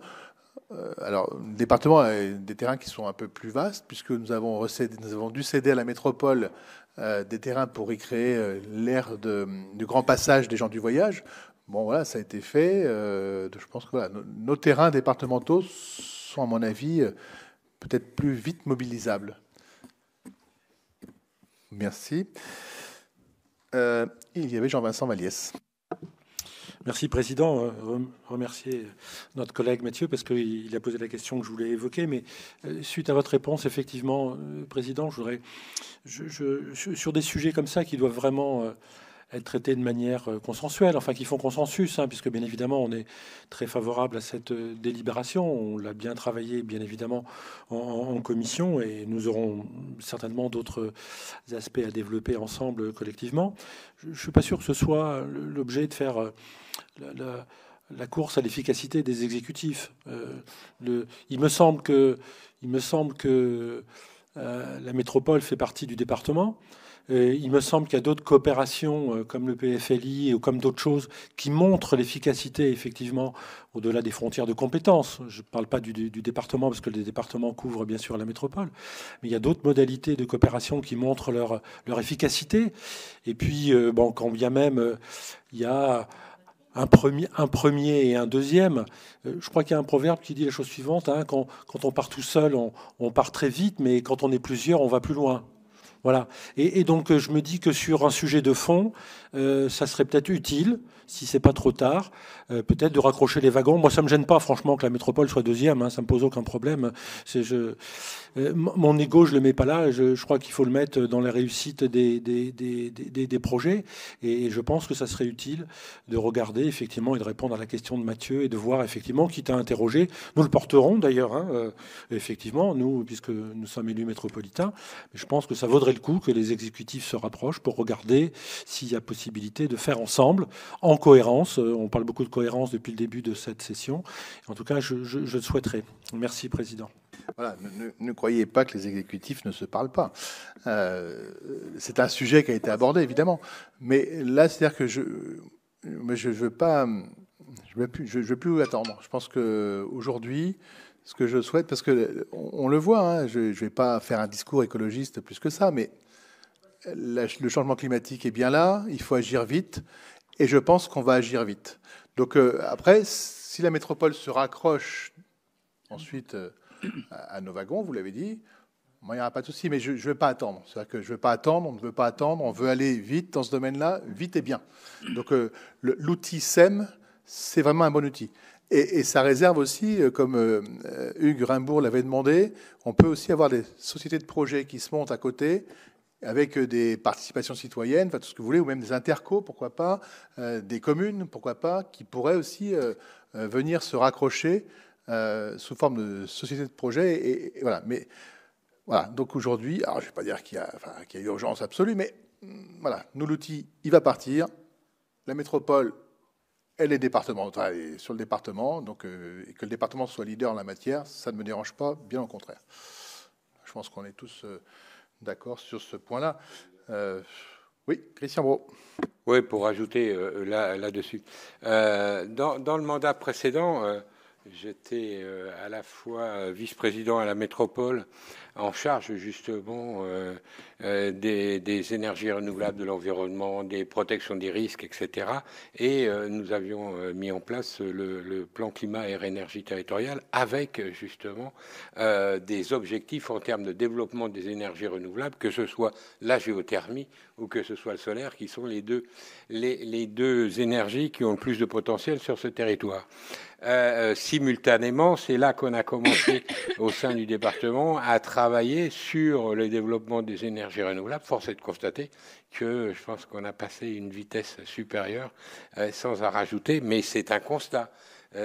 S1: Alors, le département a des terrains qui sont un peu plus vastes, puisque nous avons, nous avons dû céder à la métropole des terrains pour y créer l'ère du grand passage des gens du voyage. Bon, voilà, ça a été fait. Euh, je pense que nos, terrains départementaux sont, à mon avis, euh, peut-être plus vite mobilisables. Merci. Euh, il y avait Jean-Vincent
S7: maliès Merci, Président. Remercier notre collègue Mathieu parce qu'il a posé la question que je voulais évoquer. Mais suite à votre réponse, effectivement, Président, je voudrais, sur des sujets comme ça qui doivent vraiment être traitées de manière euh, consensuelle, enfin qui font consensus, hein, puisque bien évidemment on est très favorable à cette euh, délibération. On l'a bien travaillé, bien évidemment, en, commission, et nous aurons certainement d'autres aspects à développer ensemble euh, collectivement. Je ne suis pas sûr que ce soit l'objet de faire la, course à l'efficacité des exécutifs. le, il me semble que, il me semble que la métropole fait partie du département. Euh, il me semble qu'il y a d'autres coopérations euh, comme le PFLI ou comme d'autres choses qui montrent l'efficacité effectivement au-delà des frontières de compétences. Je ne parle pas du, département parce que le département couvre bien sûr la métropole, mais il y a d'autres modalités de coopération qui montrent leur, efficacité. Et puis, euh, bon, quand bien même il y a un premier, un premier et un deuxième. Je crois qu'il y a un proverbe qui dit la chose suivante, hein, quand, on part tout seul, on part très vite, mais quand on est plusieurs, on va plus loin. Voilà. Et, donc, euh, je me dis que sur un sujet de fond, euh, ça serait peut-être utile si c'est pas trop tard, euh, peut-être de raccrocher les wagons. Moi, ça me gêne pas, franchement, que la métropole soit deuxième. Ça hein, ça me pose aucun problème. C'est je, euh, mon ego, je le mets pas là. Je, crois qu'il faut le mettre dans la réussite des des, projets. Et, je pense que ça serait utile de regarder effectivement et de répondre à la question de Mathieu et de voir effectivement qui t'a interrogé. Nous le porterons d'ailleurs, hein, euh, effectivement, nous puisque nous sommes élus métropolitains. Mais je pense que ça vaudrait le coup que les exécutifs se rapprochent pour regarder s'il y a possibilité de faire ensemble en cohérence. Euh, on parle beaucoup de cohérence depuis le début de cette session. En tout cas, je, le
S1: souhaiterais. Merci, Président. Voilà, ne, croyez pas que les exécutifs ne se parlent pas. Euh, c'est un sujet qui a été abordé, évidemment. Mais là, c'est-à-dire que je ne veux pas... Je ne plus, attendre. Je pense qu'aujourd'hui, ce que je souhaite, parce que on, le voit, hein, je ne vais pas faire un discours écologiste plus que ça, mais le changement climatique est bien là, il faut agir vite et je pense qu'on va agir vite. Donc euh, après, si la métropole se raccroche ensuite euh, à, nos wagons, vous l'avez dit, il n'y aura pas de souci, mais je ne vais pas attendre. C'est-à-dire que je ne vais pas attendre, on ne veut pas attendre, on veut aller vite dans ce domaine-là, vite et bien. Donc euh, l'outil SEM, c'est vraiment un bon outil. Et, et ça réserve aussi, comme Hugues Rimbourg l'avait demandé, on peut aussi avoir des sociétés de projets qui se montent à côté avec euh, des participations citoyennes, tout ce que vous voulez, ou même des intercos, pourquoi pas, euh, des communes, pourquoi pas, qui pourraient aussi euh, venir se raccrocher sous forme de société de projet. Et, voilà. Mais voilà. Donc aujourd'hui, alors je ne vais pas dire qu'il y, enfin, eu a urgence absolue, mais mm, voilà, nous l'outil, il va partir. La métropole elle est départementale, sur le département, donc que le département soit leader en la matière, ça ne me dérange pas, bien au contraire. Je pense qu'on est tous d'accord sur ce point-là. Euh, oui, Christian Brault. Oui, pour ajouter
S12: euh, là-dessus. Euh, dans, dans, le mandat précédent, J'étais euh, à la fois vice-président à la métropole, en charge justement euh, euh, des, énergies renouvelables, de l'environnement, des protections des risques, etc. Et nous avions mis en place le, plan climat et énergie territoriale avec justement des objectifs en termes de développement des énergies renouvelables, que ce soit la géothermie ou que ce soit le solaire, qui sont les deux, les deux énergies qui ont le plus de potentiel sur ce territoire. Euh, euh, simultanément, c'est là qu'on a commencé au sein du département à travailler sur le développement des énergies renouvelables. Force est de constater que je pense qu'on a passé une vitesse supérieure euh, sans en rajouter, mais c'est un constat.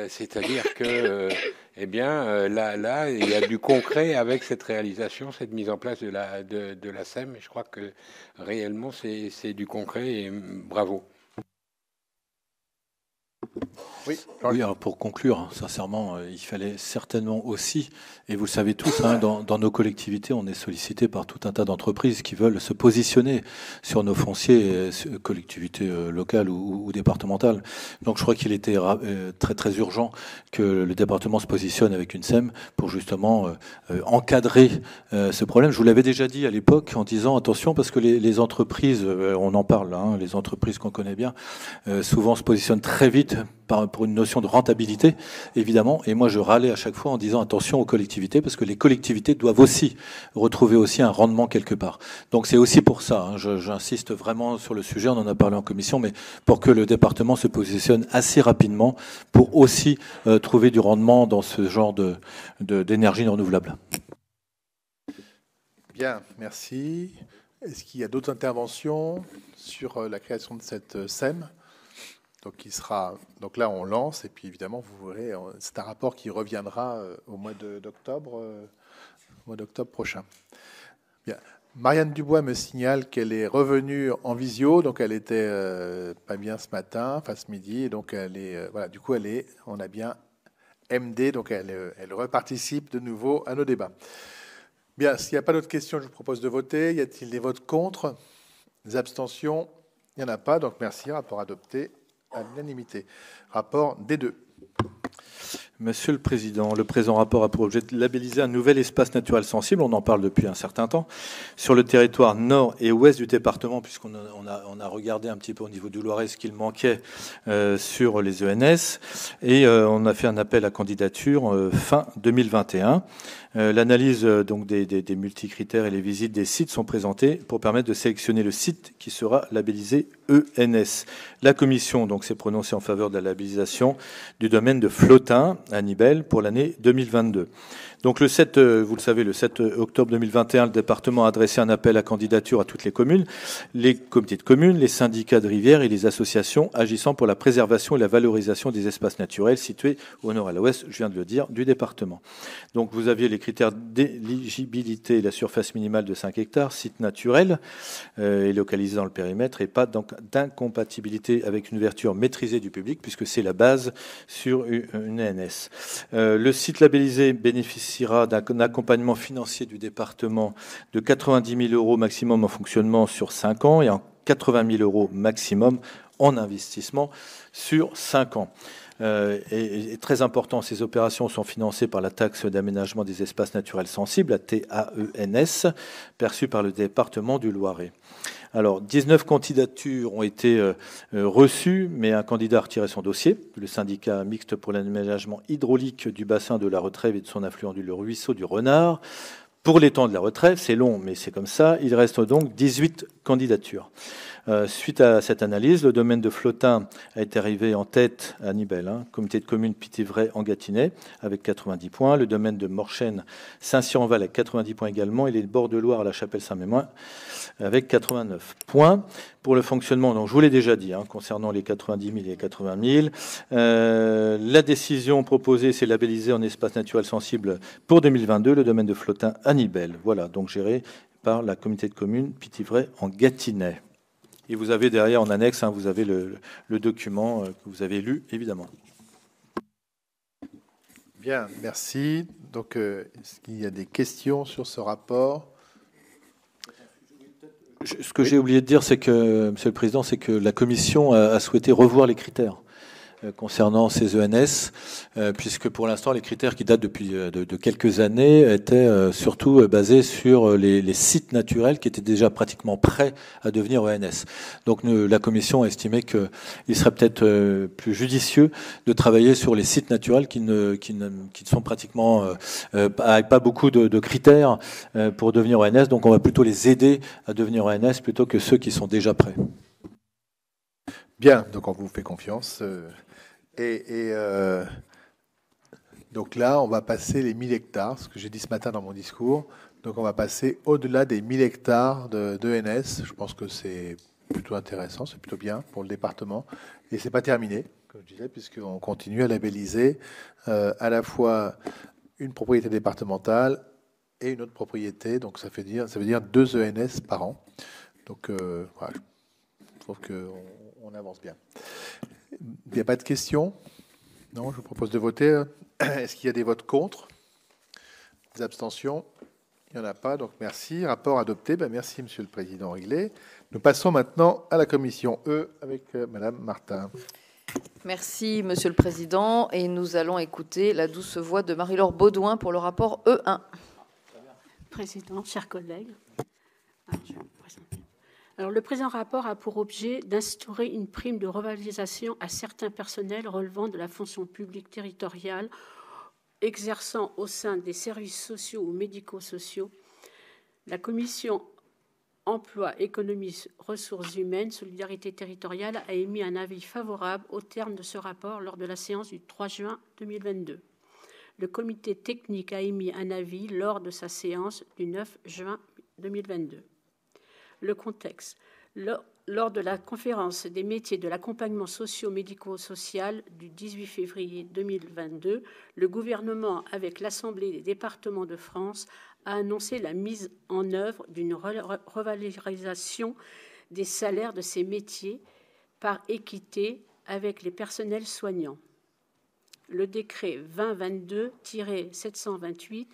S12: C'est-à-dire que, eh bien, là, là, il y a du concret avec cette réalisation, cette mise en place de la, de, la SEM. je crois que réellement, c'est du concret et mm, bravo. Oui,
S5: alors hein, pour conclure, hein, sincèrement, euh, il fallait certainement aussi, et vous savez tous, hein, dans, nos collectivités, on est sollicité par tout un tas d'entreprises qui veulent se positionner sur nos fonciers, euh, collectivités euh, locales ou, départementales. Donc je crois qu'il était très très urgent que le département se positionne avec une SEM pour justement encadrer ce problème. Je vous l'avais déjà dit à l'époque en disant attention parce que les, entreprises, on en parle, les entreprises qu'on connaît bien, souvent se positionnent très vite pour une notion de rentabilité, évidemment. Et moi, je râlais à chaque fois en disant attention aux collectivités, parce que les collectivités doivent aussi retrouver aussi un rendement quelque part. Donc c'est aussi pour ça, hein. j'insiste vraiment sur le sujet, on en a parlé en commission, mais pour que le département se positionne assez rapidement pour aussi euh, trouver du rendement dans ce genre de, d'énergie renouvelable.
S1: Bien, merci. Est-ce qu'il y a d'autres interventions sur euh, la création de cette euh, SEM donc, là, on lance, et puis évidemment, vous verrez, euh, c'est un rapport qui reviendra euh, au mois d'octobre, euh, mois d'octobre prochain. Bien. Marianne Dubois me signale qu'elle est revenue en visio, donc elle était pas bien ce matin, face ce midi, donc elle est, voilà, du coup elle est, on a bien MD, donc elle, elle reparticipe de nouveau à nos débats. Bien, s'il n'y a pas d'autres questions, je vous propose de voter. Y a-t-il des votes contre Des abstentions Il n'y en a pas, donc merci, rapport adopté à l'unanimité. Rapport D2. Monsieur le Président, le
S5: présent rapport a pour objet de labelliser un nouvel espace naturel sensible, on en parle depuis un certain temps, sur le territoire nord et ouest du département, puisqu'on a, regardé un petit peu au niveau du Loiret ce qu'il manquait euh, sur les ENS, et euh, on a fait un appel à candidature euh, fin 2021. Euh, l'analyse euh, donc des, multicritères et les visites des sites sont présentées pour permettre de sélectionner le site qui sera labellisé ENS. La commission donc s'est prononcée en faveur de la labellisation du domaine de Flotin à Nibel pour l'année 2022. Donc le 7, euh, vous le savez, le 7 euh, octobre 2021, le département a adressé un appel à candidature à toutes les communes, les comités de communes, les syndicats de rivières et les associations agissant pour la préservation et la valorisation des espaces naturels situés au nord et à l'ouest, je viens de le dire, du département. Donc vous aviez les critères d'éligibilité, la surface minimale de 5 hectares, site naturel euh, et localisé dans le périmètre et pas d'incompatibilité avec une ouverture maîtrisée du public puisque c'est la base sur une ANS. le site labellisé bénéficie d'un accompagnement financier du département de 90 000 euros maximum en fonctionnement sur 5 ans et en 80 000 euros maximum en investissement sur 5 ans. Euh, et est, très important. Ces opérations sont financées par la taxe d'aménagement des espaces naturels sensibles, la TAENS, perçue par le département du Loiret. Alors, 19 candidatures ont été euh, euh, reçues, mais un candidat a retiré son dossier. Le syndicat mixte pour l'aménagement hydraulique du bassin de la Retrève et de son affluent du ruisseau du Renard. Pour les temps de la retraite, c'est long, mais c'est comme ça. Il reste donc 18 candidatures. Euh, suite à cette analyse, le domaine de Flotin a été arrivé en tête à Nibel, hein, comité de communes Pitivray en Gâtinais, avec 90 points. Le domaine de Morchaine, Saint-Cyr-en-Val, 90 points également. Et les bords de Loire à la Chapelle-Saint-Mémoin, avec 89 points. Pour le fonctionnement, donc je vous l'ai déjà dit, hein, concernant les 90 000 et les 80 000, euh, la décision proposée, c'est labelliser en espace naturel sensible pour 2022 le domaine de Flottin à Nibel. Voilà, donc géré par la comité de communes Pitivray en Gâtinais. Et vous avez derrière en annexe, hein, vous avez le,
S1: document euh, que vous avez lu, évidemment. Bien, merci. Donc, euh, est-ce qu'il y a des questions sur ce rapport Ce que j'ai
S5: oublié de dire, c'est que, Monsieur le Président, c'est que la Commission a souhaité revoir les critères. Euh, concernant ces ENS, euh, puisque pour l'instant les critères qui datent depuis euh, de, quelques années étaient surtout basés sur les, sites naturels qui étaient déjà pratiquement prêts à devenir ENS. Donc la Commission a estimé qu'il serait peut-être plus judicieux de travailler sur les sites naturels qui ne, sont pratiquement pas, beaucoup de, critères pour devenir ENS. Donc on va plutôt les aider à devenir ENS plutôt que ceux qui sont déjà prêts.
S1: Bien, donc on vous fait confiance. Et, euh, donc là, on va passer les 1000 hectares, ce que j'ai dit ce matin dans mon discours. Donc on va passer au-delà des 1000 hectares de, Je pense que c'est plutôt intéressant, c'est plutôt bien pour le département. Et c'est pas terminé, comme je disais, puisqu'on continue à labelliser euh, à la fois une propriété départementale et une autre propriété. Donc ça, fait dire, ça veut dire deux ENS par an. Donc euh, voilà, je trouve qu'on on avance bien. Il n'y a pas de questions Non, je vous propose de voter. Euh, est-ce qu'il y a des votes contre Des abstentions Il n'y en a pas, donc merci. Rapport adopté. Ben, merci, Monsieur le Président Réglé. Nous passons maintenant à la commission E avec euh, Madame Martin.
S10: Merci, Monsieur le Président. Et nous allons écouter la douce voix de Marie-Laure Baudouin pour le rapport E1. Président, chers collègues,
S8: le présent rapport a pour objet d'instaurer une prime de revalorisation à certains personnels relevant de la fonction publique territoriale exerçant au sein des services sociaux ou médico-sociaux. La commission emploi, économie, ressources humaines, solidarité territoriale a émis un avis favorable au terme de ce rapport lors de la séance du 3 juin 2022. Le comité technique a émis un avis lors de sa séance du 9 juin 2022 le contexte. lors de la conférence des métiers de l'accompagnement socio-médico-social du 18 février 2022, le gouvernement, avec l'Assemblée des départements de France, a annoncé la mise en œuvre d'une revalorisation des salaires de ces métiers par équité avec les personnels soignants. Le décret 2022-728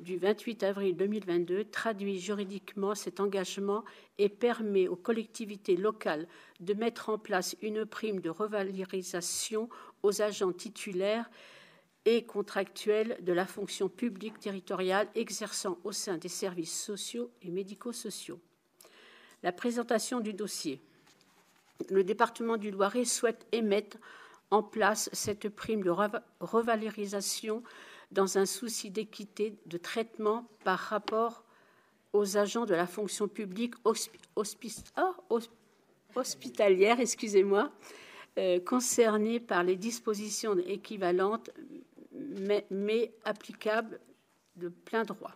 S8: du 28 avril 2022 traduit juridiquement cet engagement et permet aux collectivités locales de mettre en place une prime de revalorisation aux agents titulaires et contractuels de la fonction publique territoriale exerçant au sein des services sociaux et médico-sociaux. La présentation du dossier. Le département du Loiret souhaite émettre en place cette prime de revalorisation dans un souci d'équité de traitement par rapport aux agents de la fonction publique oh, hospitalière, excusez-moi, euh, concernés par les dispositions équivalentes, mais, mais applicables de plein droit.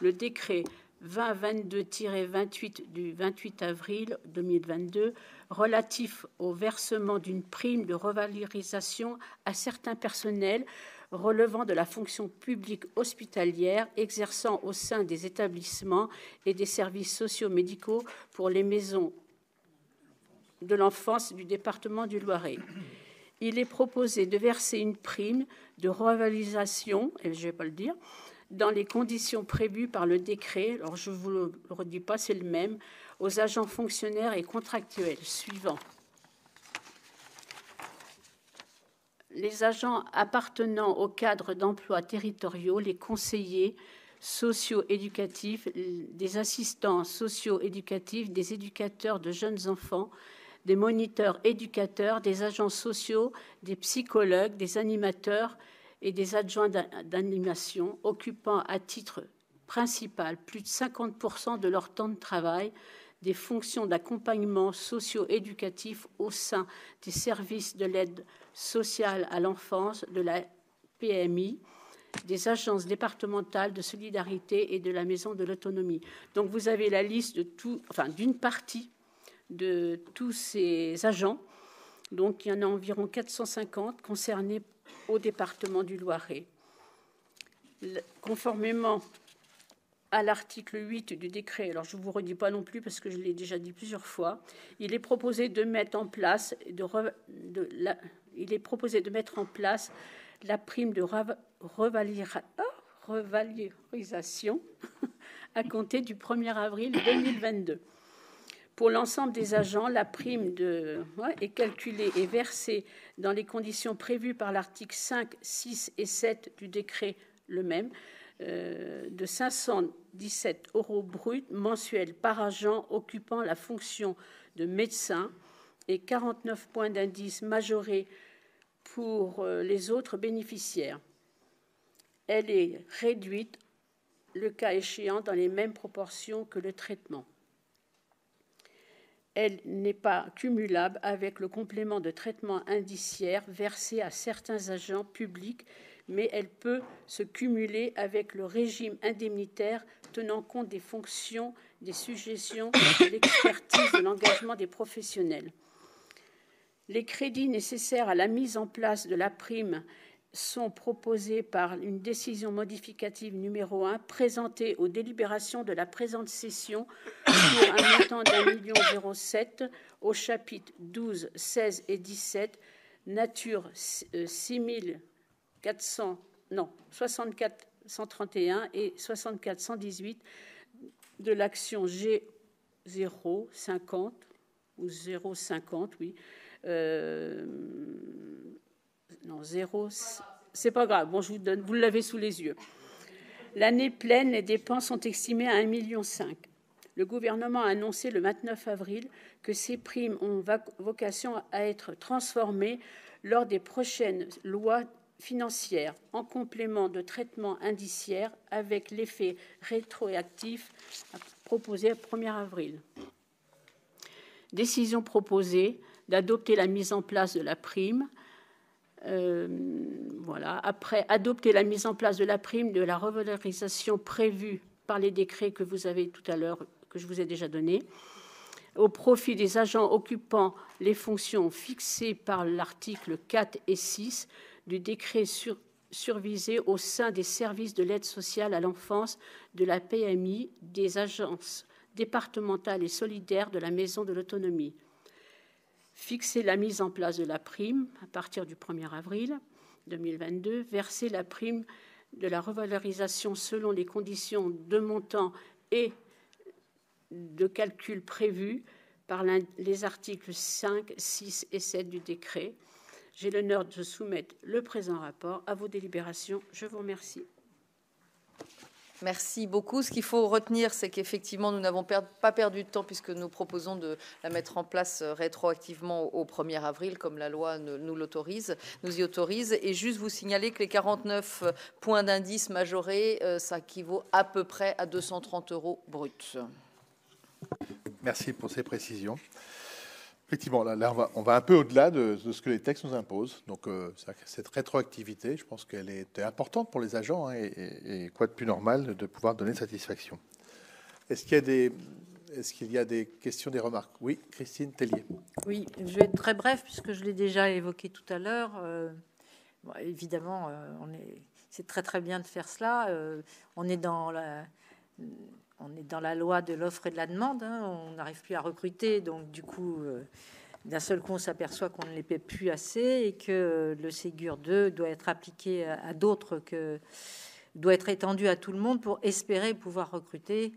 S8: Le décret 2022-28 du 28 avril 2022 relatif au versement d'une prime de revalorisation à certains personnels relevant de la fonction publique hospitalière exerçant au sein des établissements et des services sociaux médicaux pour les maisons de l'enfance du département du Loiret. Il est proposé de verser une prime de revalisation, et je vais pas le dire, dans les conditions prévues par le décret, alors je ne vous le redis pas, c'est le même, aux agents fonctionnaires et contractuels suivants. les agents appartenant au cadre d'emplois territoriaux, les conseillers socio-éducatifs, des assistants socio-éducatifs, des éducateurs de jeunes enfants, des moniteurs éducateurs, des agents sociaux, des psychologues, des animateurs et des adjoints d'animation occupant à titre principal plus de 50% de leur temps de travail des fonctions d'accompagnement socio-éducatif au sein des services de l'aide sociale à l'enfance de la PMI, des agences départementales de solidarité et de la maison de l'autonomie. Donc vous avez la liste de tout, enfin d'une partie de tous ces agents. Donc il y en a environ 450 concernés au département du Loiret. Conformément à l'article 8 du décret, alors je ne vous redis pas non plus parce que je l'ai déjà dit plusieurs fois, il est proposé de mettre en place de, de la, il est proposé de mettre en place la prime de oh, revalorisation à compter du 1er avril 2022. Pour l'ensemble des agents, la prime est calculée et versée dans les conditions prévues par l'article 5, 6 et 7 du décret le même euh, de 517 euros bruts mensuels par agent occupant la fonction de médecin, et 49 points d'indice majorés pour euh, les autres bénéficiaires. Elle est réduite, le cas échéant, dans les mêmes proportions que le traitement. Elle n'est pas cumulable avec le complément de traitement indiciaire versé à certains agents publics, mais elle peut se cumuler avec le régime indemnitaire tenant compte des fonctions, des suggestions, de l'expertise, de l'engagement des professionnels. Les crédits nécessaires à la mise en place de la prime sont proposés par une décision modificative numéro 1 présentée aux délibérations de la présente session pour un montant d'un million 07 au chapitre 12, 16 et 17, nature 6400, euh, non, 64 et 6418 de l'action G050 ou 050, oui, euh, non, zéro. C'est pas grave. Bon, je vous donne. Vous l'avez sous les yeux. L'année pleine, les dépenses sont estimées à 1,5 million. Le gouvernement a annoncé le 29 avril que ces primes ont vocation à être transformées lors des prochaines lois financières en complément de traitement indiciaire avec l'effet rétroactif proposé le 1er avril. Décision proposée d'adopter la mise en place de la prime. Euh, voilà. Après, adopter la mise en place de la prime de la revalorisation prévue par les décrets que vous avez tout à l'heure, que je vous ai déjà donnés, au profit des agents occupant les fonctions fixées par l'article 4 et 6 du décret survisé au sein des services de l'aide sociale à l'enfance, de la PMI, des agences départementales et solidaires de la Maison de l'autonomie fixer la mise en place de la prime à partir du 1er avril 2022, verser la prime de la revalorisation selon les conditions de montant et de calcul prévues par les articles 5, 6 et 7 du décret. J'ai l'honneur de soumettre le présent rapport à vos délibérations. Je vous remercie.
S10: Merci beaucoup. Ce qu'il faut retenir, c'est qu'effectivement, nous n'avons pas perdu de temps puisque nous proposons de la mettre en place euh, rétroactivement au 1er avril, comme la loi nous l'autorise, nous y autorise. Et juste vous signaler que les 49 euh, points d'indice majorés, euh, ça équivaut à peu près à 230 euros bruts.
S1: Merci pour ces précisions. Effectivement, là, on, va, un peu au-delà de, ce que les textes nous imposent. Donc, euh, cette rétroactivité, je pense qu'elle est importante pour les agents hein, et, quoi de plus normal de pouvoir donner satisfaction. Est-ce qu'il y a des, est qu'il y a des questions, des remarques Oui, Christine Tellier.
S13: Oui, je vais être très bref puisque je l'ai déjà évoqué tout à l'heure. Euh, évidemment, euh, on est, c'est très très bien de faire cela. on est dans la on est dans la loi de l'offre et de la demande. Hein. on n'arrive plus à recruter, donc du coup, euh, d'un seul coup, on s'aperçoit qu'on ne les paie plus assez et que le Ségur 2 doit être appliqué à, d'autres que doit être étendu à tout le monde pour espérer pouvoir recruter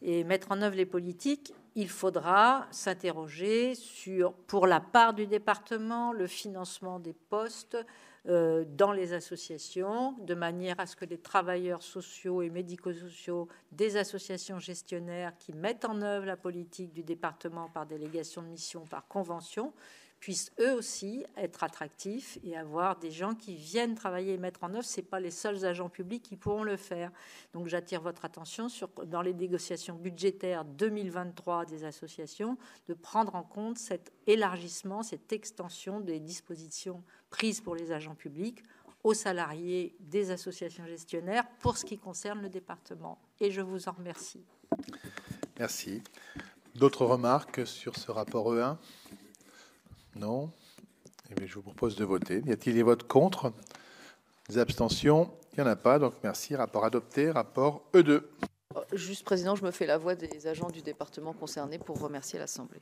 S13: et mettre en œuvre les politiques. Il faudra s'interroger sur, pour la part du département, le financement des postes, euh, dans les associations, de manière à ce que les travailleurs sociaux et médico-sociaux des associations gestionnaires qui mettent en œuvre la politique du département par délégation de mission, par convention, puissent eux aussi être attractifs et avoir des gens qui viennent travailler et mettre en œuvre. Ce n'est pas les seuls agents publics qui pourront le faire. Donc j'attire votre attention dans les négociations budgétaires 2023 des associations, de prendre en compte cet élargissement, cette extension des dispositions prises pour les agents publics, aux salariés des associations gestionnaires pour ce qui concerne le département. Et je vous en remercie.
S1: Merci. D'autres remarques sur ce rapport E1 Non eh bien, Je vous propose de voter. Y a-t-il des votes contre Des abstentions Il n'y en a pas. Donc merci. Rapport adopté. Rapport E2.
S10: Euh, juste, Président, je me fais la voix des agents du département concerné pour remercier l'Assemblée.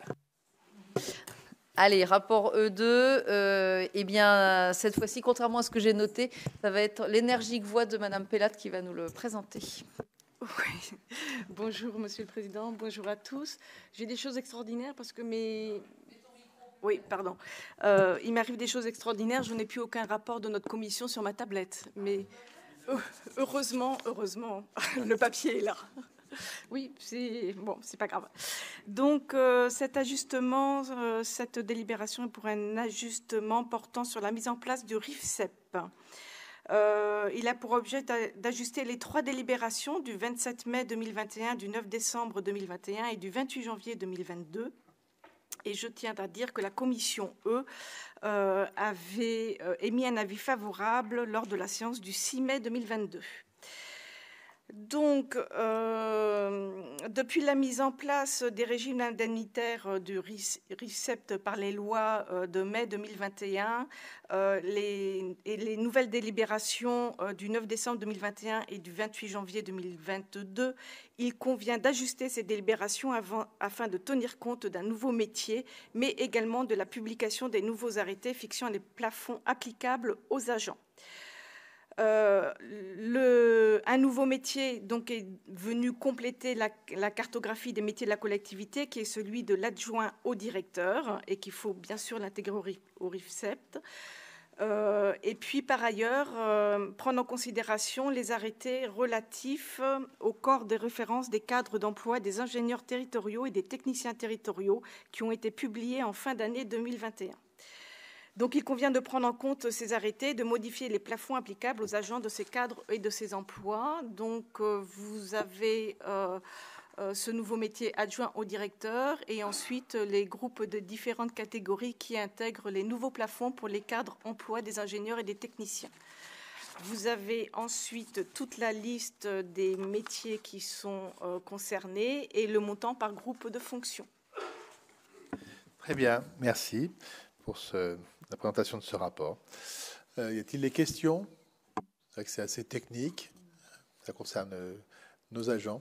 S10: Allez, rapport E2. Euh, eh bien, cette fois-ci, contrairement à ce que j'ai noté, ça va être l'énergique voix de Madame Pellat qui va nous le présenter.
S17: Oui. Bonjour, Monsieur le Président. Bonjour à tous. J'ai des choses extraordinaires parce que mes, oui, pardon. Euh, il m'arrive des choses extraordinaires. Je n'ai plus aucun rapport de notre commission sur ma tablette. Mais euh, heureusement, heureusement, le papier est là oui, c'est bon, c'est pas grave. Donc euh, cet ajustement, euh, cette délibération est pour un ajustement portant sur la mise en place du RIFSEP. Euh, il a pour objet d'ajuster les trois délibérations du 27 mai 2021, du 9 décembre 2021 et du 28 janvier 2022 et je tiens à dire que la commission, E avait émis un avis favorable lors de la séance du 6 mai 2022. Donc, euh, depuis la mise en place des régimes indemnitaires du RICEPT par les lois euh, de mai 2021 euh, et les nouvelles délibérations du 9 décembre 2021 et du 28 janvier 2022, il convient d'ajuster ces délibérations afin de tenir compte d'un nouveau métier, mais également de la publication des nouveaux arrêtés fixant les plafonds applicables aux agents. Euh, un nouveau métier donc, est venu compléter la, cartographie des métiers de la collectivité, qui est celui de l'adjoint au directeur, et qu'il faut bien sûr l'intégrer au, euh, et puis par ailleurs, euh, prendre en considération les arrêtés relatifs au corps des références des cadres d'emploi des ingénieurs territoriaux et des techniciens territoriaux qui ont été publiés en fin d'année 2021. Donc il convient de prendre en compte ces arrêtés, de modifier les plafonds applicables aux agents de ces cadres et de ces emplois. Donc euh, vous avez euh, euh, ce nouveau métier adjoint au directeur et ensuite les groupes de différentes catégories qui intègrent les nouveaux plafonds pour les cadres emplois des ingénieurs et des techniciens. Vous avez ensuite toute la liste des métiers qui sont concernés et le montant par groupe de fonctions.
S1: Très bien, merci pour la présentation de ce rapport. Euh, y a-t-il des questions C'est vrai que c'est assez technique. Ça concerne euh, nos agents.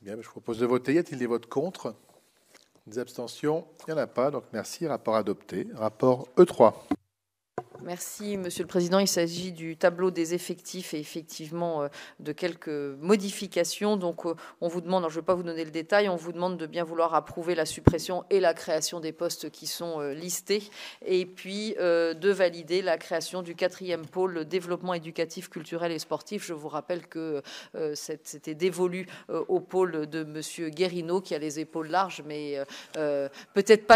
S1: Bien, ben, je propose de voter. Y a-t-il des votes contre Des abstentions Il n'y en a pas. Donc merci. Rapport adopté. Rapport E3.
S10: Merci, Monsieur le Président. Il s'agit du tableau des effectifs et effectivement euh, de quelques modifications. Donc, euh, on vous demande, je ne vais pas vous donner le détail, on vous demande de bien vouloir approuver la suppression et la création des postes qui sont euh, listés et puis de valider la création du quatrième pôle développement éducatif, culturel et sportif. Je vous rappelle que c'était dévolu au pôle de Monsieur Guérino qui a les épaules larges, mais peut-être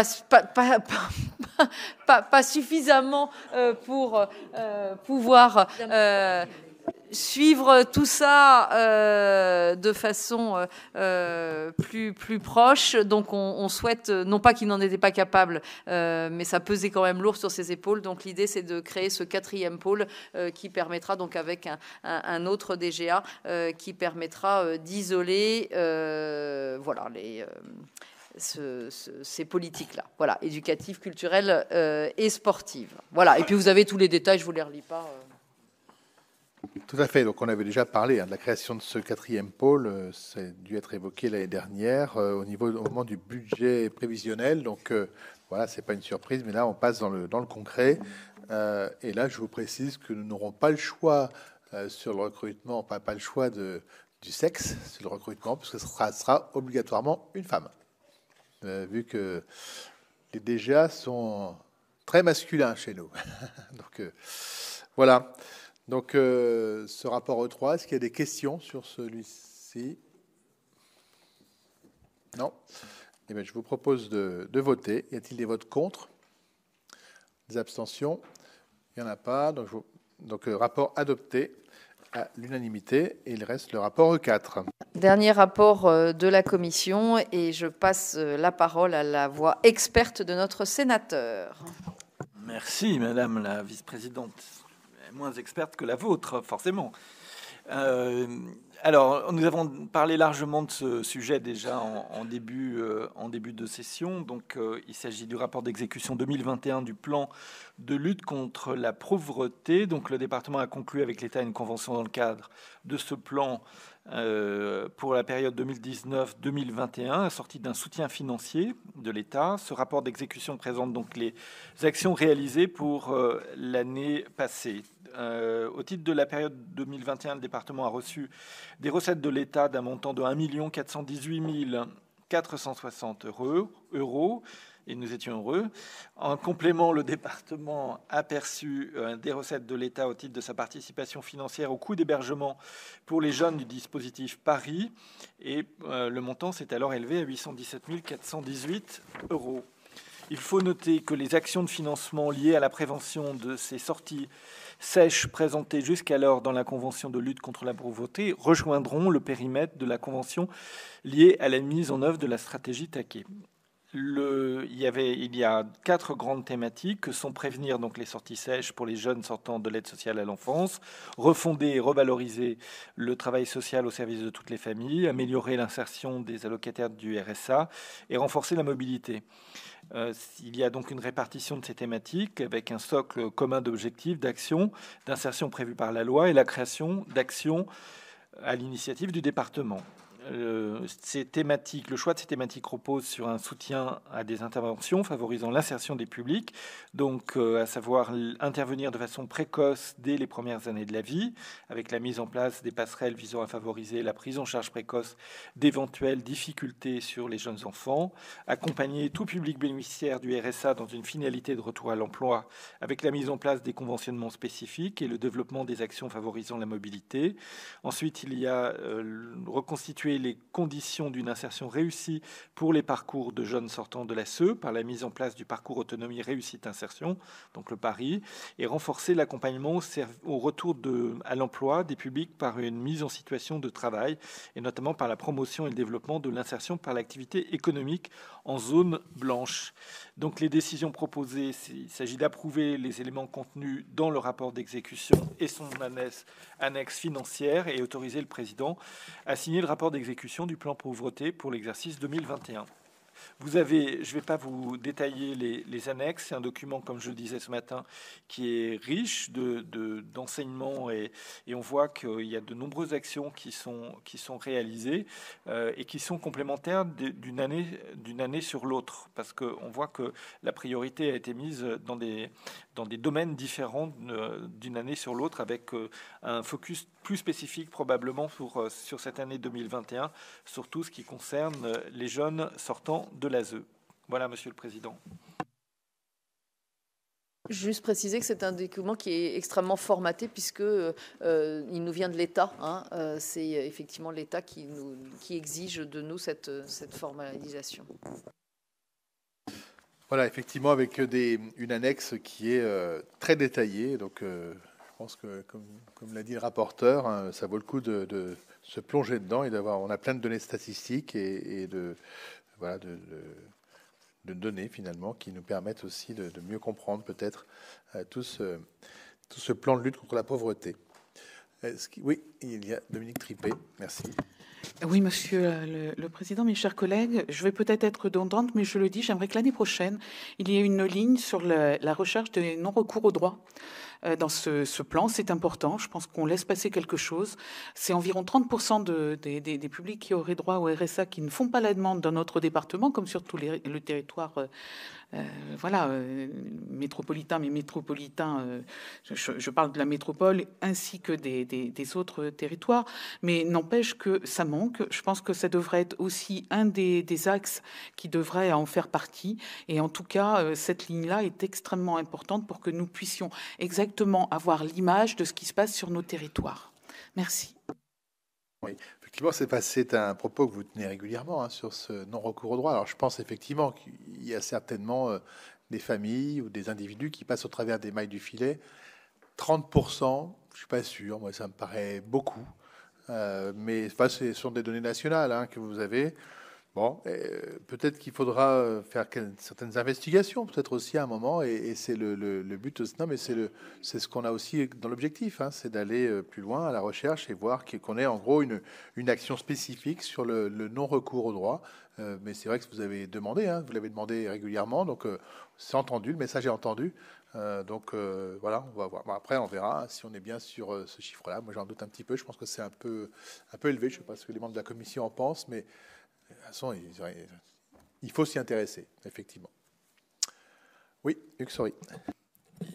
S10: pas suffisamment. Euh, pour euh, pouvoir euh, suivre tout ça de façon plus, plus proche. Donc on, souhaite, non pas qu'il n'en était pas capable, mais ça pesait quand même lourd sur ses épaules. Donc l'idée, c'est de créer ce quatrième pôle qui permettra, donc avec un, autre DGA, qui permettra d'isoler voilà, les ces politiques-là. Voilà, éducatives, culturelles euh, et sportives. Voilà, et puis vous avez tous les détails, je ne vous les relis pas. Euh.
S1: Tout à fait, donc on avait déjà parlé hein, de la création de ce quatrième pôle, euh, c'est dû être évoqué l'année dernière au, niveau, moment du budget prévisionnel. Donc voilà, ce n'est pas une surprise, mais là on passe dans le, dans le concret. et là je vous précise que nous n'aurons pas le choix sur le recrutement, pas, pas le choix de, du sexe, sur le recrutement, puisque ce sera obligatoirement une femme. Euh, vu que les DGA sont très masculins chez nous. Donc euh, voilà. Donc euh, ce rapport E3, est-ce qu'il y a des questions sur celui-ci Non eh bien, je vous propose de, voter. Y a-t-il des votes contre Des abstentions Il n'y en a pas. donc rapport adopté à l'unanimité et il reste le rapport E4.
S10: Dernier rapport euh, de la commission et je passe euh, la parole à la voix experte de notre sénateur.
S6: Merci Madame la vice-présidente, moins experte que la vôtre forcément. Euh, alors, nous avons parlé largement de ce sujet déjà en, euh, début, de session. Donc, euh, il s'agit du rapport d'exécution 2021 du plan de lutte contre la pauvreté. Donc, le département a conclu avec l'État une convention dans le cadre de ce plan euh, pour la période 2019-2021 assortie d'un soutien financier de l'État. Ce rapport d'exécution présente donc les actions réalisées pour euh, l'année passée. Euh, au titre de la période 2021, le département a reçu des recettes de l'État d'un montant de 1 418 460 euros et nous étions heureux. En complément, le département a perçu euh, des recettes de l'État au titre de sa participation financière au coût d'hébergement pour les jeunes du dispositif Paris et euh, le montant s'est alors élevé à 817 418 euros. Il faut noter que les actions de financement liées à la prévention de ces sorties sèches présentées jusqu'alors dans la Convention de lutte contre la pauvreté rejoindront le périmètre de la Convention liée à la mise en œuvre de la stratégie Taquet il, y avait, il y a quatre grandes thématiques que sont prévenir donc les sorties sèches pour les jeunes sortant de l'aide sociale à l'enfance, refonder et revaloriser le travail social au service de toutes les familles, améliorer l'insertion des allocataires du RSA et renforcer la mobilité. Euh, il y a donc une répartition de ces thématiques avec un socle commun d'objectifs, d'actions, d'insertion prévues par la loi et la création d'actions à l'initiative du département. Euh, ces thématiques, le choix de ces thématiques repose sur un soutien à des interventions favorisant l'insertion des publics, donc euh, à savoir intervenir de façon précoce dès les premières années de la vie, avec la mise en place des passerelles visant à favoriser la prise en charge précoce d'éventuelles difficultés sur les jeunes enfants, accompagner tout public bénéficiaire du RSA dans une finalité de retour à l'emploi, avec la mise en place des conventionnements spécifiques et le développement des actions favorisant la mobilité. Ensuite, il y a euh, reconstituer les conditions d'une insertion réussie pour les parcours de jeunes sortants de la SE par la mise en place du parcours autonomie réussite insertion, donc le PARI, et renforcer l'accompagnement au retour à l'emploi des publics par une mise en situation de travail et notamment par la promotion et le développement de l'insertion par l'activité économique en zone blanche. Donc les décisions proposées, il s'agit d'approuver les éléments contenus dans le rapport d'exécution et son annexe, financière et autoriser le président à signer le rapport d'exécution du plan pauvreté pour l'exercice 2021. Vous avez, je ne vais pas vous détailler les, annexes. C'est un document, comme je le disais ce matin, qui est riche d'enseignements de, et, et, on voit qu'il y a de nombreuses actions qui sont, qui sont réalisées euh, et qui sont complémentaires d'une année, d'une année sur l'autre, parce qu'on voit que la priorité a été mise dans des, dans des domaines différents euh, d'une année sur l'autre, avec euh, un focus plus spécifique probablement pour, sur cette année 2021, surtout ce qui concerne les jeunes sortant de l'ASE. Voilà, Monsieur le Président.
S10: Juste préciser que c'est un document qui est extrêmement formaté puisque euh, il nous vient de l'État. Hein. Euh, c'est euh, effectivement l'État qui, exige de nous cette, formalisation.
S1: Voilà, effectivement, avec une annexe qui est très détaillée. Donc, je pense que, comme, l'a dit le rapporteur, hein, ça vaut le coup de, se plonger dedans et d'avoir. On a plein de données statistiques et de voilà, de, données finalement qui nous permettent aussi de, mieux comprendre peut-être euh, tout, ce, plan de lutte contre la pauvreté. oui, il y a Dominique Tripé. Merci.
S16: Oui, monsieur le, président, mes chers collègues, je vais peut-être être dondante, mais je le dis, j'aimerais que l'année prochaine, il y ait une ligne sur la, la recherche des non-recours aux droits. Euh, dans ce, plan. C'est important. Je pense qu'on laisse passer quelque chose. C'est environ 30% des, publics qui auraient droit au RSA qui ne font pas la demande dans notre département, comme sur tout le territoire euh, euh, voilà, euh, métropolitain, mais métropolitain, euh, je, parle de la métropole ainsi que des, autres territoires, mais n'empêche que ça manque. Je pense que ça devrait être aussi un des, axes qui devrait en faire partie. Et en tout cas, cette ligne-là est extrêmement importante pour que nous puissions exactement avoir l'image de ce qui se passe sur nos territoires. Merci.
S1: Oui. Effectivement, c'est un propos que vous tenez régulièrement hein, sur ce non-recours au droit. Alors, je pense effectivement qu'il y a certainement euh, des familles ou des individus qui passent au travers des mailles du filet. 30%, je ne suis pas sûr, moi ça me paraît beaucoup, euh, mais ce sont des données nationales hein, que vous avez. Bon, euh, peut-être qu'il faudra euh, faire certaines investigations, peut-être aussi à un moment, et, c'est le, but de ce mais c'est ce qu'on a aussi dans l'objectif, hein, c'est d'aller euh, plus loin à la recherche et voir qu'on ait en gros une, action spécifique sur le, non-recours au droit. mais c'est vrai que vous avez demandé, hein, vous l'avez demandé régulièrement, donc c'est entendu, le message est entendu. donc voilà, on va voir. après, on verra hein, si on est bien sur ce chiffre-là. Moi, j'en doute un petit peu. Je pense que c'est un peu, un peu élevé. Je ne sais pas ce que les membres de la commission en pensent, mais il faut s'y intéresser, effectivement. Oui, excusez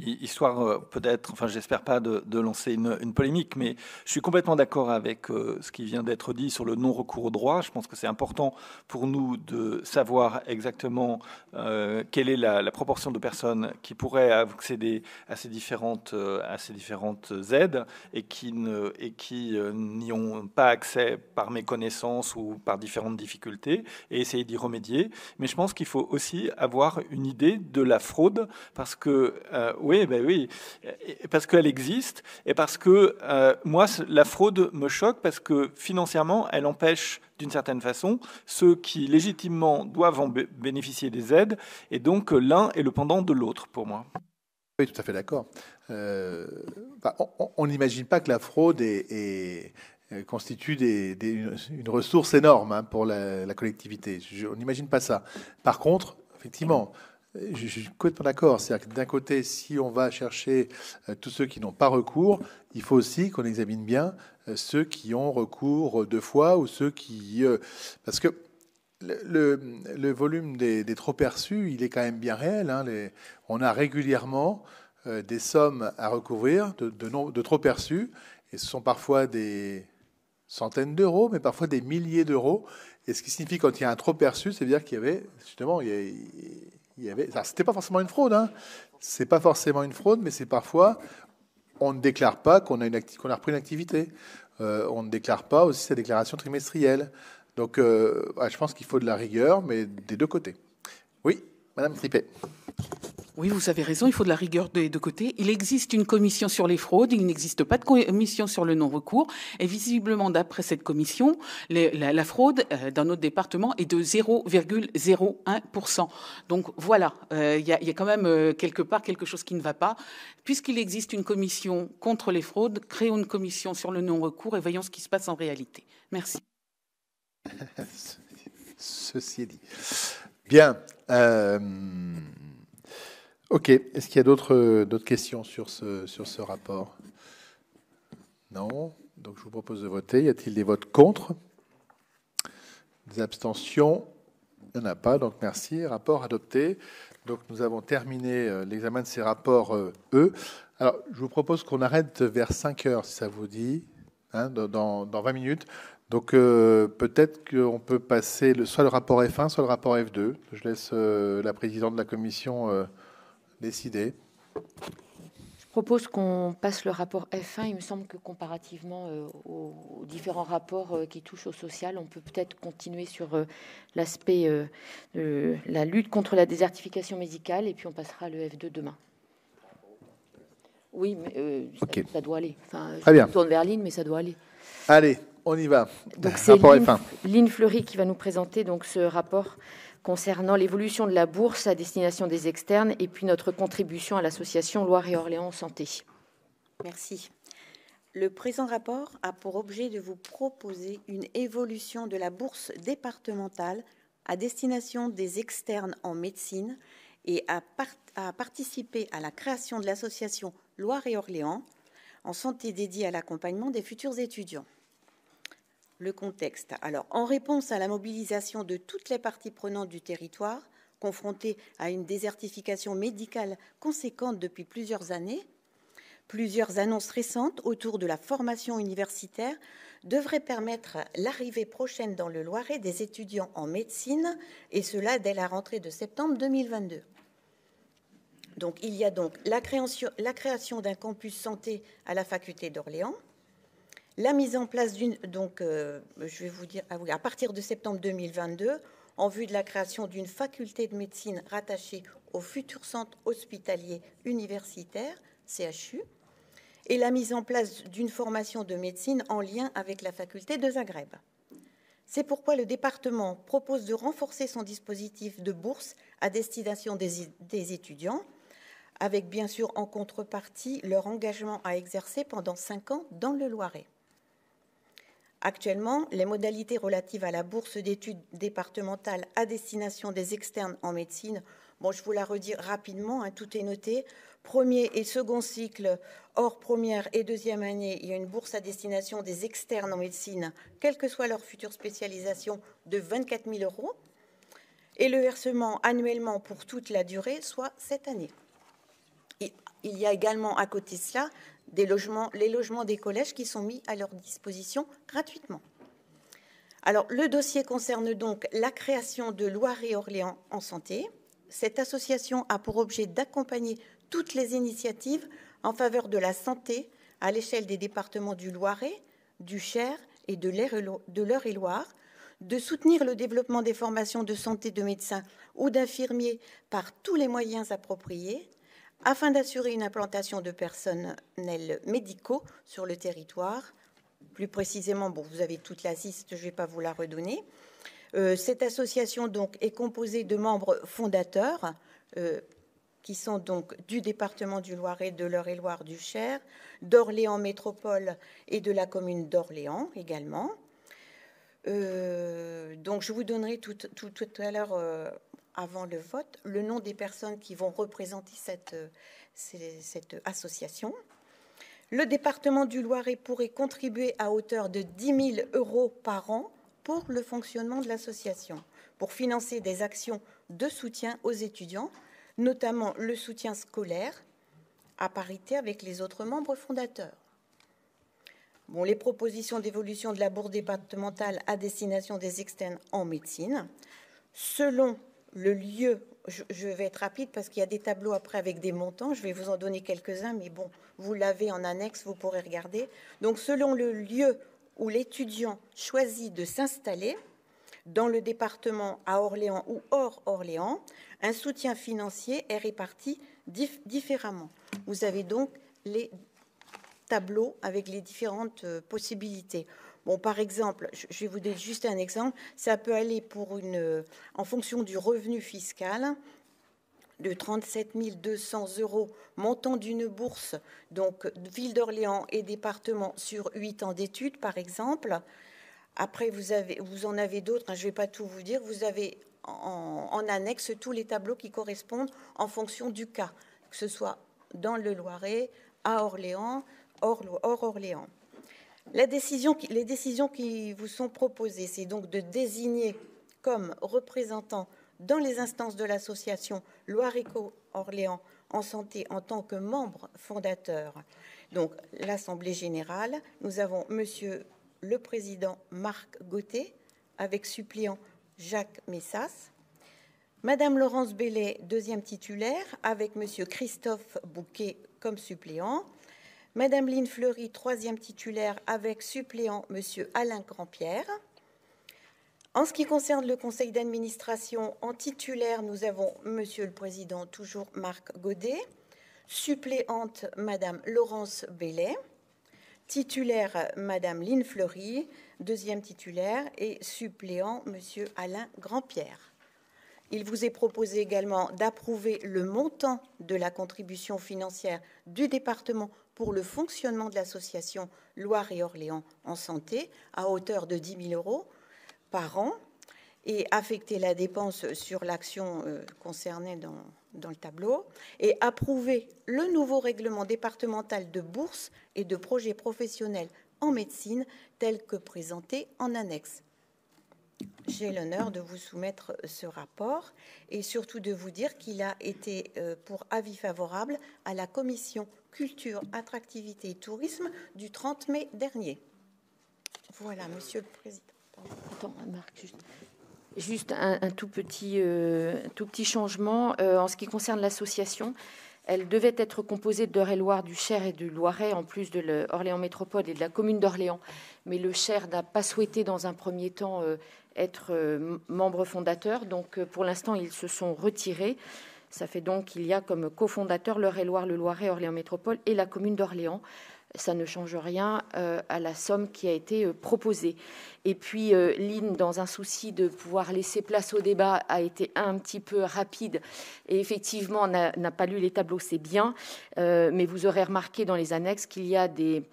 S6: histoire euh, peut-être, enfin j'espère pas de, lancer une, polémique, mais je suis complètement d'accord avec euh, ce qui vient d'être dit sur le non-recours au droit. Je pense que c'est important pour nous de savoir exactement euh, quelle est la, proportion de personnes qui pourraient accéder à ces différentes, à ces différentes aides et qui et qui n'y ont pas accès par méconnaissance ou par différentes difficultés et essayer d'y remédier. Mais je pense qu'il faut aussi avoir une idée de la fraude parce que euh, oui, ben oui, parce qu'elle existe et parce que euh, moi, la fraude me choque parce que financièrement, elle empêche d'une certaine façon ceux qui légitimement doivent en bénéficier des aides et donc euh, l'un est le pendant de l'autre pour moi.
S1: Oui, tout à fait d'accord. Bah, on n'imagine pas que la fraude constitue une, ressource énorme hein, pour la, collectivité. on n'imagine pas ça. Par contre, effectivement, je suis complètement d'accord. C'est-à-dire que d'un côté, si on va chercher euh, tous ceux qui n'ont pas recours, il faut aussi qu'on examine bien euh, ceux qui ont recours euh, deux fois ou ceux qui. Parce que le, volume des, trop perçus, il est quand même bien réel. Hein, on a régulièrement des sommes à recouvrir de, de trop perçus. Et ce sont parfois des centaines d'euros, mais parfois des milliers d'euros. Et ce qui signifie quand il y a un trop perçu, c'est-à-dire qu'il y avait justement. Il y c'était pas forcément une fraude, hein. C'est pas forcément une fraude, mais c'est parfois on ne déclare pas qu'on a, repris une activité. Euh, on ne déclare pas aussi sa déclaration trimestrielle. Donc, euh, je pense qu'il faut de la rigueur,
S16: mais des deux côtés. Oui, Madame Trippet. Oui, vous avez raison, il faut de la rigueur de deux côtés. Il existe une commission sur les fraudes, il n'existe pas de commission sur le non-recours. Et visiblement, d'après cette commission, la, fraude euh, dans notre département est de 0,01%. Donc voilà, euh, il y, a quand même euh, quelque part quelque chose qui ne va pas. Puisqu'il existe une commission contre les fraudes, créons une commission sur le non-recours et voyons ce qui se passe en réalité. Merci.
S1: Ceci est dit. Bien. Ok. Est-ce qu'il y a d'autres euh, questions sur ce, rapport Non. Donc je vous propose de voter. Y a-t-il des votes contre Des abstentions Il n'y en a pas. Donc merci. Rapport adopté. Donc nous avons terminé euh, l'examen de ces rapports euh, E. Alors je vous propose qu'on arrête vers 5 heures, si ça vous dit, hein, dans, 20 minutes. Donc peut-être qu'on peut passer soit le rapport F1, soit le rapport F2. Je laisse la présidente de la commission décidé.
S18: Je propose qu'on passe le rapport F1. Il me semble que comparativement euh, aux différents rapports euh, qui touchent au social, on peut peut-être continuer sur euh, l'aspect de la lutte contre la désertification médicale et puis on passera le F2 demain. Oui, mais ça, doit aller. Très bien. tourne vers Lynn, mais ça doit aller.
S1: Allez, on y va. Donc c'est
S18: Lynn, Fleury qui va nous présenter donc ce rapport concernant l'évolution de la bourse à destination des externes et puis notre contribution à
S19: l'association Loire et Orléans Santé. Merci. Le présent rapport a pour objet de vous proposer une évolution de la bourse départementale à destination des externes en médecine et à, à participer à la création de l'association Loire et Orléans en santé dédiée à l'accompagnement des futurs étudiants le contexte. Alors, en réponse à la mobilisation de toutes les parties prenantes du territoire, confrontées à une désertification médicale conséquente depuis plusieurs années, plusieurs annonces récentes autour de la formation universitaire devraient permettre l'arrivée prochaine dans le Loiret des étudiants en médecine, et cela dès la rentrée de septembre 2022. Donc, il y a donc la création, la création d'un campus santé à la faculté d'Orléans, la mise en place d'une, donc, euh, je vais vous dire, ah à partir de septembre 2022, en vue de la création d'une faculté de médecine rattachée au futur centre hospitalier universitaire, CHU, et la mise en place d'une formation de médecine en lien avec la faculté de Zagreb. C'est pourquoi le département propose de renforcer son dispositif de bourse à destination des, des étudiants, avec bien sûr en contrepartie leur engagement à exercer pendant cinq ans dans le Loiret. Actuellement, les modalités relatives à la bourse d'études départementales à destination des externes en médecine, bon, je vous la redis rapidement, hein, tout est noté. Premier et second cycle, hors première et deuxième année, il y a une bourse à destination des externes en médecine, quelle que soit leur future spécialisation, de 24 000 euros et le versement annuellement pour toute la durée, soit cette année. il y a également à côté cela les logements des collèges qui sont mis à leur disposition gratuitement. Alors, le dossier concerne donc la création de Loire-et-Orléans en santé. Cette association a pour objet d'accompagner toutes les initiatives en faveur de la santé à l'échelle des départements du Loiret, du Cher et de l'Eure-et-Loire, de soutenir le développement des formations de santé de médecins ou d'infirmiers par tous les moyens appropriés, afin d'assurer une implantation de personnels médicaux sur le territoire. Plus précisément, bon, vous avez toute la liste, je ne vais pas vous la redonner. Euh, cette association donc est composée de membres fondateurs euh, qui sont donc du département du Loiret, de l'Eure-et-Loire, du Cher, d'Orléans Métropole et de la commune d'Orléans également. Euh, donc je vous donnerai tout, tout, tout à l'heure avant le vote le nom des personnes qui vont représenter cette, euh, cette association. Le département du Loiret pourrait contribuer à hauteur de 10 000 euros par an pour le fonctionnement de l'association, pour financer des actions de soutien aux étudiants, notamment le soutien scolaire, à parité avec les autres membres fondateurs. Bon, les propositions d'évolution de la bourse départementale à destination des externes en médecine. Selon le lieu, je, vais être rapide parce qu'il y a des tableaux après avec des montants. Je vais vous en donner quelques-uns, mais bon, vous l'avez en annexe, vous pourrez regarder. Donc, selon le lieu où l'étudiant choisit de s'installer, dans le département à Orléans ou hors Orléans, un soutien financier est réparti différemment. Vous avez donc les tableaux avec les différentes euh, possibilités. Bon, par exemple, je vais vous donner juste un exemple. Ça peut aller pour une, euh, en fonction du revenu fiscal, de 37 200 euros, montant d'une bourse, donc ville d'Orléans et département sur 8 ans d'études, par exemple. Après, vous, avez, vous en avez d'autres, hein, je ne vais pas tout vous dire. Vous avez en, annexe tous les tableaux qui correspondent en fonction du cas, que ce soit dans le Loiret, à Orléans, hors Orléans les décisions qui vous sont proposées, c'est donc de désigner comme représentant dans les instances de l'association Loirico-Orléans en santé en tant que membre fondateur. Donc l'Assemblée générale, nous avons Monsieur le Président Marc Gauthier avec suppléant Jacques Messas, Madame Laurence Bellet, deuxième titulaire, avec Monsieur Christophe Bouquet comme suppléant, Madame Lynne Fleury, troisième titulaire, avec suppléant M. Alain Grandpierre. En ce qui concerne le conseil d'administration, en titulaire, nous avons Monsieur le Président, toujours Marc Godet. Suppléante, Madame Laurence Bellet. Titulaire, Madame Lynne Fleury. Deuxième titulaire et suppléant, M. Alain Grandpierre. Il vous est proposé également d'approuver le montant de la contribution financière du département pour le fonctionnement de l'association Loire et Orléans en santé à hauteur de 10 000 euros par an et affecter la dépense sur l'action euh, concernée dans, le tableau et approuver le nouveau règlement départemental de bourse et de projets professionnels en médecine tel que présenté en annexe. J'ai l'honneur de vous soumettre ce rapport et surtout de vous dire qu'il a été euh, pour avis favorable à la commission Culture, Attractivité et Tourisme du 30 mai dernier. Voilà, Monsieur le Président. Attends, Marc,
S18: juste, un, tout petit, euh, tout petit changement euh, en ce qui concerne l'association. Elle devait être composée d'Eure-et-Loire, du Cher et du Loiret, en plus de l'Orléans Métropole et de la commune d'Orléans. Mais le Cher n'a pas souhaité, dans un premier temps, euh, être membre fondateur. Donc, pour l'instant, ils se sont retirés. Ça fait donc qu'il y a comme cofondateur le et loire le Loiret, Orléans Métropole et la commune d'Orléans. Ça ne change rien euh, à la somme qui a été euh, proposée. Et puis, euh, Lynn, dans un souci de pouvoir laisser place au débat, a été un petit peu rapide et effectivement n'a pas lu les tableaux, c'est bien. Euh, mais vous aurez remarqué dans les annexes qu'il y a des,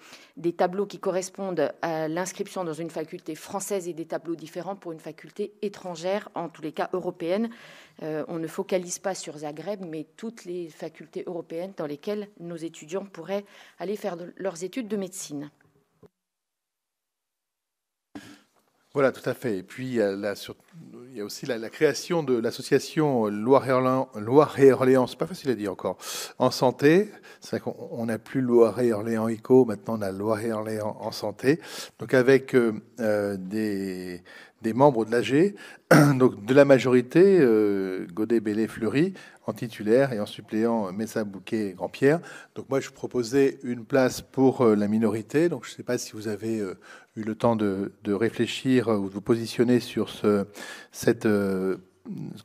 S18: tableaux qui correspondent à l'inscription dans une faculté française et des tableaux différents pour une faculté étrangère, en tous les cas européenne. Euh, on ne focalise pas sur Zagreb, mais toutes les facultés européennes dans lesquelles nos étudiants pourraient aller faire leurs études de médecine.
S1: Voilà, tout à fait. Et puis, il y a, aussi la, création de l'association Loire-et-Orléans, c'est pas facile à dire encore, en santé. C'est vrai qu'on n'a plus Loire-et-Orléans eco maintenant on a Loire-et-Orléans en santé. Donc, avec euh, euh, des des membres de l'AG, donc de la majorité, euh, Godet, Bellé, Fleury, en titulaire et en suppléant Messa, Bouquet et Grandpierre. Donc moi, je proposais une place pour euh, la minorité. Donc je ne sais pas si vous avez euh, eu le temps de, de réfléchir ou de vous positionner sur ce, cette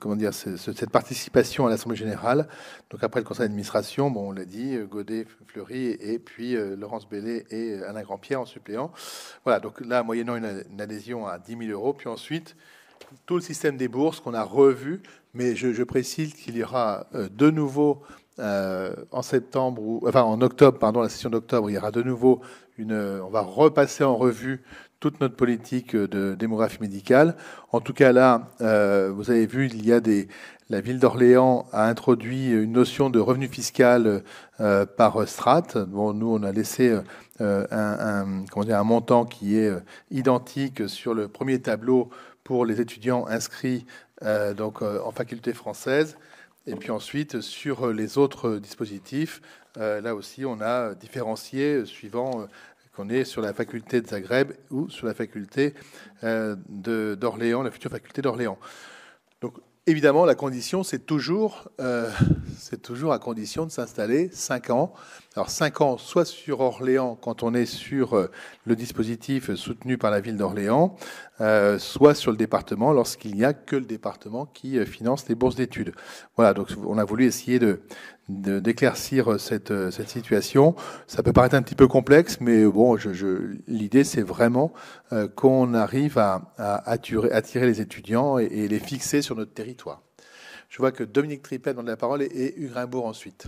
S1: comment dire, cette participation à l'Assemblée générale. Donc après le conseil d'administration, bon, on l'a dit, euh, Godet, Fleury et puis euh, Laurence Bellet et euh, Alain Grandpierre en suppléant. Voilà, donc là, moyennant une, adhésion à 10 000 euros. Puis ensuite, tout le système des bourses qu'on a revu, mais je, précise qu'il y aura de nouveau en septembre, ou, enfin en octobre, pardon, la session d'octobre, il y aura de nouveau une, on va repasser en revue toute notre politique euh, de démographie médicale. En tout cas, là, euh, vous avez vu, il y a des, la ville d'Orléans a introduit une notion de revenu fiscal euh, par strate. Bon, nous, on a laissé un, un, dire, un, montant qui est identique sur le premier tableau pour les étudiants inscrits donc, en faculté française. Et puis ensuite, sur les autres dispositifs, là aussi, on a différencié suivant qu'on est sur la faculté de Zagreb ou sur la faculté euh, d'Orléans, la future faculté d'Orléans. Donc évidemment, la condition, c'est toujours, euh, c'est toujours à condition de s'installer 5 ans. Alors 5 ans, soit sur Orléans, quand on est sur euh, le dispositif soutenu par la ville d'Orléans, soit sur le département, lorsqu'il n'y a que le département qui finance les bourses d'études. Voilà, donc on a voulu essayer de, d'éclaircir euh, cette, euh, cette, situation. Ça peut paraître un petit peu complexe, mais bon, je, je, l'idée c'est vraiment euh, qu'on arrive à, à, attirer, attirer les étudiants et, les fixer sur notre territoire. Je vois que Dominique Trippet donne la parole et, et Ugrimbourg ensuite.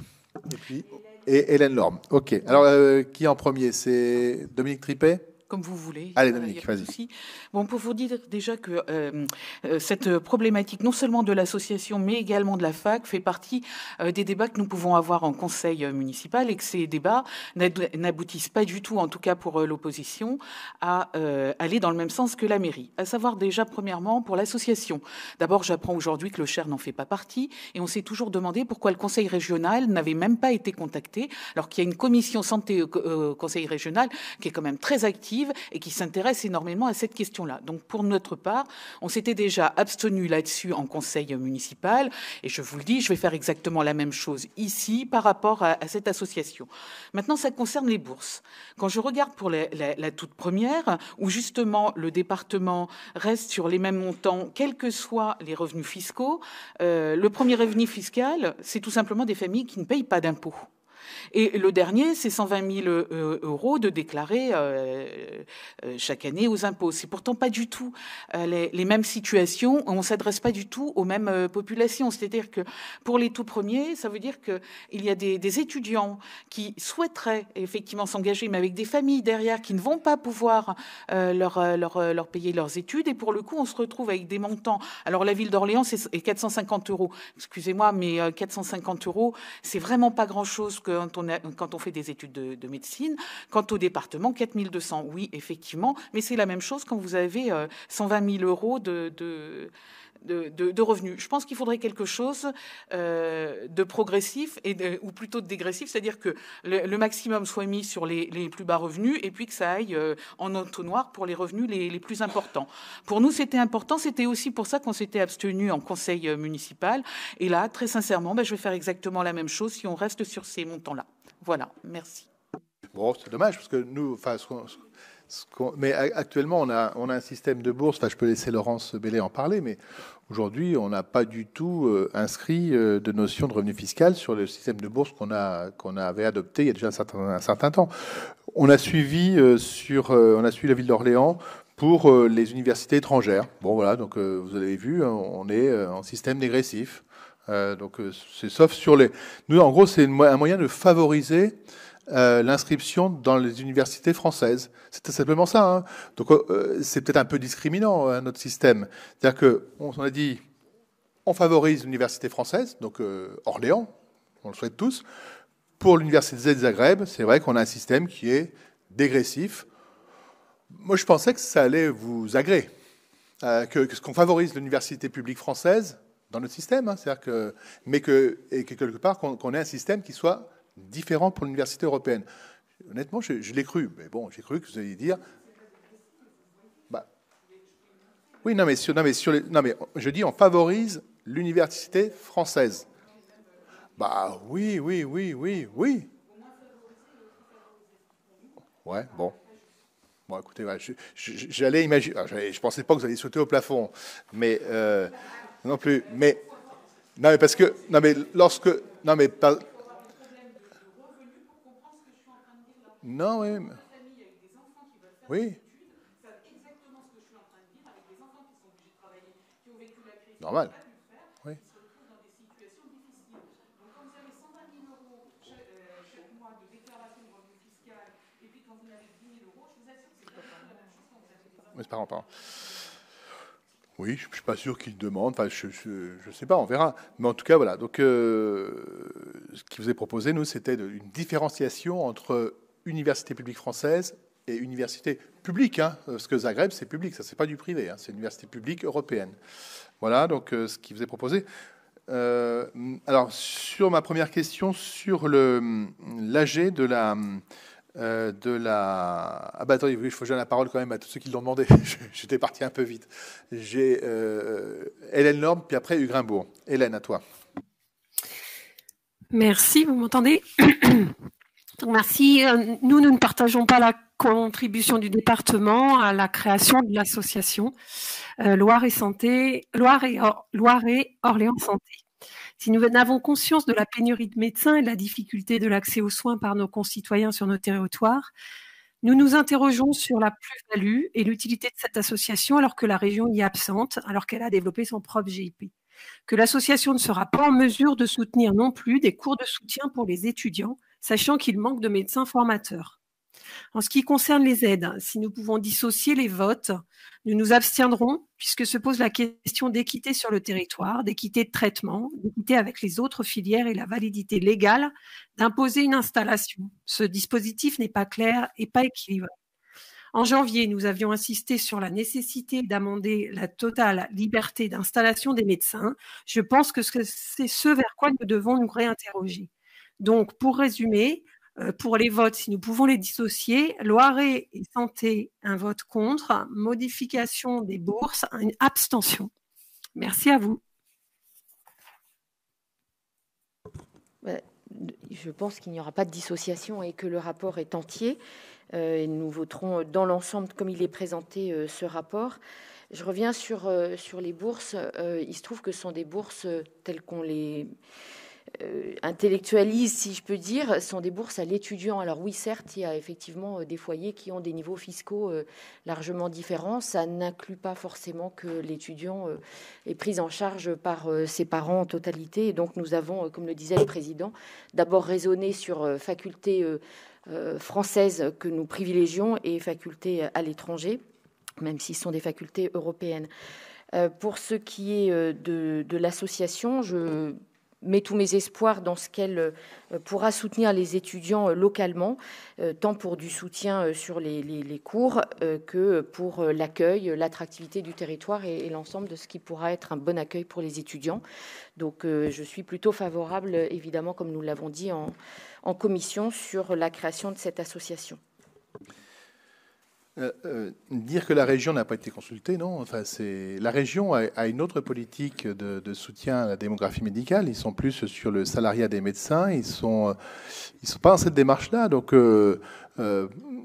S1: Et puis et Hélène Lorme. Ok. Alors qui en premier C'est Dominique Trippet.
S16: Comme vous voulez.
S1: Allez, euh, Dominique, vas-y.
S16: Bon, pour vous dire déjà que euh, euh, cette problématique, non seulement de l'association, mais également de la fac, fait partie des débats que nous pouvons avoir en conseil municipal et que ces débats n'aboutissent pas du tout, en tout cas pour l'opposition, à aller dans le même sens que la mairie. À savoir déjà, premièrement, pour l'association. D'abord, j'apprends aujourd'hui que le Cher n'en fait pas partie et on s'est toujours demandé pourquoi le conseil régional n'avait même pas été contacté, alors qu'il y a une commission santé au conseil régional qui est quand même très active et qui s'intéresse énormément à cette question-là. Donc pour notre part, on s'était déjà abstenu là-dessus en conseil municipal et je vous le dis, je vais faire exactement la même chose ici par rapport à, cette association. Maintenant, ça concerne les bourses. Quand je regarde pour la, toute première, où justement le département reste sur les mêmes montants, quels que soient les revenus fiscaux, euh, le premier revenu fiscal, c'est tout simplement des familles qui ne payent pas d'impôts. Et le dernier, c'est 120 000 euh, euros de déclarés euh, euh, chaque année aux impôts. C'est pourtant pas du tout les, mêmes situations. On s'adresse pas du tout aux mêmes populations. C'est-à-dire que pour les tout premiers, ça veut dire qu'il y a des, étudiants qui souhaiteraient effectivement s'engager, mais avec des familles derrière qui ne vont pas pouvoir leur, leur, leur, payer leurs études. Et pour le coup, on se retrouve avec des montants. Alors la ville d'Orléans, c'est 450 euros. Excusez-moi, mais 450 euros, c'est vraiment pas grand-chose que quand on, fait des études de, médecine. Quant au département, 4200, oui, effectivement, mais c'est la même chose quand vous avez 120 euh, 000 euros de de, revenus. Je pense qu'il faudrait quelque chose euh, de progressif et ou plutôt de dégressif, c'est-à-dire que le, maximum soit mis sur les, plus bas revenus et puis que ça aille euh, en entonnoir pour les revenus les, plus importants. Pour nous, c'était important. C'était aussi pour ça qu'on s'était abstenu en conseil euh, municipal. Et là, très sincèrement, ben, je vais faire exactement la même chose si on reste sur ces montants-là. Voilà. Merci.
S1: Bon, c'est dommage parce que nous, enfin, mais actuellement, on a, on a un système de bourse, enfin, je peux laisser Laurence Bellet en parler, mais aujourd'hui, on n'a pas du tout euh, inscrit euh, de notion de revenu fiscal sur le système de bourse qu'on qu'on avait adopté il y a déjà un certain, un certain temps. On a suivi, euh, sur, on a suivi la ville d'Orléans pour les universités étrangères. Bon, voilà, donc vous avez vu, hein, on est en système dégressif. donc, c'est sauf sur les. Nous, en gros, c'est un moyen de favoriser euh, l'inscription dans les universités françaises. tout simplement ça. Hein. Donc euh, c'est peut-être un peu discriminant hein, notre système. C'est-à-dire que on a dit, on favorise l'université française, donc euh, Orléans, on le souhaite tous. Pour l'université de Zagreb, c'est vrai qu'on a un système qui est dégressif. Moi, je pensais que ça allait vous agréer, que, ce qu'on favorise l'université publique française dans notre système, hein. c'est-à-dire que, mais que, et quelque part qu'on ait un système qui soit différent pour l'université européenne. Honnêtement, je, l'ai cru, mais bon, j'ai cru que vous alliez dire. Bah, oui, non, mais, sur, non, mais, sur les, non, mais je dis on favorise l'université française. Bah oui, oui, oui, oui, oui. Ouais, bon. Bon, écoutez, bah, j'allais imaginer. Ah, je pensais pas que vous alliez sauter au plafond, mais euh, non plus. Mais non, mais parce que non, mais lorsque non, mais Non, oui. oui.
S16: Normal. oui.
S1: Oui, je ne suis pas sûr qu'il demande. Enfin, je ne sais pas, on verra. Mais en tout cas, voilà. Donc, euh, ce qui vous est proposé, nous, c'était une différenciation entre université publique française et université publique, parce hein. euh, que Zagreb, c'est public, ça, c'est pas du privé, hein. c'est une université publique européenne. Voilà, donc euh, ce qui vous est proposé. Euh, alors, sur ma première question, sur hum, l'AG de la... de la... Ah bah attendez, il faut donner la parole quand même à tous ceux qui l'ont demandé. J'étais parti un peu vite. J'ai Hélène Lorme, puis après Hugrimbourg. Hélène, à toi.
S20: Merci, vous m'entendez Merci. Euh, nous, nous ne partageons pas la contribution du département à la création de l'association euh, Loire et Santé, Loire et, Loire et Orléans Santé. Si nous avons conscience de la pénurie de médecins et de la difficulté de l'accès aux soins par nos concitoyens sur nos territoires, nous nous interrogeons sur la plus-value et l'utilité de cette association alors que la région y est absente, alors qu'elle a développé son propre GIP. Que l'association ne sera pas en mesure de soutenir non plus des cours de soutien pour les étudiants sachant qu'il manque de médecins formateurs. En ce qui concerne les aides, hein, si nous pouvons dissocier les votes, nous nous abstiendrons puisque se pose la question d'équité sur le territoire, d'équité de traitement, d'équité avec les autres filières et la validité légale d'imposer une installation. Ce dispositif n'est pas clair et pas équilibré. En janvier, nous avions insisté sur la nécessité d'amender la totale liberté d'installation des médecins. Je pense que c'est ce vers quoi nous devons nous réinterroger. Donc, pour résumer, euh, pour les votes, si nous pouvons les dissocier, Loiret et Santé, un vote contre, modification des bourses, une abstention. Merci à vous. Je pense qu'il n'y aura pas
S18: de dissociation et que le rapport est entier. Euh, nous voterons dans l'ensemble, comme il est présenté, euh, ce rapport. Je reviens sur, sur les bourses. Il se trouve que ce sont des bourses telles qu'on les euh, intellectualise, si je peux dire, sont des bourses à l'étudiant. Alors oui, certes, il y a effectivement euh, des foyers qui ont des niveaux fiscaux euh, largement différents. Ça n'inclut pas forcément que l'étudiant est pris en charge par ses parents en totalité. Et donc nous avons, comme le disait le président, d'abord raisonné sur facultés françaises que nous privilégions et facultés à l'étranger, même si sont des facultés européennes. pour ce qui est de l'association, je mets tous mes espoirs dans ce qu'elle euh, pourra soutenir les étudiants euh, localement, euh, tant pour du soutien sur les, les, cours que pour l'accueil, l'attractivité du territoire et, l'ensemble de ce qui pourra être un bon accueil pour les étudiants. Donc je suis plutôt favorable, évidemment, comme nous l'avons dit en commission, sur la création de cette association.
S15: Euh, euh, dire
S1: que la région n'a pas été consultée, non. Enfin, c'est la région a, une autre politique de, soutien à la démographie médicale. Ils sont plus sur le salariat des médecins. Ils sont, euh, ils sont pas dans cette démarche-là. Donc,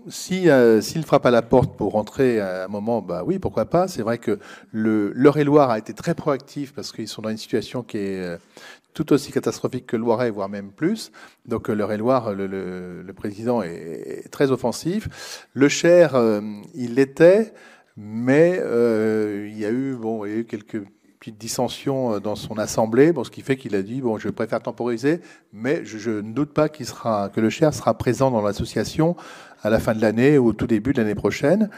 S1: si s'ils frappent à la porte pour rentrer à un moment, bah oui, pourquoi pas. C'est vrai que le l'Eure-et-Loire a été très proactif parce qu'ils sont dans une situation qui est tout aussi catastrophique que Loiret, voire même plus. Donc euh, leure loire le, le, le, président est, très offensif. Le Cher, euh, il l'était, mais euh, il y a eu bon, il y a eu quelques petites dissensions dans son assemblée, bon, ce qui fait qu'il a dit bon, je préfère temporiser, mais je, ne doute pas qu'il sera, que le Cher sera présent dans l'association à la fin de l'année ou au tout début de l'année prochaine.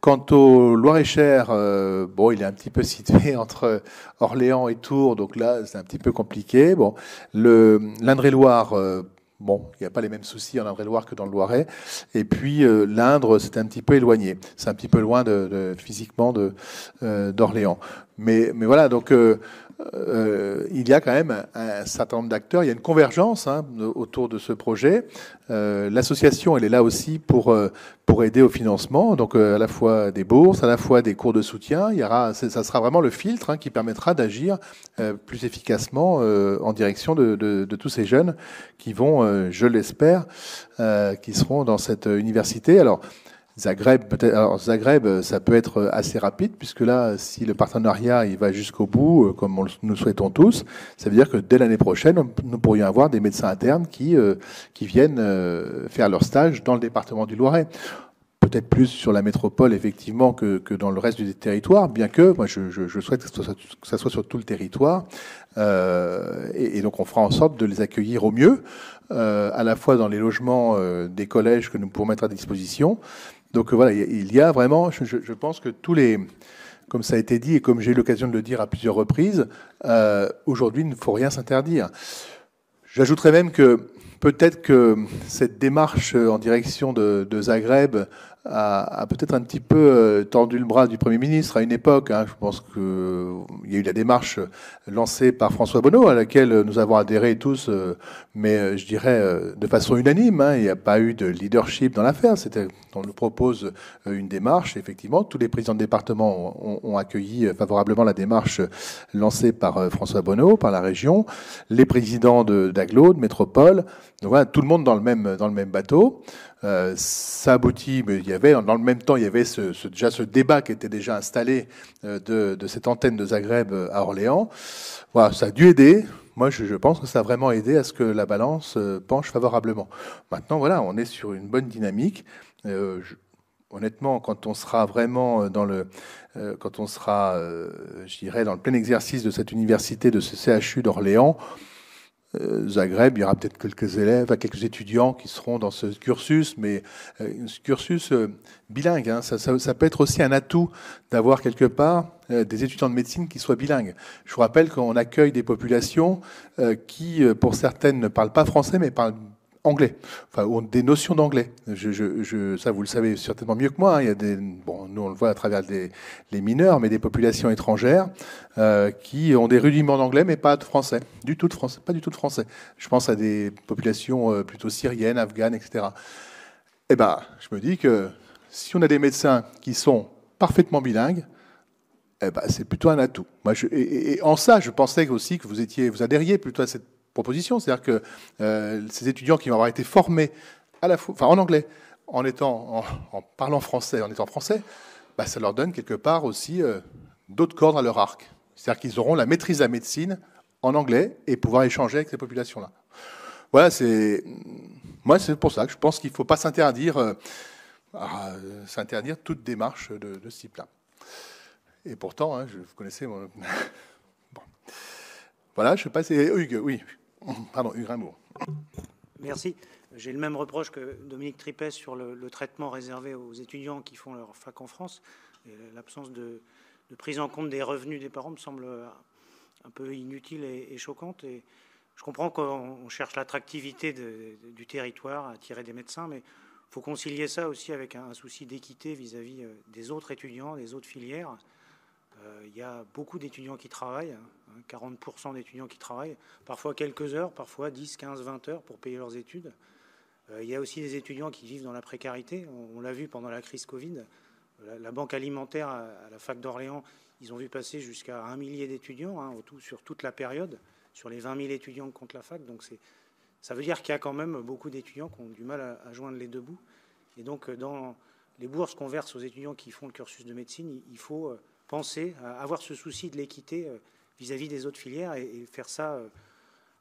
S1: Quant au Loir-et-Cher, euh, bon, il est un petit peu situé entre Orléans et Tours, donc là, c'est un petit peu compliqué. Bon, l'Indre-et-Loire, euh, Bon, il n'y a pas les mêmes soucis en Indre-et-Loire que dans le Loiret. Et puis euh, l'Indre, c'est un petit peu éloigné. C'est un petit peu loin de, physiquement d'Orléans. De, d'Orléans. mais, mais voilà, donc euh, il y a quand même un, certain nombre d'acteurs, il y a une convergence hein, autour de ce projet. Euh, l'association, elle est là aussi pour, euh, pour aider au financement, donc à la fois des bourses, à la fois des cours de soutien. Il y aura, ça sera vraiment le filtre hein, qui permettra d'agir plus efficacement en direction de, de, tous ces jeunes qui vont, je l'espère, qui seront dans cette université. Alors, Zagreb, peut-être, Zagreb, euh, ça peut être euh, assez rapide, puisque là, si le partenariat il va jusqu'au bout, euh, comme nous souhaitons tous, ça veut dire que dès l'année prochaine, nous pourrions avoir des médecins internes qui, qui viennent faire leur stage dans le département du Loiret. Peut-être plus sur la métropole, effectivement, que, que dans le reste du territoire, bien que moi, je, souhaite que ça, soit sur tout le territoire. Euh, et, donc, on fera en sorte de les accueillir au mieux. à la fois dans les logements des collèges que nous pourrons mettre à disposition, donc euh, voilà, il y a vraiment, je, pense que tous les, comme ça a été dit et comme j'ai eu l'occasion de le dire à plusieurs reprises, euh, aujourd'hui, il ne faut rien s'interdire. J'ajouterais même que peut-être que cette démarche en direction de Zagreb a, peut-être un petit peu euh, tendu le bras du Premier ministre à une époque. Hein. je pense qu'il y a eu la démarche lancée par François Bonneau, à laquelle nous avons adhéré tous, euh, mais euh, je dirais de façon unanime. Hein. il n'y a pas eu de leadership dans l'affaire. C'était, on nous propose une démarche. Effectivement, tous les présidents de département ont, accueilli favorablement la démarche lancée par François Bonneau, par la région, les présidents d'Aglo, de, métropole. Donc voilà, tout le monde dans le même, dans le même bateau. Euh, ça aboutit, mais il y avait, dans le même temps, il y avait ce, déjà ce débat qui était déjà installé euh, de, cette antenne de Zagreb euh, à Orléans. Voilà, ça a dû aider. Moi, je, pense que ça a vraiment aidé à ce que la balance penche favorablement. Maintenant, voilà, on est sur une bonne dynamique. honnêtement, quand on sera vraiment dans le, quand on sera, dans le plein exercice de cette université, de ce CHU d'Orléans, euh, Zagreb, il y aura peut-être quelques élèves, quelques étudiants qui seront dans ce cursus, mais un euh, cursus euh, bilingue, hein, ça, ça, ça, peut être aussi un atout d'avoir quelque part des étudiants de médecine qui soient bilingues. Je vous rappelle qu'on accueille des populations qui, pour certaines, ne parlent pas français, mais parlent anglais, enfin, ont des notions d'anglais. ça, vous le savez certainement mieux que moi. Hein. Il y a des, bon, nous, on le voit à travers les mineurs, mais des populations étrangères euh, qui ont des rudiments d'anglais, mais pas de français, du tout de français, pas du tout de français. Je pense à des populations euh, plutôt syriennes, afghanes, etc. Eh bien, je me dis que si on a des médecins qui sont parfaitement bilingues, eh ben, c'est plutôt un atout. Moi, et, en ça, je pensais aussi que vous étiez, vous adhériez plutôt à cette proposition. C'est-à-dire que euh, ces étudiants qui vont avoir été formés à la fois, en anglais, en, parlant français, en étant français, bah, ça leur donne quelque part aussi euh, d'autres cordes à leur arc. C'est-à-dire qu'ils auront la maîtrise de la médecine en anglais et pouvoir échanger avec ces populations-là. Voilà, c'est moi, c'est pour ça que je pense qu'il ne faut pas s'interdire euh, toute démarche de, ce type-là. Et pourtant, hein, je, vous connaissez Voilà, je sais pas, c'est Hugues, oui. Pardon,
S4: Merci. J'ai le même reproche que Dominique Tripès sur le, traitement réservé aux étudiants qui font leur fac en France. L'absence de, prise en compte des revenus des parents me semble un peu inutile et, choquante. Et je comprends qu'on cherche l'attractivité du territoire à attirer des médecins, mais il faut concilier ça aussi avec un souci d'équité vis-à-vis euh, des autres étudiants, des autres filières il euh, y a beaucoup d'étudiants qui travaillent, 40% hein, d'étudiants qui travaillent, parfois quelques heures, parfois 10, 15, 20 heures pour payer leurs études. il euh, y a aussi des étudiants qui vivent dans la précarité. On, l'a vu pendant la crise Covid. La, banque alimentaire à, la fac d'Orléans, ils ont vu passer jusqu'à un millier d'étudiants hein, sur toute la période, sur les 20 000 étudiants que compte la fac. Donc ça veut dire qu'il y a quand même beaucoup d'étudiants qui ont du mal à, joindre les deux bouts. Et donc euh, dans les bourses qu'on verse aux étudiants qui font le cursus de médecine, il faut penser, à avoir ce souci de l'équité euh, vis-à-vis des autres filières et, faire ça euh,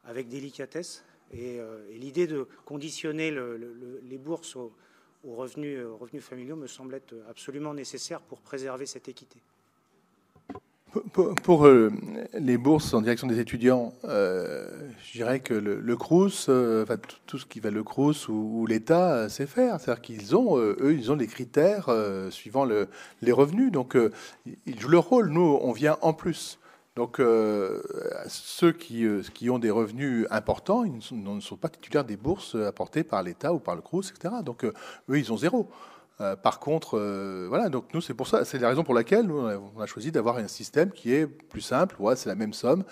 S4: avec délicatesse. Euh, et, l'idée de conditionner les bourses aux, revenus, aux revenus familiaux me semble être absolument nécessaire pour préserver cette équité.
S1: Pour, euh, les bourses en direction des étudiants, euh, je dirais que le, le CRUS, euh, enfin, tout ce qui va le CRUS ou, l'État sait faire. C'est-à-dire qu'ils ont, eux, ils ont des critères suivant les revenus. Donc, ils jouent leur rôle. Nous, on vient en plus. Donc, ceux qui, ont des revenus importants, ils ne sont, ne sont, pas titulaires des bourses apportées par l'État ou par le CRUS, etc. Donc, eux, ils ont zéro. Euh, par contre, euh, voilà, donc nous, c'est pour ça, c'est la raison pour laquelle nous, on a choisi d'avoir un système qui est plus simple. Ouais, c'est la même somme.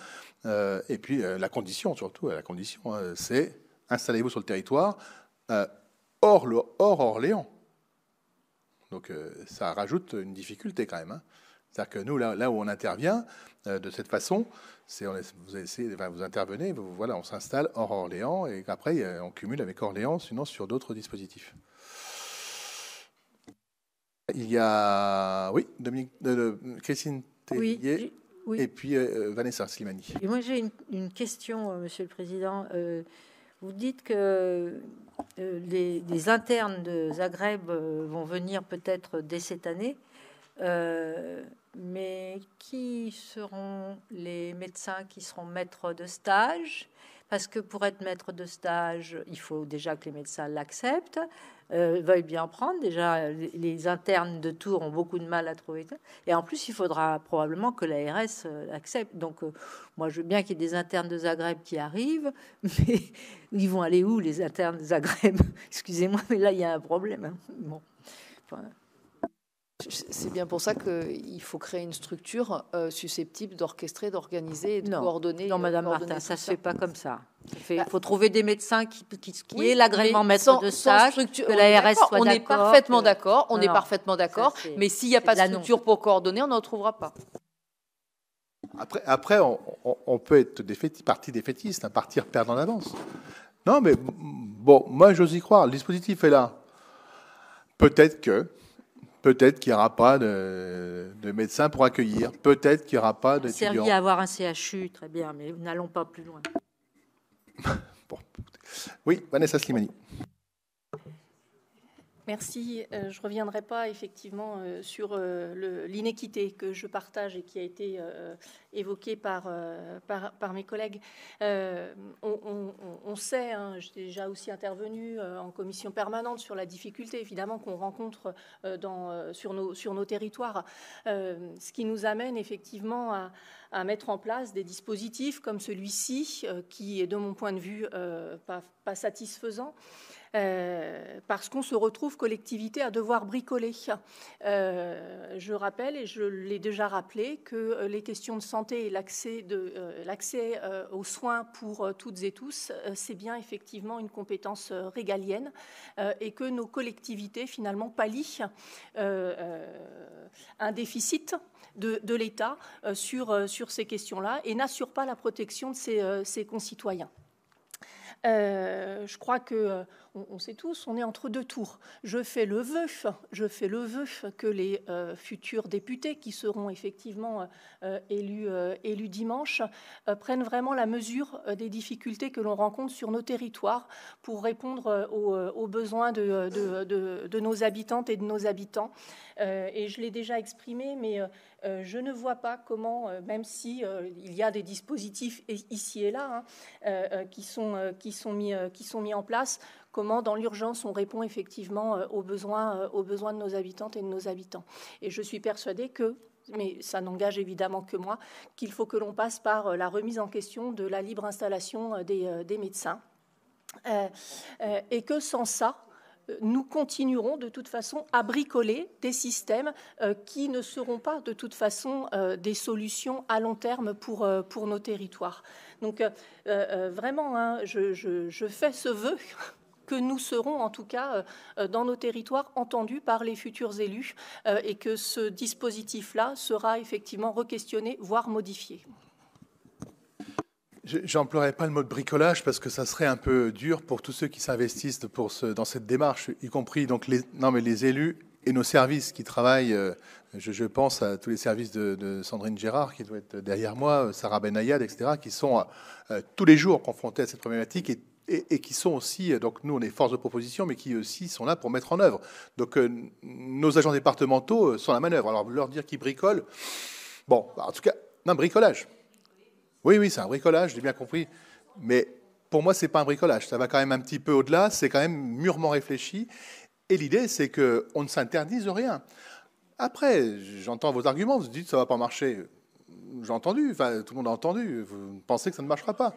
S1: Euh, et puis, la condition, surtout, la condition, c'est installez-vous sur le territoire hors, Orléans. Donc, ça rajoute une difficulté quand même. Hein. C'est-à-dire que nous, là, où on intervient de cette façon, c'est vous, essayez, vous intervenez, voilà, on s'installe hors Orléans et après, on cumule avec Orléans, sinon sur d'autres dispositifs. Il y a, oui, Dominique, euh, Christine Et puis euh, Vanessa Slimani. moi
S13: j'ai une, question, euh, Monsieur le Président. vous dites que les, internes de Zagreb vont venir peut-être dès cette année. mais qui seront les médecins qui seront maîtres de stage parce que pour être maître de stage, il faut déjà que les médecins l'acceptent, euh, veuillent bien prendre. Déjà, les internes de Tours ont beaucoup de mal à trouver. Et en plus, il faudra probablement que l'ARS euh, accepte. Donc, euh, moi, je veux bien qu'il y ait des internes de Zagreb qui arrivent, mais ils vont aller où, les internes de Zagreb
S10: Excusez-moi, mais là, il y a un problème. Hein. Bon. C'est bien pour ça qu'il faut créer une structure euh, susceptible d'orchestrer, d'organiser et de coordonner. Non, Madame Martin, ça ne se fait pas comme ça. Il bah faut trouver des médecins qui, qui, aient l'agrément de
S13: sage. que la soit d'accord. On est parfaitement d'accord, on est parfaitement d'accord, mais s'il n'y a pas de
S10: structure pour coordonner, on n'en trouvera pas.
S1: Après, après on, peut être des défaitiste, hein, partir des en avance. partir en Non, mais bon, moi j'ose y croire, le dispositif est là. Peut-être que Peut-être qu'il n'y aura pas de, médecin médecins pour accueillir. Peut-être qu'il n'y aura pas de. Servi à
S13: avoir un CHU, très bien, mais n'allons pas plus loin.
S1: Oui, Vanessa Slimani.
S11: Merci. Euh, je ne reviendrai pas effectivement euh, sur euh, l'inéquité que je partage et qui a été évoquée par, par, mes collègues. On, sait, hein, j'ai déjà aussi intervenu en commission permanente sur la difficulté évidemment qu'on rencontre sur, nos, sur nos territoires, ce qui nous amène effectivement à, mettre en place des dispositifs comme celui-ci, qui est de mon point de vue pas satisfaisant. Euh, parce qu'on se retrouve collectivité à devoir bricoler. Euh, je rappelle, et je l'ai déjà rappelé, que euh, les questions de santé et l'accès, de, l'accès aux soins pour toutes et tous, c'est bien effectivement une compétence régalienne et que nos collectivités finalement pallient un déficit de, de l'État sur, sur ces questions-là et n'assurent pas la protection de ses, concitoyens. je crois que on, sait tous, on est entre deux tours. Je fais le vœu, je fais le vœu que les euh, futurs députés qui seront effectivement euh, euh, élus, dimanche prennent vraiment la mesure des difficultés que l'on rencontre sur nos territoires pour répondre aux, besoins de, nos habitantes et de nos habitants. et je l'ai déjà exprimé, mais je ne vois pas comment, même si il y a des dispositifs ici et là qui sont mis en place, comment dans l'urgence on répond effectivement euh, aux besoins, euh, aux besoins de nos habitantes et de nos habitants. Et je suis persuadée que mais ça n'engage évidemment que moi, qu'il faut que l'on passe par euh, la remise en question de la libre installation des, médecins. et que sans ça, nous continuerons de toute façon à bricoler des systèmes qui ne seront pas de toute façon des solutions à long terme pour, pour nos territoires. Donc vraiment, hein, je fais ce vœu que nous serons en tout cas euh, dans nos territoires entendus par les futurs élus euh, et que ce dispositif-là sera effectivement requestionné, voire modifié.
S1: J'emploierai pas le mot de bricolage parce que ça serait un peu dur pour tous ceux qui s'investissent pour ce, dans cette démarche, y compris donc les, non mais les élus et nos services qui travaillent. Euh, je, pense à tous les services de, Sandrine Gérard qui doit être derrière moi, Sarah Benayad, etc., qui sont tous les jours confrontés à cette problématique et et, qui sont aussi, donc nous on est force de proposition, mais qui aussi sont là pour mettre en œuvre. Donc euh, nos agents départementaux euh, sont à la manœuvre. Alors leur dire qu'ils bricolent, bon, bah, en tout cas, non, bricolage. Oui, oui, c'est un bricolage, j'ai bien compris. Mais pour moi, ce n'est pas un bricolage. Ça va quand même un petit peu au-delà, c'est quand même mûrement réfléchi. Et l'idée, c'est qu'on ne s'interdise rien. Après, j'entends vos arguments, vous dites que ça ne va pas marcher. J'ai entendu, enfin, tout le monde a entendu, vous pensez que ça ne marchera pas.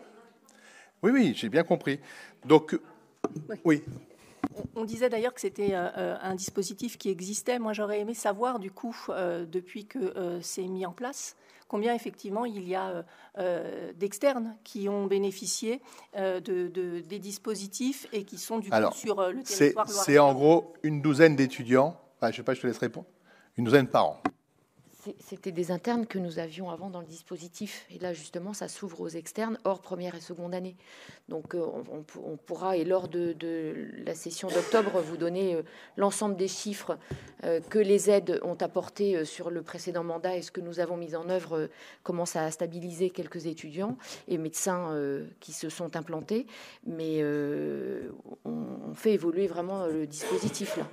S1: Oui, oui, j'ai bien compris. Donc, oui.
S11: On disait d'ailleurs que c'était euh, euh, un dispositif qui existait. Moi, j'aurais aimé savoir, du coup, euh, depuis que c'est mis en place, combien effectivement il y a d'externes qui ont bénéficié de, des dispositifs et qui sont du coup sur le territoire. C'est en
S1: gros une douzaine d'étudiants. je ne sais pas, je te laisse répondre. Une douzaine par an.
S18: C'était des internes que nous avions avant dans le dispositif. Et là, justement, ça s'ouvre aux externes hors première et seconde année. Donc, euh, on, pourra, et lors de, la session d'octobre, vous donner euh, l'ensemble des chiffres euh, que les aides ont apportés sur le précédent mandat et ce que nous avons mis en œuvre commence à stabiliser quelques étudiants et médecins qui se sont implantés. Mais on fait évoluer vraiment le dispositif là.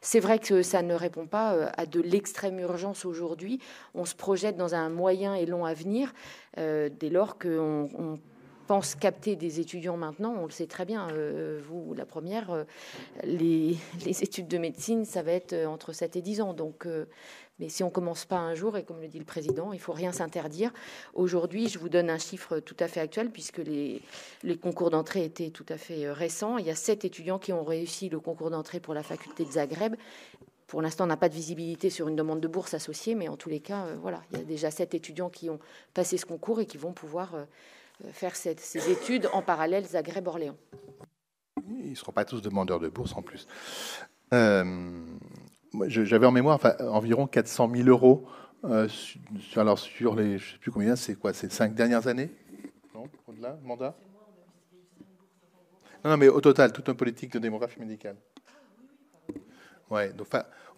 S18: C'est vrai que ça ne répond pas euh, à de l'extrême urgence aujourd'hui. On se projette dans un moyen et long avenir euh, dès lors qu'on pense capter des étudiants maintenant, on le sait très bien, euh, vous la première, euh, les, études de médecine, ça va être euh, entre 7 et 10 ans. Donc, mais si on commence pas un jour, et comme le dit le président, il faut rien s'interdire. Aujourd'hui, je vous donne un chiffre tout à fait actuel, puisque les, les concours d'entrée étaient tout à fait récents. Il y a 7 étudiants qui ont réussi le concours d'entrée pour la faculté de Zagreb. Pour l'instant, on n'a pas de visibilité sur une demande de bourse associée, mais en tous les cas, voilà, il y a déjà 7 étudiants qui ont passé ce concours et qui vont pouvoir... Euh, faire ces études en parallèle Zagreb-Orléans.
S1: Ils ne seront pas tous demandeurs de bourse en plus. Euh, j'avais en mémoire enfin, environ 400 000 euros. Euh, sur, alors sur les, je sais plus combien, c'est quoi, ces cinq dernières années Non, au-delà, mandat non, non, mais au total, toute une politique de démographie médicale. Ouais, donc,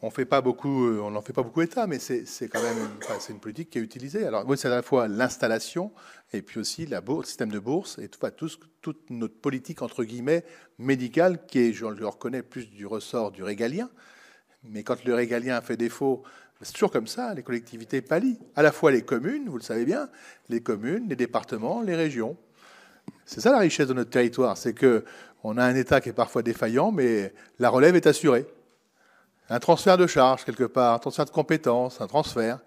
S1: on fait pas beaucoup, euh, on n'en fait pas beaucoup état, mais c'est quand même, c'est une politique qui est utilisée. Alors oui, c'est à la fois l'installation et puis aussi la le système de bourse et tout, tout, toute notre politique entre guillemets médicale qui est, je le reconnais, plus du ressort du régalien. Mais quand le régalien fait défaut, c'est toujours comme ça. Les collectivités palient. à la fois les communes, vous le savez bien, les communes, les départements, les régions. C'est ça la richesse de notre territoire, c'est que on a un État qui est parfois défaillant, mais la relève est assurée. Un transfert de charge quelque part, un transfert de compétences, un transfert.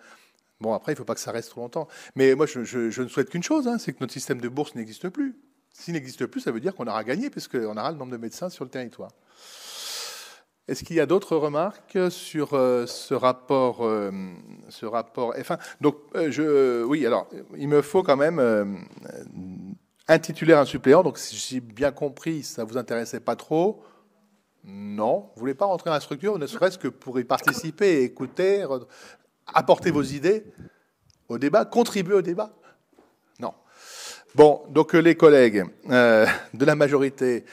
S1: Bon, après, il ne faut pas que ça reste trop longtemps. Mais moi, je, ne souhaite qu'une chose, hein, c'est que notre système de bourse n'existe plus. S'il n'existe plus, ça veut dire qu'on aura gagné, puisqu'on aura le nombre de médecins sur le territoire. Est-ce qu'il y a d'autres remarques sur euh, ce rapport, euh, ce rapport F1 Donc, euh, je, oui, alors, il me faut quand même intituler un suppléant. Donc, si j'ai bien compris, ça ne vous intéressait pas trop. Non, vous voulez pas rentrer dans la structure, ne serait-ce que pour y participer, écouter, apporter vos idées au débat, contribuer au débat Non. Bon, donc euh, les collègues euh, de la majorité,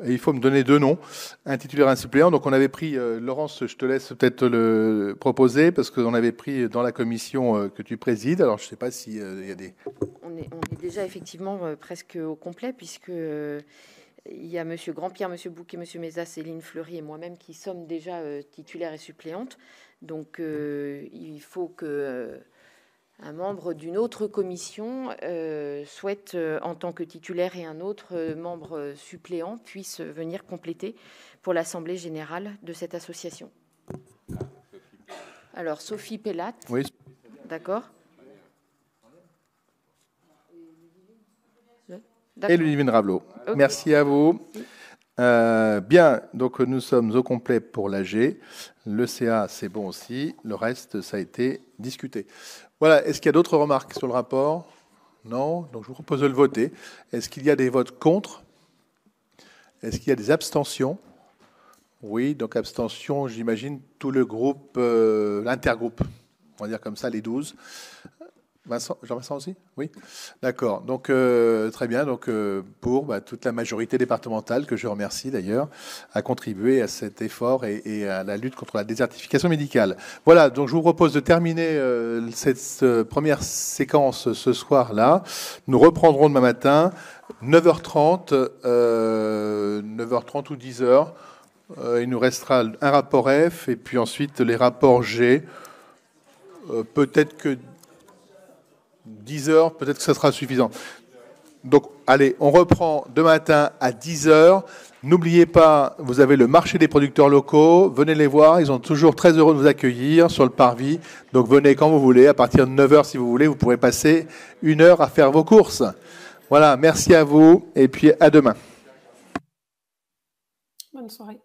S1: euh, il faut me donner deux noms, un titulaire, un suppléant. Donc on avait pris, Laurence, je te laisse peut-être le proposer, parce qu'on avait pris dans la commission que tu présides. Alors je ne sais pas s'il y a des...
S18: on est déjà effectivement presque au complet, puisque il y a M. Grandpierre, M. Bouquet, M. Mesa, Céline Fleury et moi-même qui sommes déjà euh, titulaires et suppléantes. Donc euh, il faut que euh, membre d'une autre commission souhaite, en tant que titulaire et un autre membre suppléant, puisse venir compléter pour l'Assemblée générale de cette association. Alors Sophie Pellat. Oui. D'accord.
S15: et
S1: Ludivine Ravelot. Merci à vous. Euh, bien, donc nous sommes au complet pour l'AG. Le CA, c'est bon aussi. Le reste, ça a été discuté. Voilà, est-ce qu'il y a d'autres remarques sur le rapport Non Donc je vous propose de le voter. Est-ce qu'il y a des votes contre Est-ce qu'il y a des abstentions Oui, donc abstention, j'imagine, tout le groupe, euh, l'intergroupe, on va dire comme ça, les 12. Vincent, Jean-Vincent aussi Oui D'accord. Donc, euh, très bien. Donc, euh, pour bah, toute la majorité départementale, que je remercie d'ailleurs, a contribué à cet effort et, à la lutte contre la désertification médicale. Voilà. Donc, je vous propose de terminer euh, cette première séquence ce soir-là. Nous reprendrons demain matin, 9h30, 9h30 ou 10h. il nous restera un rapport F et puis ensuite les rapports G. Peut-être que 10 heures, peut-être que ça sera suffisant. Donc, allez, on reprend demain matin à 10 heures. N'oubliez pas, vous avez le marché des producteurs locaux. Venez les voir. Ils sont toujours très heureux de vous accueillir sur le parvis. Donc, venez quand vous voulez. À partir de 9 heures, si vous voulez, vous pourrez passer une heure à faire vos courses. Voilà, merci à vous et puis à demain.
S20: Bonne soirée.